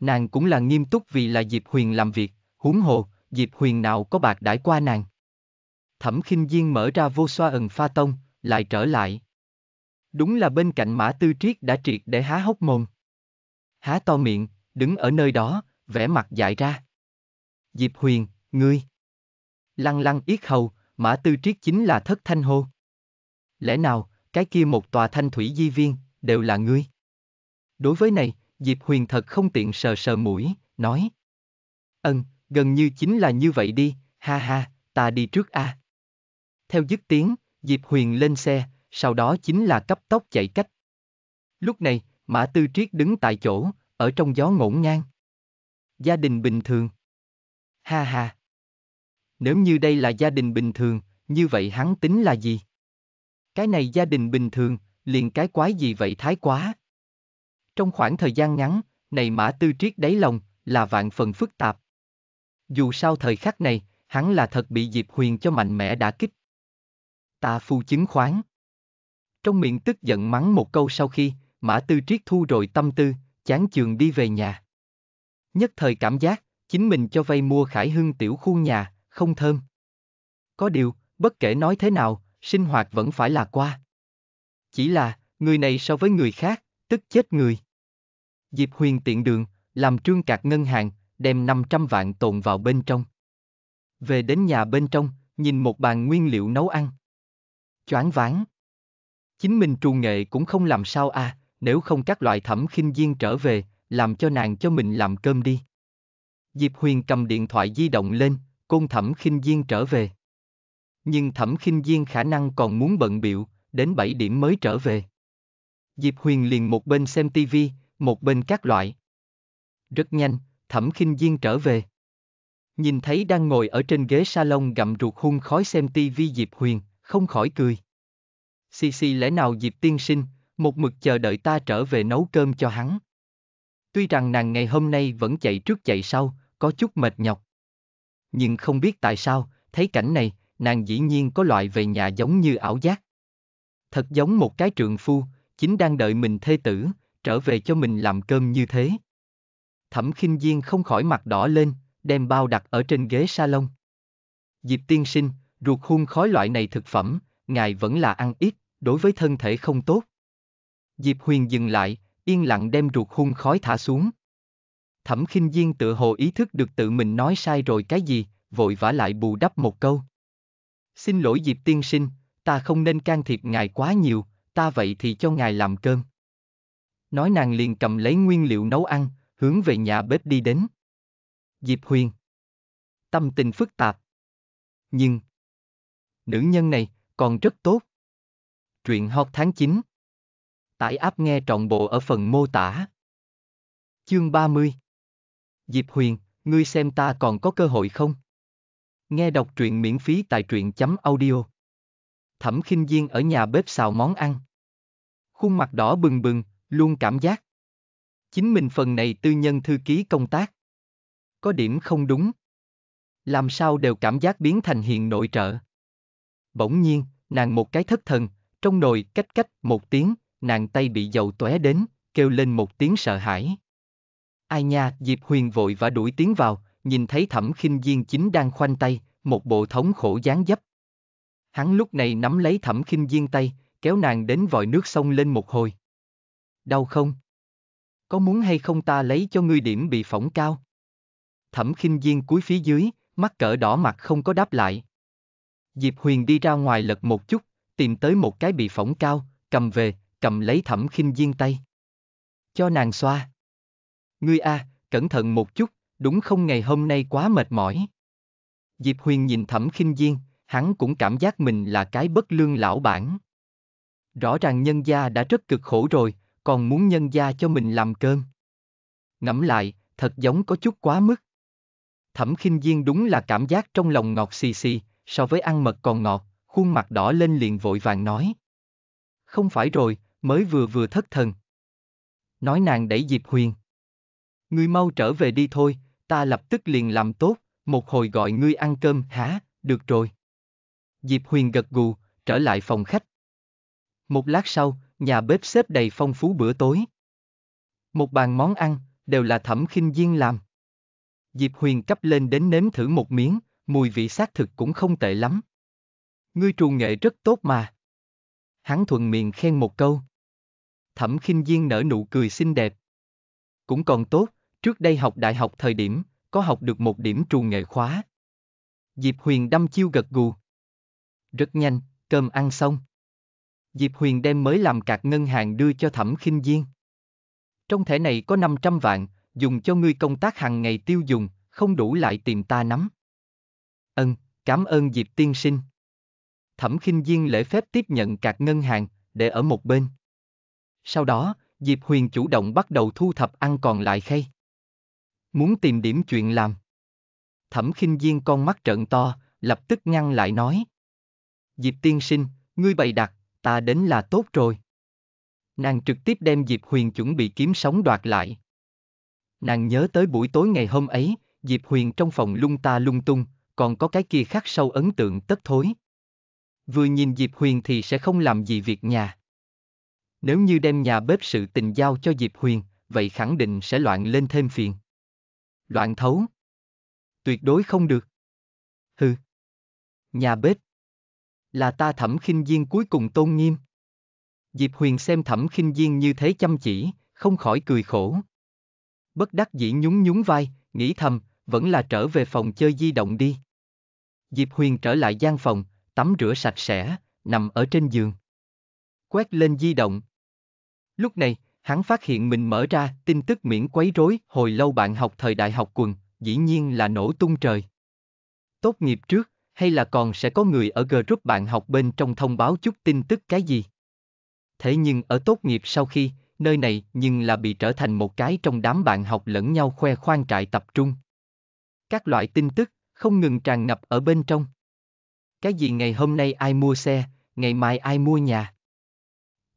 A: Nàng cũng là nghiêm túc vì là dịp Huyền làm việc, huống hồ, dịp Huyền nào có bạc đãi qua nàng. Thẩm khinh Diên mở ra vô xoa ẩn pha tông, lại trở lại. Đúng là bên cạnh Mã Tư Triết đã triệt để há hốc mồm. Há to miệng, đứng ở nơi đó, vẻ mặt dại ra. Dịp Huyền, ngươi. Lăng lăng yết hầu, Mã Tư Triết chính là thất thanh hô lẽ nào, cái kia một tòa thanh thủy di viên, đều là ngươi? Đối với này, Diệp Huyền thật không tiện sờ sờ mũi, nói. Ân, gần như chính là như vậy đi, ha ha, ta đi trước a. À. Theo dứt tiếng, Diệp Huyền lên xe, sau đó chính là cấp tốc chạy cách. Lúc này, Mã Tư Triết đứng tại chỗ, ở trong gió ngổn ngang. Gia đình bình thường. Ha ha. Nếu như đây là gia đình bình thường, như vậy hắn tính là gì? Cái này gia đình bình thường, liền cái quái gì vậy thái quá. Trong khoảng thời gian ngắn, này mã tư triết đáy lòng, là vạn phần phức tạp. Dù sao thời khắc này, hắn là thật bị Diệp Huyền cho mạnh mẽ đã kích. ta phu chứng khoán. Trong miệng tức giận mắng một câu sau khi, mã tư triết thu rồi tâm tư, chán chường đi về nhà. Nhất thời cảm giác, chính mình cho vay mua khải hưng tiểu khu nhà, không thơm. Có điều, bất kể nói thế nào, sinh hoạt vẫn phải là qua. Chỉ là, người này so với người khác, tức chết người. Diệp Huyền tiện đường, làm trương cạc ngân hàng, đem 500 vạn tồn vào bên trong. Về đến nhà bên trong, nhìn một bàn nguyên liệu nấu ăn. Choáng váng. Chính mình trù nghệ cũng không làm sao à, nếu không các loại thẩm khinh viên trở về, làm cho nàng cho mình làm cơm đi. Diệp Huyền cầm điện thoại di động lên, côn thẩm khinh viên trở về nhưng Thẩm Khinh Diên khả năng còn muốn bận biệu, đến 7 điểm mới trở về. Diệp Huyền liền một bên xem tivi, một bên các loại. Rất nhanh, Thẩm Khinh Diên trở về. Nhìn thấy đang ngồi ở trên ghế salon gặm ruột hung khói xem tivi Diệp Huyền, không khỏi cười. Xì xì lẽ nào Diệp tiên sinh, một mực chờ đợi ta trở về nấu cơm cho hắn. Tuy rằng nàng ngày hôm nay vẫn chạy trước chạy sau, có chút mệt nhọc. Nhưng không biết tại sao, thấy cảnh này, nàng dĩ nhiên có loại về nhà giống như ảo giác. Thật giống một cái trường phu, chính đang đợi mình thê tử, trở về cho mình làm cơm như thế. Thẩm khinh Diên không khỏi mặt đỏ lên, đem bao đặt ở trên ghế salon. Diệp tiên sinh, ruột hun khói loại này thực phẩm, ngài vẫn là ăn ít, đối với thân thể không tốt. Diệp huyền dừng lại, yên lặng đem ruột hun khói thả xuống. Thẩm khinh Diên tự hồ ý thức được tự mình nói sai rồi cái gì, vội vã lại bù đắp một câu xin lỗi Diệp tiên sinh, ta không nên can thiệp ngài quá nhiều, ta vậy thì cho ngài làm cơm. Nói nàng liền cầm lấy nguyên liệu nấu ăn, hướng về nhà bếp đi đến. Diệp Huyền Tâm tình phức tạp. Nhưng Nữ nhân này còn rất tốt. Truyện hot tháng 9 Tải áp nghe trọn bộ ở phần mô tả. Chương 30 Diệp Huyền, ngươi xem ta còn có cơ hội không? Nghe đọc truyện miễn phí tại truyện chấm audio. Thẩm khinh Diên ở nhà bếp xào món ăn. Khuôn mặt đỏ bừng bừng, luôn cảm giác. Chính mình phần này tư nhân thư ký công tác. Có điểm không đúng. Làm sao đều cảm giác biến thành hiện nội trợ. Bỗng nhiên, nàng một cái thất thần, trong nồi cách cách một tiếng, nàng tay bị dầu tóe đến, kêu lên một tiếng sợ hãi. Ai nha, Diệp Huyền vội và đuổi tiếng vào, nhìn thấy thẩm khinh diên chính đang khoanh tay, một bộ thống khổ dáng dấp. Hắn lúc này nắm lấy thẩm khinh diên tay, kéo nàng đến vòi nước sông lên một hồi. Đau không? Có muốn hay không ta lấy cho ngươi điểm bị phỏng cao? Thẩm khinh diên cúi phía dưới, mắt cỡ đỏ mặt không có đáp lại. Diệp Huyền đi ra ngoài lật một chút, tìm tới một cái bị phỏng cao, cầm về, cầm lấy thẩm khinh diên tay. Cho nàng xoa. Ngươi a, à, cẩn thận một chút, đúng không ngày hôm nay quá mệt mỏi. Diệp Huyền nhìn Thẩm Khinh Diên, hắn cũng cảm giác mình là cái bất lương lão bản. Rõ ràng nhân gia đã rất cực khổ rồi, còn muốn nhân gia cho mình làm cơm. Ngẫm lại, thật giống có chút quá mức. Thẩm Khinh Diên đúng là cảm giác trong lòng ngọt xì xì, so với ăn mật còn ngọt, khuôn mặt đỏ lên liền vội vàng nói. Không phải rồi, mới vừa vừa thất thần. Nói nàng đẩy Diệp Huyền. Ngươi mau trở về đi thôi, ta lập tức liền làm tốt, một hồi gọi ngươi ăn cơm hả, được rồi. Diệp Huyền gật gù, trở lại phòng khách. Một lát sau, nhà bếp xếp đầy phong phú bữa tối. Một bàn món ăn, đều là thẩm khinh Viên làm. Diệp Huyền cấp lên đến nếm thử một miếng, mùi vị xác thực cũng không tệ lắm. Ngươi trù nghệ rất tốt mà. Hắn thuận miệng khen một câu. Thẩm khinh Viên nở nụ cười xinh đẹp. Cũng còn tốt, Trước đây học đại học thời điểm, có học được một điểm trù nghệ khóa. Diệp Huyền đâm chiêu gật gù. Rất nhanh, cơm ăn xong. Diệp Huyền đem mới làm cạc ngân hàng đưa cho Thẩm Khinh Diên. Trong thẻ này có 500 vạn, dùng cho ngươi công tác hàng ngày tiêu dùng, không đủ lại tìm ta nắm. Ân, cảm ơn Diệp tiên sinh. Thẩm Khinh Diên lễ phép tiếp nhận cạc ngân hàng, để ở một bên. Sau đó, Diệp Huyền chủ động bắt đầu thu thập ăn còn lại khay. Muốn tìm điểm chuyện làm. Thẩm khinh Diên con mắt trợn to, lập tức ngăn lại nói. Diệp tiên sinh, ngươi bày đặt, ta đến là tốt rồi. Nàng trực tiếp đem Diệp Huyền chuẩn bị kiếm sống đoạt lại. Nàng nhớ tới buổi tối ngày hôm ấy, Diệp Huyền trong phòng lung ta lung tung, còn có cái kia khắc sâu ấn tượng tất thối. Vừa nhìn Diệp Huyền thì sẽ không làm gì việc nhà. Nếu như đem nhà bếp sự tình giao cho Diệp Huyền, vậy khẳng định sẽ loạn lên thêm phiền đoạn thấu. Tuyệt đối không được. Hừ. Nhà bếp. Là ta thẩm khinh viên cuối cùng tôn nghiêm. Diệp Huyền xem thẩm khinh viên như thế chăm chỉ, không khỏi cười khổ. Bất đắc dĩ nhún nhún vai, nghĩ thầm, vẫn là trở về phòng chơi di động đi. Diệp Huyền trở lại gian phòng, tắm rửa sạch sẽ, nằm ở trên giường. Quét lên di động. Lúc này, hắn phát hiện mình mở ra tin tức miễn quấy rối hồi lâu bạn học thời đại học quần, dĩ nhiên là nổ tung trời. Tốt nghiệp trước, hay là còn sẽ có người ở group bạn học bên trong thông báo chút tin tức cái gì? Thế nhưng ở tốt nghiệp sau khi, nơi này nhưng là bị trở thành một cái trong đám bạn học lẫn nhau khoe khoang trại tập trung. Các loại tin tức không ngừng tràn ngập ở bên trong. Cái gì ngày hôm nay ai mua xe, ngày mai ai mua nhà.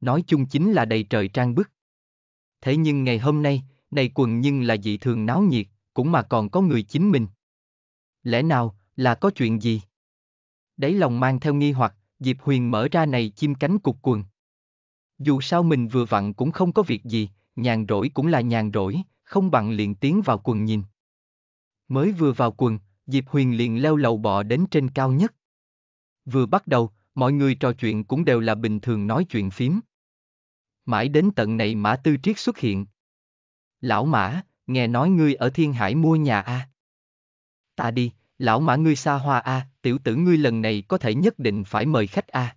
A: Nói chung chính là đầy trời trang bức. Thế nhưng ngày hôm nay, này quần nhưng là dị thường náo nhiệt, cũng mà còn có người chính mình. Lẽ nào, là có chuyện gì? Đấy lòng mang theo nghi hoặc, Diệp Huyền mở ra này chim cánh cục quần. Dù sao mình vừa vặn cũng không có việc gì, nhàn rỗi cũng là nhàn rỗi, không bằng liền tiến vào quần nhìn. Mới vừa vào quần, Diệp Huyền liền leo lầu bọ đến trên cao nhất. Vừa bắt đầu, mọi người trò chuyện cũng đều là bình thường nói chuyện phím. Mãi đến tận này Mã Tư Triết xuất hiện. Lão Mã, nghe nói ngươi ở Thiên Hải mua nhà a. À? Ta đi, lão Mã ngươi xa hoa a, à, tiểu tử ngươi lần này có thể nhất định phải mời khách a. À.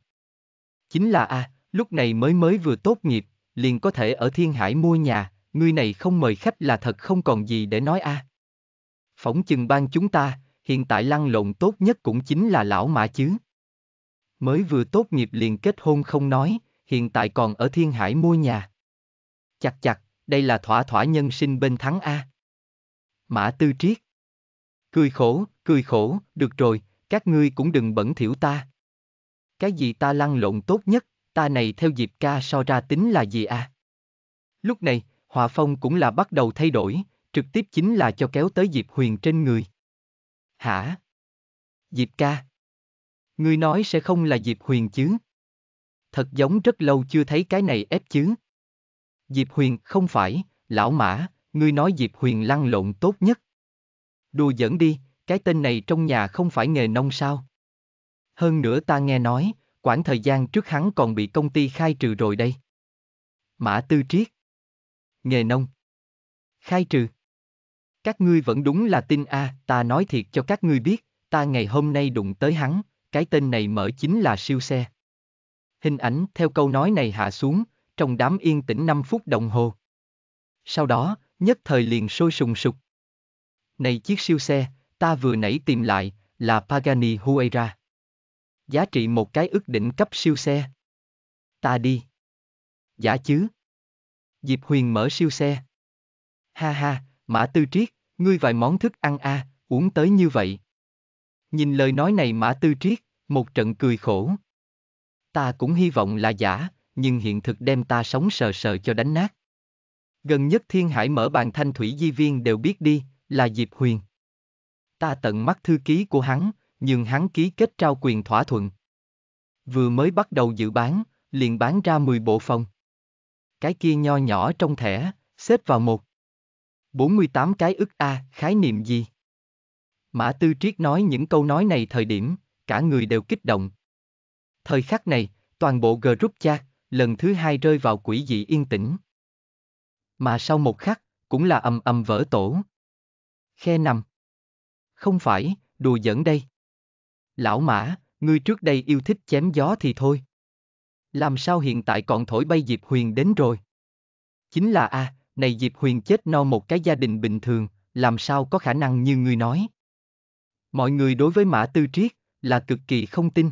A: Chính là a, lúc này mới mới vừa tốt nghiệp, liền có thể ở Thiên Hải mua nhà, ngươi này không mời khách là thật không còn gì để nói a. Phỏng chừng ban chúng ta, hiện tại lăn lộn tốt nhất cũng chính là lão Mã chứ. Mới vừa tốt nghiệp liền kết hôn không nói, hiện tại còn ở Thiên Hải mua nhà. Chặt chặt, đây là thỏa thỏa nhân sinh bên thắng A. Mã Tư Triết. Cười khổ, cười khổ, được rồi, các ngươi cũng đừng bẩn thiểu ta. Cái gì ta lăn lộn tốt nhất, ta này theo dịp ca so ra tính là gì a Lúc này, hòa phong cũng là bắt đầu thay đổi, trực tiếp chính là cho kéo tới Diệp Huyền trên người. Hả? Diệp ca? Ngươi nói sẽ không là Diệp Huyền chứ? thật giống rất lâu chưa thấy cái này ép chứ. Diệp Huyền, không phải, lão mã, ngươi nói Diệp Huyền lăn lộn tốt nhất. Đùa giỡn đi, cái tên này trong nhà không phải nghề nông sao. Hơn nữa ta nghe nói, quãng thời gian trước hắn còn bị công ty khai trừ rồi đây. Mã Tư Triết Nghề nông Khai trừ Các ngươi vẫn đúng là tin a, à, ta nói thiệt cho các ngươi biết, ta ngày hôm nay đụng tới hắn, cái tên này mở chính là siêu xe hình ảnh theo câu nói này hạ xuống, trong đám yên tĩnh 5 phút đồng hồ. Sau đó, nhất thời liền sôi sùng sục. Này chiếc siêu xe, ta vừa nãy tìm lại, là Pagani Huayra. Giá trị một cái ước định cấp siêu xe. Ta đi. Giả chứ. Diệp Huyền mở siêu xe. Ha ha, Mã Tư Triết, ngươi vài món thức ăn a, à, uống tới như vậy. Nhìn lời nói này Mã Tư Triết, một trận cười khổ. Ta cũng hy vọng là giả, nhưng hiện thực đem ta sống sờ sờ cho đánh nát. Gần nhất Thiên Hải mở bàn thanh thủy di viên đều biết đi, là Diệp Huyền. Ta tận mắt thư ký của hắn, nhưng hắn ký kết trao quyền thỏa thuận. Vừa mới bắt đầu dự bán, liền bán ra 10 bộ phòng. Cái kia nho nhỏ trong thẻ, xếp vào một. 48 cái ức A, khái niệm gì? Mã Tư Triết nói những câu nói này thời điểm, cả người đều kích động, Thời khắc này, toàn bộ group chat lần thứ hai rơi vào quỷ dị yên tĩnh. Mà sau một khắc, cũng là ầm ầm vỡ tổ. Khe nằm. Không phải, đùa giỡn đây. Lão mã, ngươi trước đây yêu thích chém gió thì thôi. Làm sao hiện tại còn thổi bay Diệp Huyền đến rồi? Chính là a, à, này Diệp Huyền chết no một cái gia đình bình thường, làm sao có khả năng như ngươi nói. Mọi người đối với Mã Tư Triết là cực kỳ không tin.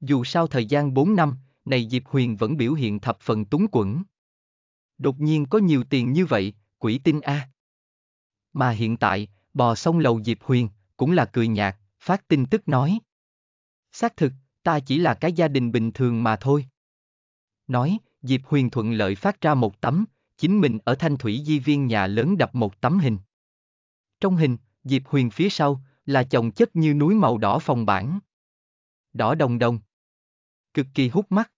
A: Dù sau thời gian 4 năm, này Diệp Huyền vẫn biểu hiện thập phần túng quẫn. Đột nhiên có nhiều tiền như vậy, quỷ tinh a. Mà hiện tại, bò sông lầu Diệp Huyền, cũng là cười nhạt, phát tin tức nói. Xác thực, ta chỉ là cái gia đình bình thường mà thôi. Nói, Diệp Huyền thuận lợi phát ra một tấm, chính mình ở thanh thủy di viên nhà lớn đập một tấm hình. Trong hình, Diệp Huyền phía sau, là chồng chất như núi màu đỏ phòng bản. Đỏ đồng đồng, cực kỳ hút mắt.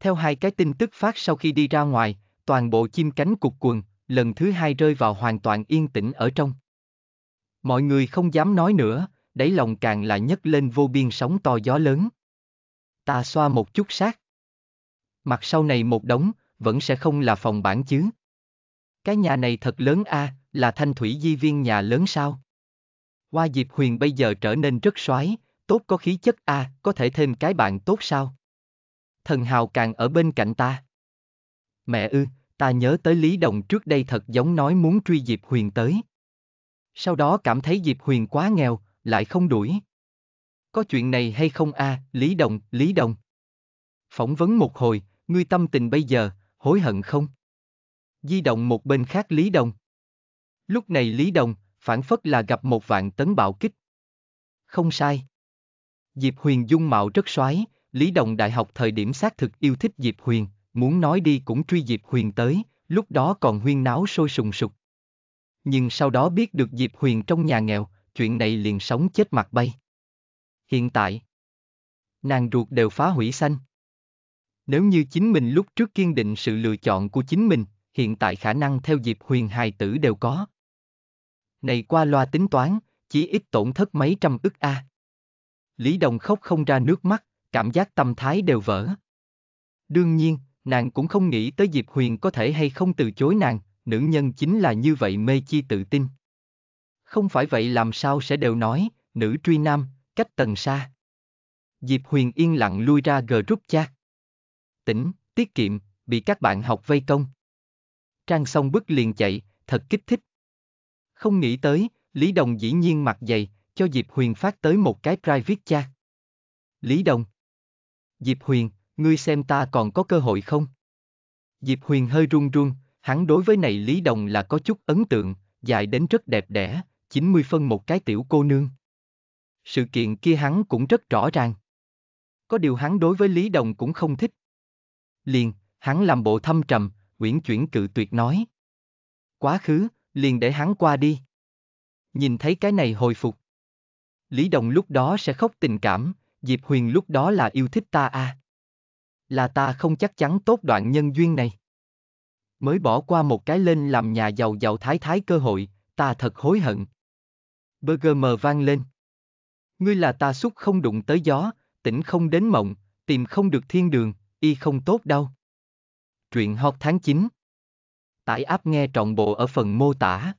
A: Theo hai cái tin tức phát sau khi đi ra ngoài, toàn bộ chim cánh cục quần, lần thứ hai rơi vào hoàn toàn yên tĩnh ở trong. Mọi người không dám nói nữa, đáy lòng càng là nhấc lên vô biên sóng to gió lớn. Ta xoa một chút sát. Mặt sau này một đống, vẫn sẽ không là phòng bản chứ. Cái nhà này thật lớn a, à, là thanh thủy di viên nhà lớn sao? Hoa Diệp Huyền bây giờ trở nên rất xoái, tốt có khí chất a, à, có thể thêm cái bạn tốt sao? Thần Hào càng ở bên cạnh ta. Mẹ ư, ta nhớ tới Lý Đồng trước đây thật giống nói muốn truy Diệp Huyền tới. Sau đó cảm thấy Diệp Huyền quá nghèo, lại không đuổi. Có chuyện này hay không a, à, Lý Đồng, Lý Đồng. Phỏng vấn một hồi, ngươi tâm tình bây giờ, hối hận không? Di động một bên khác Lý Đồng. Lúc này Lý Đồng, phản phất là gặp một vạn tấn bạo kích. Không sai. Diệp Huyền dung mạo rất soái, Lý Đồng đại học thời điểm xác thực yêu thích Diệp Huyền, muốn nói đi cũng truy Diệp Huyền tới, lúc đó còn huyên náo sôi sùng sục. Nhưng sau đó biết được Diệp Huyền trong nhà nghèo, chuyện này liền sống chết mặt bay. Hiện tại, nàng ruột đều phá hủy xanh. Nếu như chính mình lúc trước kiên định sự lựa chọn của chính mình, hiện tại khả năng theo Diệp Huyền hài tử đều có. Này qua loa tính toán, chỉ ít tổn thất mấy trăm ức A. À. Lý Đồng khóc không ra nước mắt, cảm giác tâm thái đều vỡ. Đương nhiên, nàng cũng không nghĩ tới Diệp Huyền có thể hay không từ chối nàng, nữ nhân chính là như vậy mê chi tự tin. Không phải vậy làm sao sẽ đều nói, nữ truy nam, cách tần xa. Diệp Huyền yên lặng lui ra group chat. Tỉnh, tiết kiệm, bị các bạn học vây công. Trang xong bức liền chạy, thật kích thích. Không nghĩ tới, Lý Đồng dĩ nhiên mặt dày, cho Diệp Huyền phát tới một cái private chat. Lý Đồng Diệp Huyền, ngươi xem ta còn có cơ hội không? Diệp Huyền hơi run run, hắn đối với này Lý Đồng là có chút ấn tượng, dài đến rất đẹp đẽ, 90 phân một cái tiểu cô nương. Sự kiện kia hắn cũng rất rõ ràng. Có điều hắn đối với Lý Đồng cũng không thích. Liền, hắn làm bộ thâm trầm, uyển chuyển cự tuyệt nói. Quá khứ, liền để hắn qua đi. Nhìn thấy cái này hồi phục. Lý Đồng lúc đó sẽ khóc tình cảm, Diệp Huyền lúc đó là yêu thích ta à. Là ta không chắc chắn tốt đoạn nhân duyên này. Mới bỏ qua một cái lên làm nhà giàu giàu thái thái cơ hội, ta thật hối hận. Burger mờ vang lên. Ngươi là ta xúc không đụng tới gió, tỉnh không đến mộng, tìm không được thiên đường, y không tốt đâu. Truyện hot tháng 9 Tải áp nghe trọn bộ ở phần mô tả.